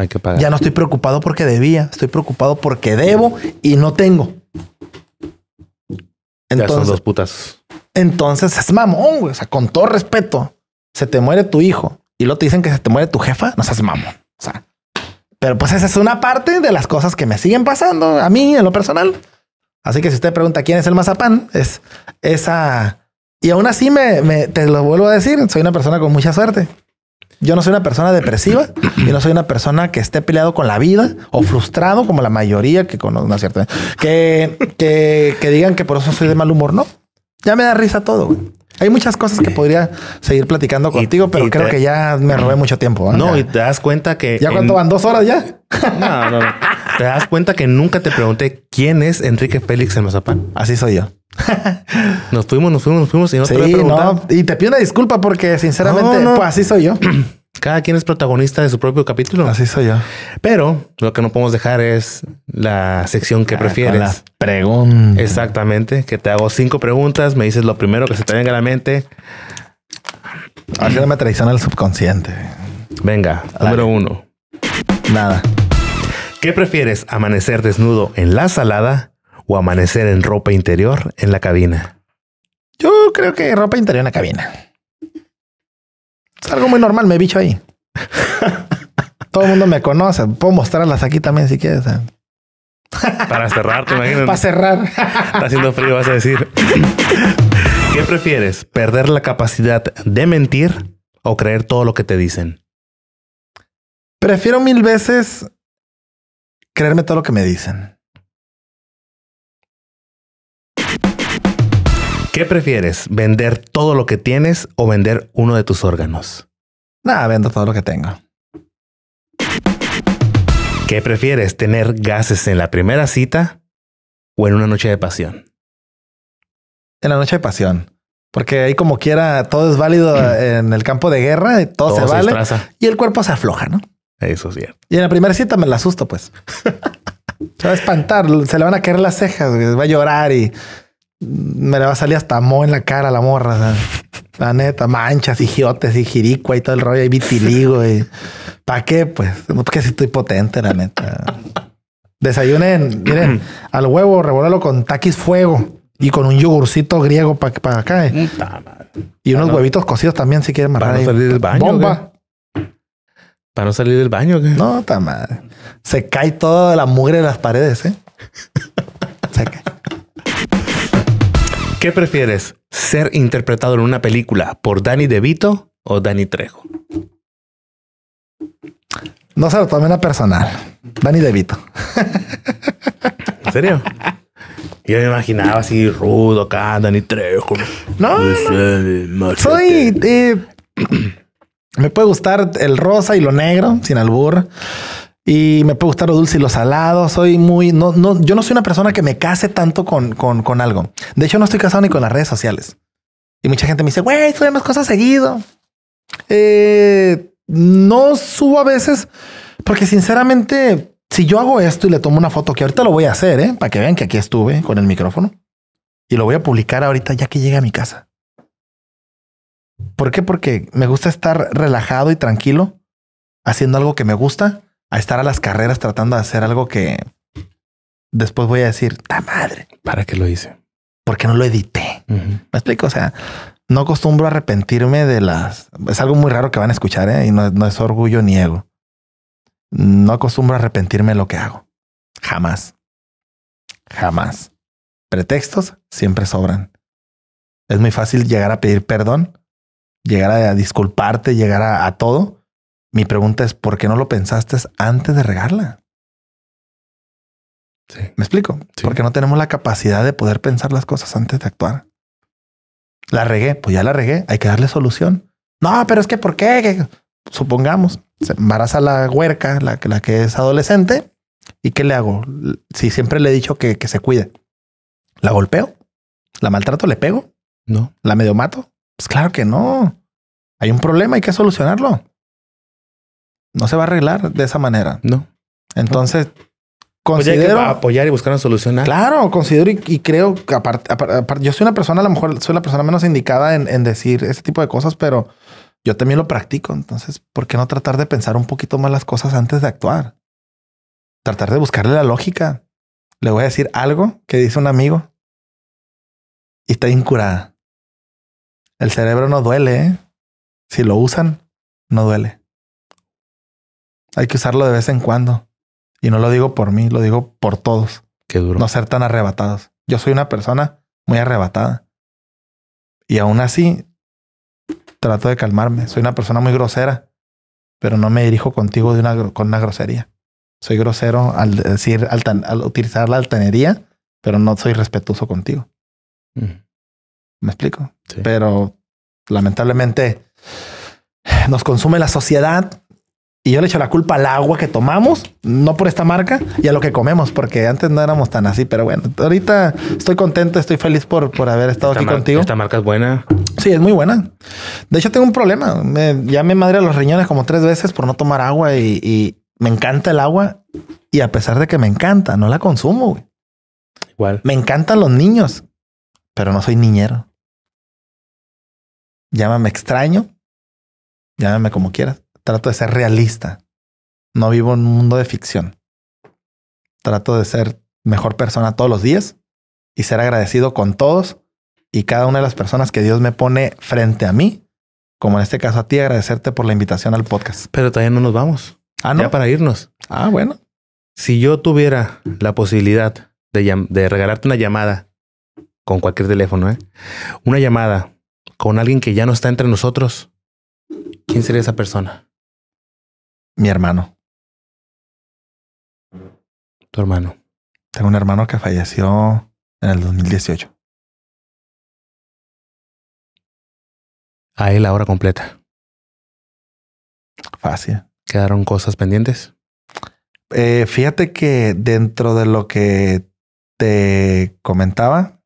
que pagar. Ya no estoy preocupado porque debía, estoy preocupado porque debo y no tengo. Entonces, dos putas. Entonces es mamón, O sea, con todo respeto, se te muere tu hijo y luego te dicen que se te muere tu jefa, no seas mamón. O sea, pero pues esa es una parte de las cosas que me siguen pasando a mí en lo personal. Así que si usted pregunta quién es el mazapán, es esa y aún así, me, te lo vuelvo a decir, soy una persona con mucha suerte. Yo no soy una persona depresiva y no soy una persona que esté peleado con la vida o frustrado como la mayoría que conozco, una cierta ¿eh? Que, que, digan que por eso soy de mal humor, no. Ya me da risa todo, Hay muchas cosas que podría seguir platicando contigo, pero creo que ya me robé mucho tiempo. ¿eh? No, y te das cuenta que... ¿Ya cuando cuánto van? ¿Dos horas ya? No, no, no. Te das cuenta que nunca te pregunté quién es Enrique Félix en Mazapán. Así soy yo. nos fuimos, nos fuimos, nos fuimos y no te Y te pido una disculpa porque sinceramente, pues, así soy yo. Cada quien es protagonista de su propio capítulo. Así soy yo. Pero lo que no podemos dejar es la sección que ah, prefieres. las preguntas. Exactamente. Que te hago cinco preguntas, me dices lo primero que se te venga a la mente. no me traiciona el subconsciente. Venga, número uno. Nada. ¿Qué prefieres, amanecer desnudo en la salada o amanecer en ropa interior en la cabina? Yo creo que ropa interior en la cabina. Es algo muy normal, me he bicho ahí. Todo el mundo me conoce. Puedo mostrarlas aquí también si quieres. ¿eh? Para cerrar, te imaginas. Para cerrar. Está haciendo frío, vas a decir. ¿Qué prefieres? ¿Perder la capacidad de mentir o creer todo lo que te dicen? Prefiero mil veces creerme todo lo que me dicen. ¿Qué prefieres? ¿Vender todo lo que tienes o vender uno de tus órganos? Nada, vendo todo lo que tengo. ¿Qué prefieres? ¿Tener gases en la primera cita o en una noche de pasión? En la noche de pasión. Porque ahí como quiera, todo es válido en el campo de guerra, todo, se, vale. Y el cuerpo se afloja, ¿no? Y en la primera cita me la asusto, pues. se va a espantar, se le van a caer las cejas, va a llorar y me le va a salir hasta mo en la cara la morra. La neta, manchas y giotes y jiricua y todo el rollo y vitiligo. Y... ¿Para qué? Pues, porque si estoy potente, la neta. Desayunen, miren, al huevo, revolarlo con taquis fuego y con un yogurcito griego para acá. Eh. Y unos huevitos cocidos también, si quieren marrar. Bomba. Para no salir del baño. ¿qué? No, está Se cae toda la mugre de las paredes, ¿eh? ¿Qué prefieres? ¿Ser interpretado en una película por Danny DeVito o Danny Trejo? No se lo tomen a personal. Danny DeVito. ¿En serio? Yo me imaginaba así rudo acá, Danny Trejo. No, pues, eh, Soy... Eh, me puede gustar el rosa y lo negro, sin albur. Y me puede gustar lo dulce y lo salado. Soy muy. No, no, yo no soy una persona que me case tanto con, con, con algo. De hecho, no estoy casado ni con las redes sociales. Y mucha gente me dice, güey, más cosas seguido. Eh, no subo a veces, porque sinceramente, si yo hago esto y le tomo una foto, que ahorita lo voy a hacer, ¿eh? para que vean que aquí estuve con el micrófono, y lo voy a publicar ahorita ya que llegue a mi casa. ¿Por qué? Porque me gusta estar relajado y tranquilo haciendo algo que me gusta a estar a las carreras tratando de hacer algo que después voy a decir, ¡ta madre! ¿Para qué lo hice? Porque no lo edité. Me explico. O sea, no acostumbro a arrepentirme de las. Es algo muy raro que van a escuchar ¿eh? y no, no es orgullo ni ego. No acostumbro a arrepentirme de lo que hago. Jamás. Jamás. Pretextos siempre sobran. Es muy fácil llegar a pedir perdón llegar a disculparte, llegar a, todo. Mi pregunta es, ¿por qué no lo pensaste antes de regarla? Sí. ¿Me explico? Sí. Porque no tenemos la capacidad de poder pensar las cosas antes de actuar. La regué, pues ya la regué, hay que darle solución. No, pero es que ¿por qué? Supongamos, se embaraza la huerca, la, que es adolescente, ¿y qué le hago? Si siempre le he dicho que, que se cuide, ¿la golpeo? ¿La maltrato? ¿Le pego? No. ¿La medio mato? Pues claro que no. Hay un problema, hay que solucionarlo. No se va a arreglar de esa manera. No. Entonces, pues considero... apoyar y buscar una solución. Claro, considero y, creo que aparte, yo soy una persona, a lo mejor soy la persona menos indicada en, en decir ese tipo de cosas, pero yo también lo practico. Entonces, ¿por qué no tratar de pensar un poquito más las cosas antes de actuar? Tratar de buscarle la lógica. Le voy a decir algo que dice un amigo y está incurada. El cerebro no duele. ¿eh? Si lo usan, no duele. Hay que usarlo de vez en cuando. Y no lo digo por mí, lo digo por todos. Qué duro. No ser tan arrebatados. Yo soy una persona muy arrebatada. Y aún así, trato de calmarme. Soy una persona muy grosera, pero no me dirijo contigo de una, con una grosería. Soy grosero al decir, al, utilizar la altanería, pero no soy respetuoso contigo. Mm. Me explico. Pero lamentablemente nos consume la sociedad y yo le echo la culpa al agua que tomamos, no por esta marca, y a lo que comemos, porque antes no éramos tan así, pero bueno, ahorita estoy contento, estoy feliz por, por haber estado aquí contigo. Esta marca es buena. Sí, es muy buena. De hecho, tengo un problema. Me, ya madre a los riñones como tres veces por no tomar agua y, me encanta el agua. Y a pesar de que me encanta, no la consumo. Igual. Me encantan los niños, pero no soy niñero. Llámame extraño, llámame como quieras. Trato de ser realista. No vivo en un mundo de ficción. Trato de ser mejor persona todos los días y ser agradecido con todos y cada una de las personas que Dios me pone frente a mí, como en este caso a ti, agradecerte por la invitación al podcast. Pero todavía no nos vamos. Ah, no. para irnos. Ah, bueno. Si yo tuviera la posibilidad de, de regalarte una llamada con cualquier teléfono, ¿eh? una llamada con alguien que ya no está entre nosotros, ¿quién sería esa persona? Mi hermano. Tu hermano. Tengo un hermano que falleció en el 2018. Ahí la hora completa. Fácil. ¿Quedaron cosas pendientes? Eh, fíjate que dentro de lo que te comentaba,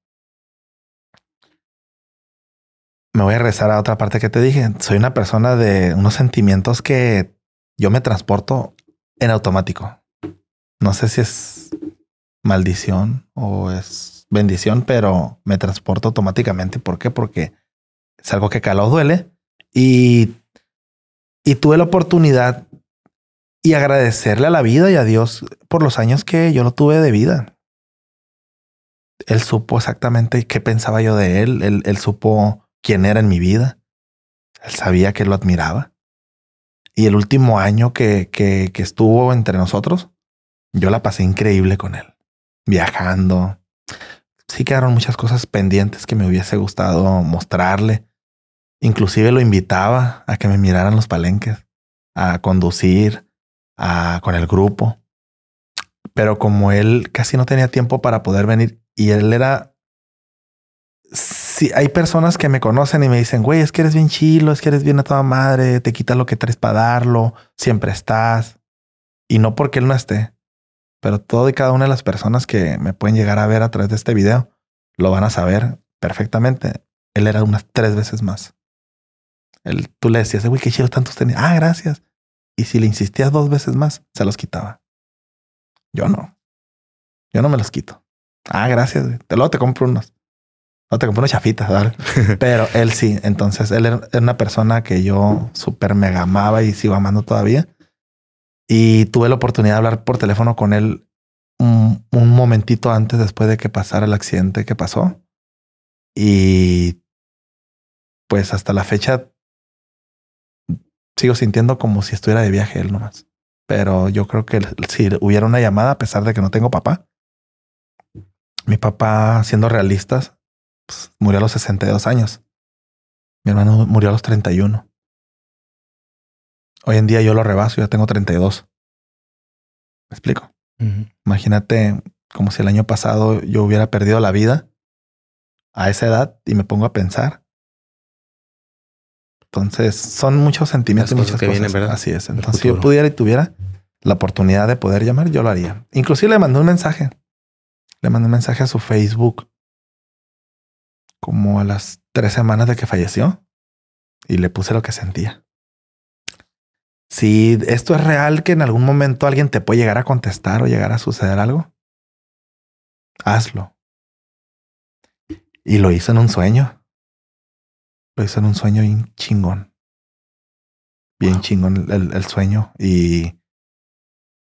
me voy a rezar a otra parte que te dije. Soy una persona de unos sentimientos que yo me transporto en automático. No sé si es maldición o es bendición, pero me transporto automáticamente. ¿Por qué? Porque es algo que caló duele y, y tuve la oportunidad y agradecerle a la vida y a Dios por los años que yo no tuve de vida. Él supo exactamente qué pensaba yo de Él, él supo quién era en mi vida. Él sabía que lo admiraba. Y el último año que, estuvo entre nosotros, yo la pasé increíble con él, viajando. Sí quedaron muchas cosas pendientes que me hubiese gustado mostrarle. Inclusive lo invitaba a que me miraran los palenques, a conducir, a, con el grupo. Pero como él casi no tenía tiempo para poder venir y él era si hay personas que me conocen y me dicen, güey, es que eres bien chilo, es que eres bien a toda madre, te quita lo que traes para darlo, siempre estás. Y no porque él no esté, pero todo y cada una de las personas que me pueden llegar a ver a través de este video lo van a saber perfectamente. Él era unas tres veces más. Él, tú le decías, güey, qué chido tantos tenías Ah, gracias. Y si le insistías dos veces más, se los quitaba. Yo no. Yo no me los quito. Ah, gracias. Te luego te compro unos. No te compré una chafitas, Pero él sí. Entonces, él era una persona que yo súper mega amaba y sigo amando todavía. Y tuve la oportunidad de hablar por teléfono con él un, un momentito antes, después de que pasara el accidente que pasó. Y pues hasta la fecha sigo sintiendo como si estuviera de viaje él nomás. Pero yo creo que si hubiera una llamada, a pesar de que no tengo papá, mi papá, siendo realistas, pues, murió a los 62 años. Mi hermano murió a los 31. Hoy en día yo lo rebaso, ya tengo 32. ¿Me explico? Imagínate como si el año pasado yo hubiera perdido la vida a esa edad y me pongo a pensar. Entonces, son muchos sentimientos y muchas que cosas. Vienen, ¿verdad? Así es. Entonces, si yo pudiera y tuviera la oportunidad de poder llamar, yo lo haría. Inclusive le mandé un mensaje. Le mandé un mensaje a su Facebook como a las tres semanas de que falleció y le puse lo que sentía. Si esto es real, que en algún momento alguien te puede llegar a contestar o llegar a suceder algo, hazlo. Y lo hizo en un sueño. Lo hizo en un sueño bien chingón. Bien chingón el, el sueño. Y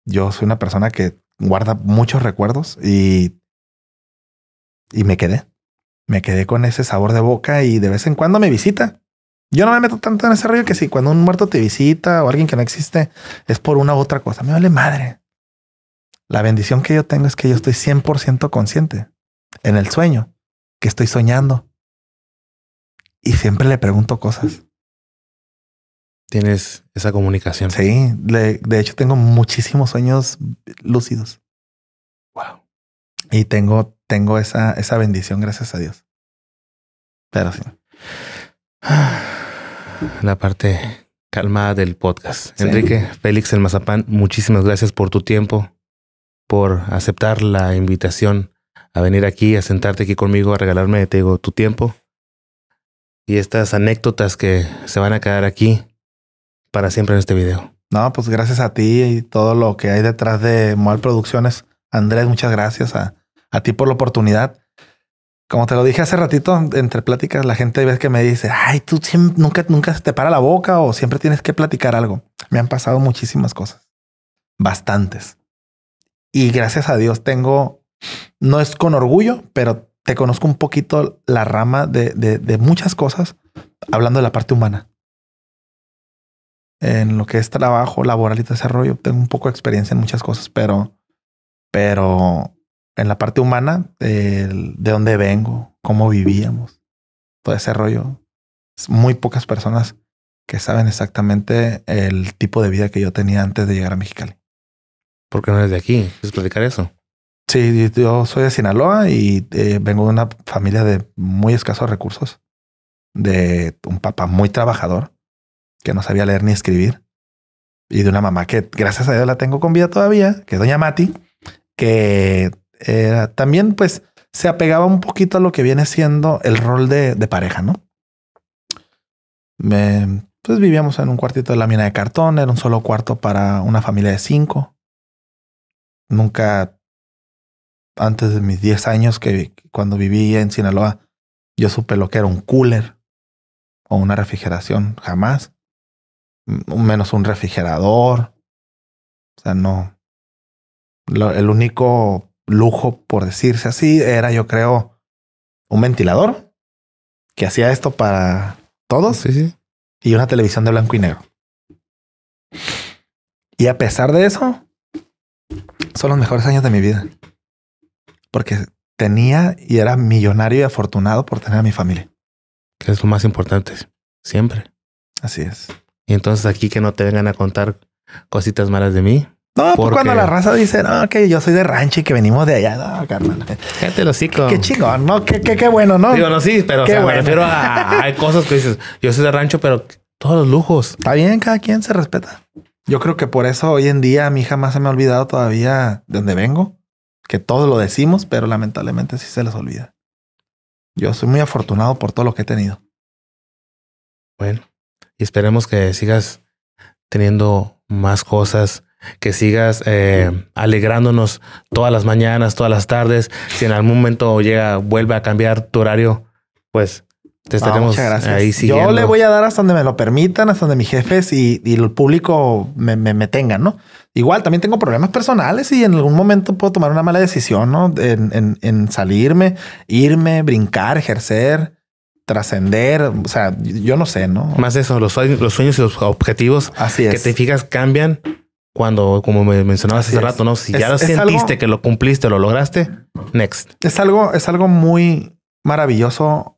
yo soy una persona que guarda muchos recuerdos y, y me quedé me quedé con ese sabor de boca y de vez en cuando me visita. Yo no me meto tanto en ese rollo que si cuando un muerto te visita o alguien que no existe es por una u otra cosa. Me vale madre. La bendición que yo tengo es que yo estoy 100% consciente en el sueño, que estoy soñando. Y siempre le pregunto cosas. Tienes esa comunicación. Sí, de hecho tengo muchísimos sueños lúcidos. Wow. Y tengo tengo esa, esa bendición, gracias a Dios. Pero sí. Ah, la parte calmada del podcast. Enrique, Félix, el Mazapán, muchísimas gracias por tu tiempo, por aceptar la invitación a venir aquí, a sentarte aquí conmigo, a regalarme, te digo, tu tiempo. Y estas anécdotas que se van a quedar aquí para siempre en este video. No, pues gracias a ti y todo lo que hay detrás de Moal Producciones. Andrés, muchas gracias a, a ti por la oportunidad. Como te lo dije hace ratito, entre pláticas, la gente ves que me dice, ay, tú nunca, nunca te para la boca o siempre tienes que platicar algo. Me han pasado muchísimas cosas, bastantes. Y gracias a Dios tengo, no es con orgullo, pero te conozco un poquito la rama de, de, de muchas cosas, hablando de la parte humana. En lo que es trabajo, laboral y desarrollo, tengo un poco de experiencia en muchas cosas, pero, pero en la parte humana, de dónde vengo, cómo vivíamos, todo ese rollo. muy pocas personas que saben exactamente el tipo de vida que yo tenía antes de llegar a Mexicali. ¿Por qué no eres de aquí? ¿Quieres platicar eso? Sí, yo soy de Sinaloa y eh, vengo de una familia de muy escasos recursos, de un papá muy trabajador que no sabía leer ni escribir y de una mamá que gracias a Dios la tengo con vida todavía, que es doña Mati, que también pues se apegaba un poquito a lo que viene siendo el rol de, pareja, ¿no? pues vivíamos en un cuartito de la mina de cartón, era un solo cuarto para una familia de cinco. Nunca antes de mis 10 años que cuando vivía en Sinaloa, yo supe lo que era un cooler o una refrigeración, jamás. Mm, menos un refrigerador. O sea, no. el único lujo, por decirse así, era yo creo un ventilador que hacía esto para todos y una televisión de blanco y negro. Y a pesar de eso, son los mejores años de mi vida. Porque tenía y era millonario y afortunado por tener a mi familia. Que es lo más importante, siempre. Así es. Y entonces aquí que no te vengan a contar cositas malas de mí, no, porque... cuando la raza dice, no, que yo soy de rancho y que venimos de allá, no, carnal. Gente lo sí Qué, qué chingón, ¿no? Qué, bueno, ¿no? Digo, no, sí, pero refiero a, hay cosas que dices, yo soy de rancho, pero todos los lujos. Está bien, cada quien se respeta. Yo creo que por eso hoy en día a mí jamás se me ha olvidado todavía de dónde vengo, que todos lo decimos, pero lamentablemente sí se les olvida. Yo soy muy afortunado por todo lo que he tenido. Bueno, y esperemos que sigas teniendo más cosas que sigas eh, alegrándonos todas las mañanas, todas las tardes. Si en algún momento llega, vuelve a cambiar tu horario, pues te ah, estaremos ahí siguiendo. Yo le voy a dar hasta donde me lo permitan, hasta donde mis jefes y, el público me, tengan, ¿no? Igual también tengo problemas personales y en algún momento puedo tomar una mala decisión, ¿no? En, salirme, irme, brincar, ejercer, trascender. O sea, yo no sé, ¿no? Más eso, los, los sueños y los objetivos Así que te fijas cambian cuando, como me mencionabas hace rato, ¿no? Si ya lo sentiste que lo cumpliste, lo lograste, next. Es algo, es algo muy maravilloso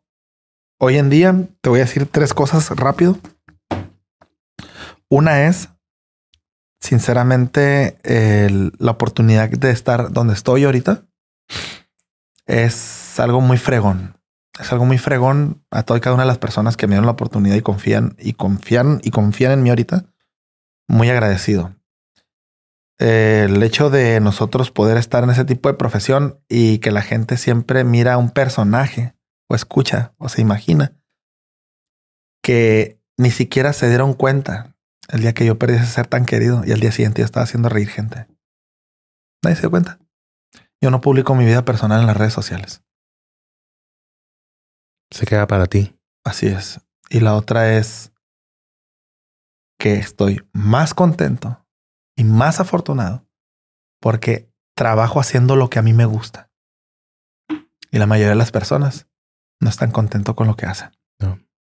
hoy en día. Te voy a decir tres cosas rápido. Una es, sinceramente, la oportunidad de estar donde estoy ahorita es algo muy fregón. Es algo muy fregón a toda y cada una de las personas que me dieron la oportunidad y confían y confían y confían en mí ahorita. Muy agradecido. Eh, el hecho de nosotros poder estar en ese tipo de profesión y que la gente siempre mira a un personaje o escucha o se imagina que ni siquiera se dieron cuenta el día que yo perdí ese ser tan querido y al día siguiente yo estaba haciendo reír gente. Nadie se dio cuenta. Yo no publico mi vida personal en las redes sociales. Se queda para ti. Así es. Y la otra es que estoy más contento y más afortunado porque trabajo haciendo lo que a mí me gusta. Y la mayoría de las personas no están contentos con lo que hacen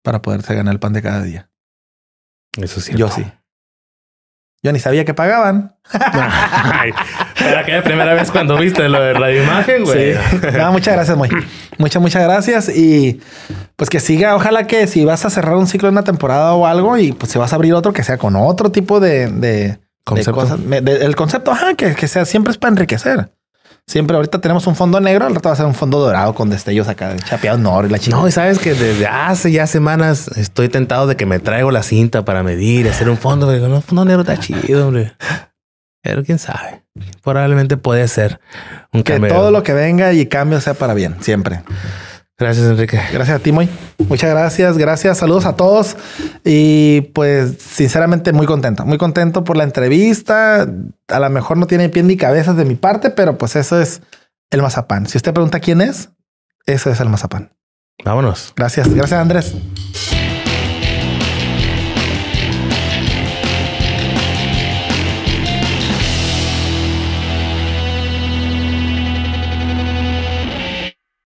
para poderse ganar el pan de cada día. Eso sí. Yo sí. Yo ni sabía que pagaban. Era que primera vez cuando viste lo de Radio Imagen, güey. muchas gracias, muy. Muchas, muchas gracias. Y pues que siga. Ojalá que si vas a cerrar un ciclo en una temporada o algo y pues se vas a abrir otro, que sea con otro tipo de Concepto. el concepto, que, que, sea siempre es para enriquecer. Siempre ahorita tenemos un fondo negro, al rato va a ser un fondo dorado con destellos acá, chapeados oro y la No, y sabes que desde hace ya semanas estoy tentado de que me traigo la cinta para medir, hacer un fondo, no, fondo negro está chido, hombre. Pero quién sabe. Probablemente puede ser un Que todo lo que venga y cambio sea para bien, siempre. Gracias, Enrique. Gracias a ti, muy Muchas gracias, gracias. Saludos a todos. Y pues, sinceramente, muy contento, muy contento por la entrevista. A lo mejor no tiene pie ni cabezas de mi parte, pero pues eso es el mazapán. Si usted pregunta quién es, eso es el mazapán. Vámonos. Gracias, gracias, Andrés.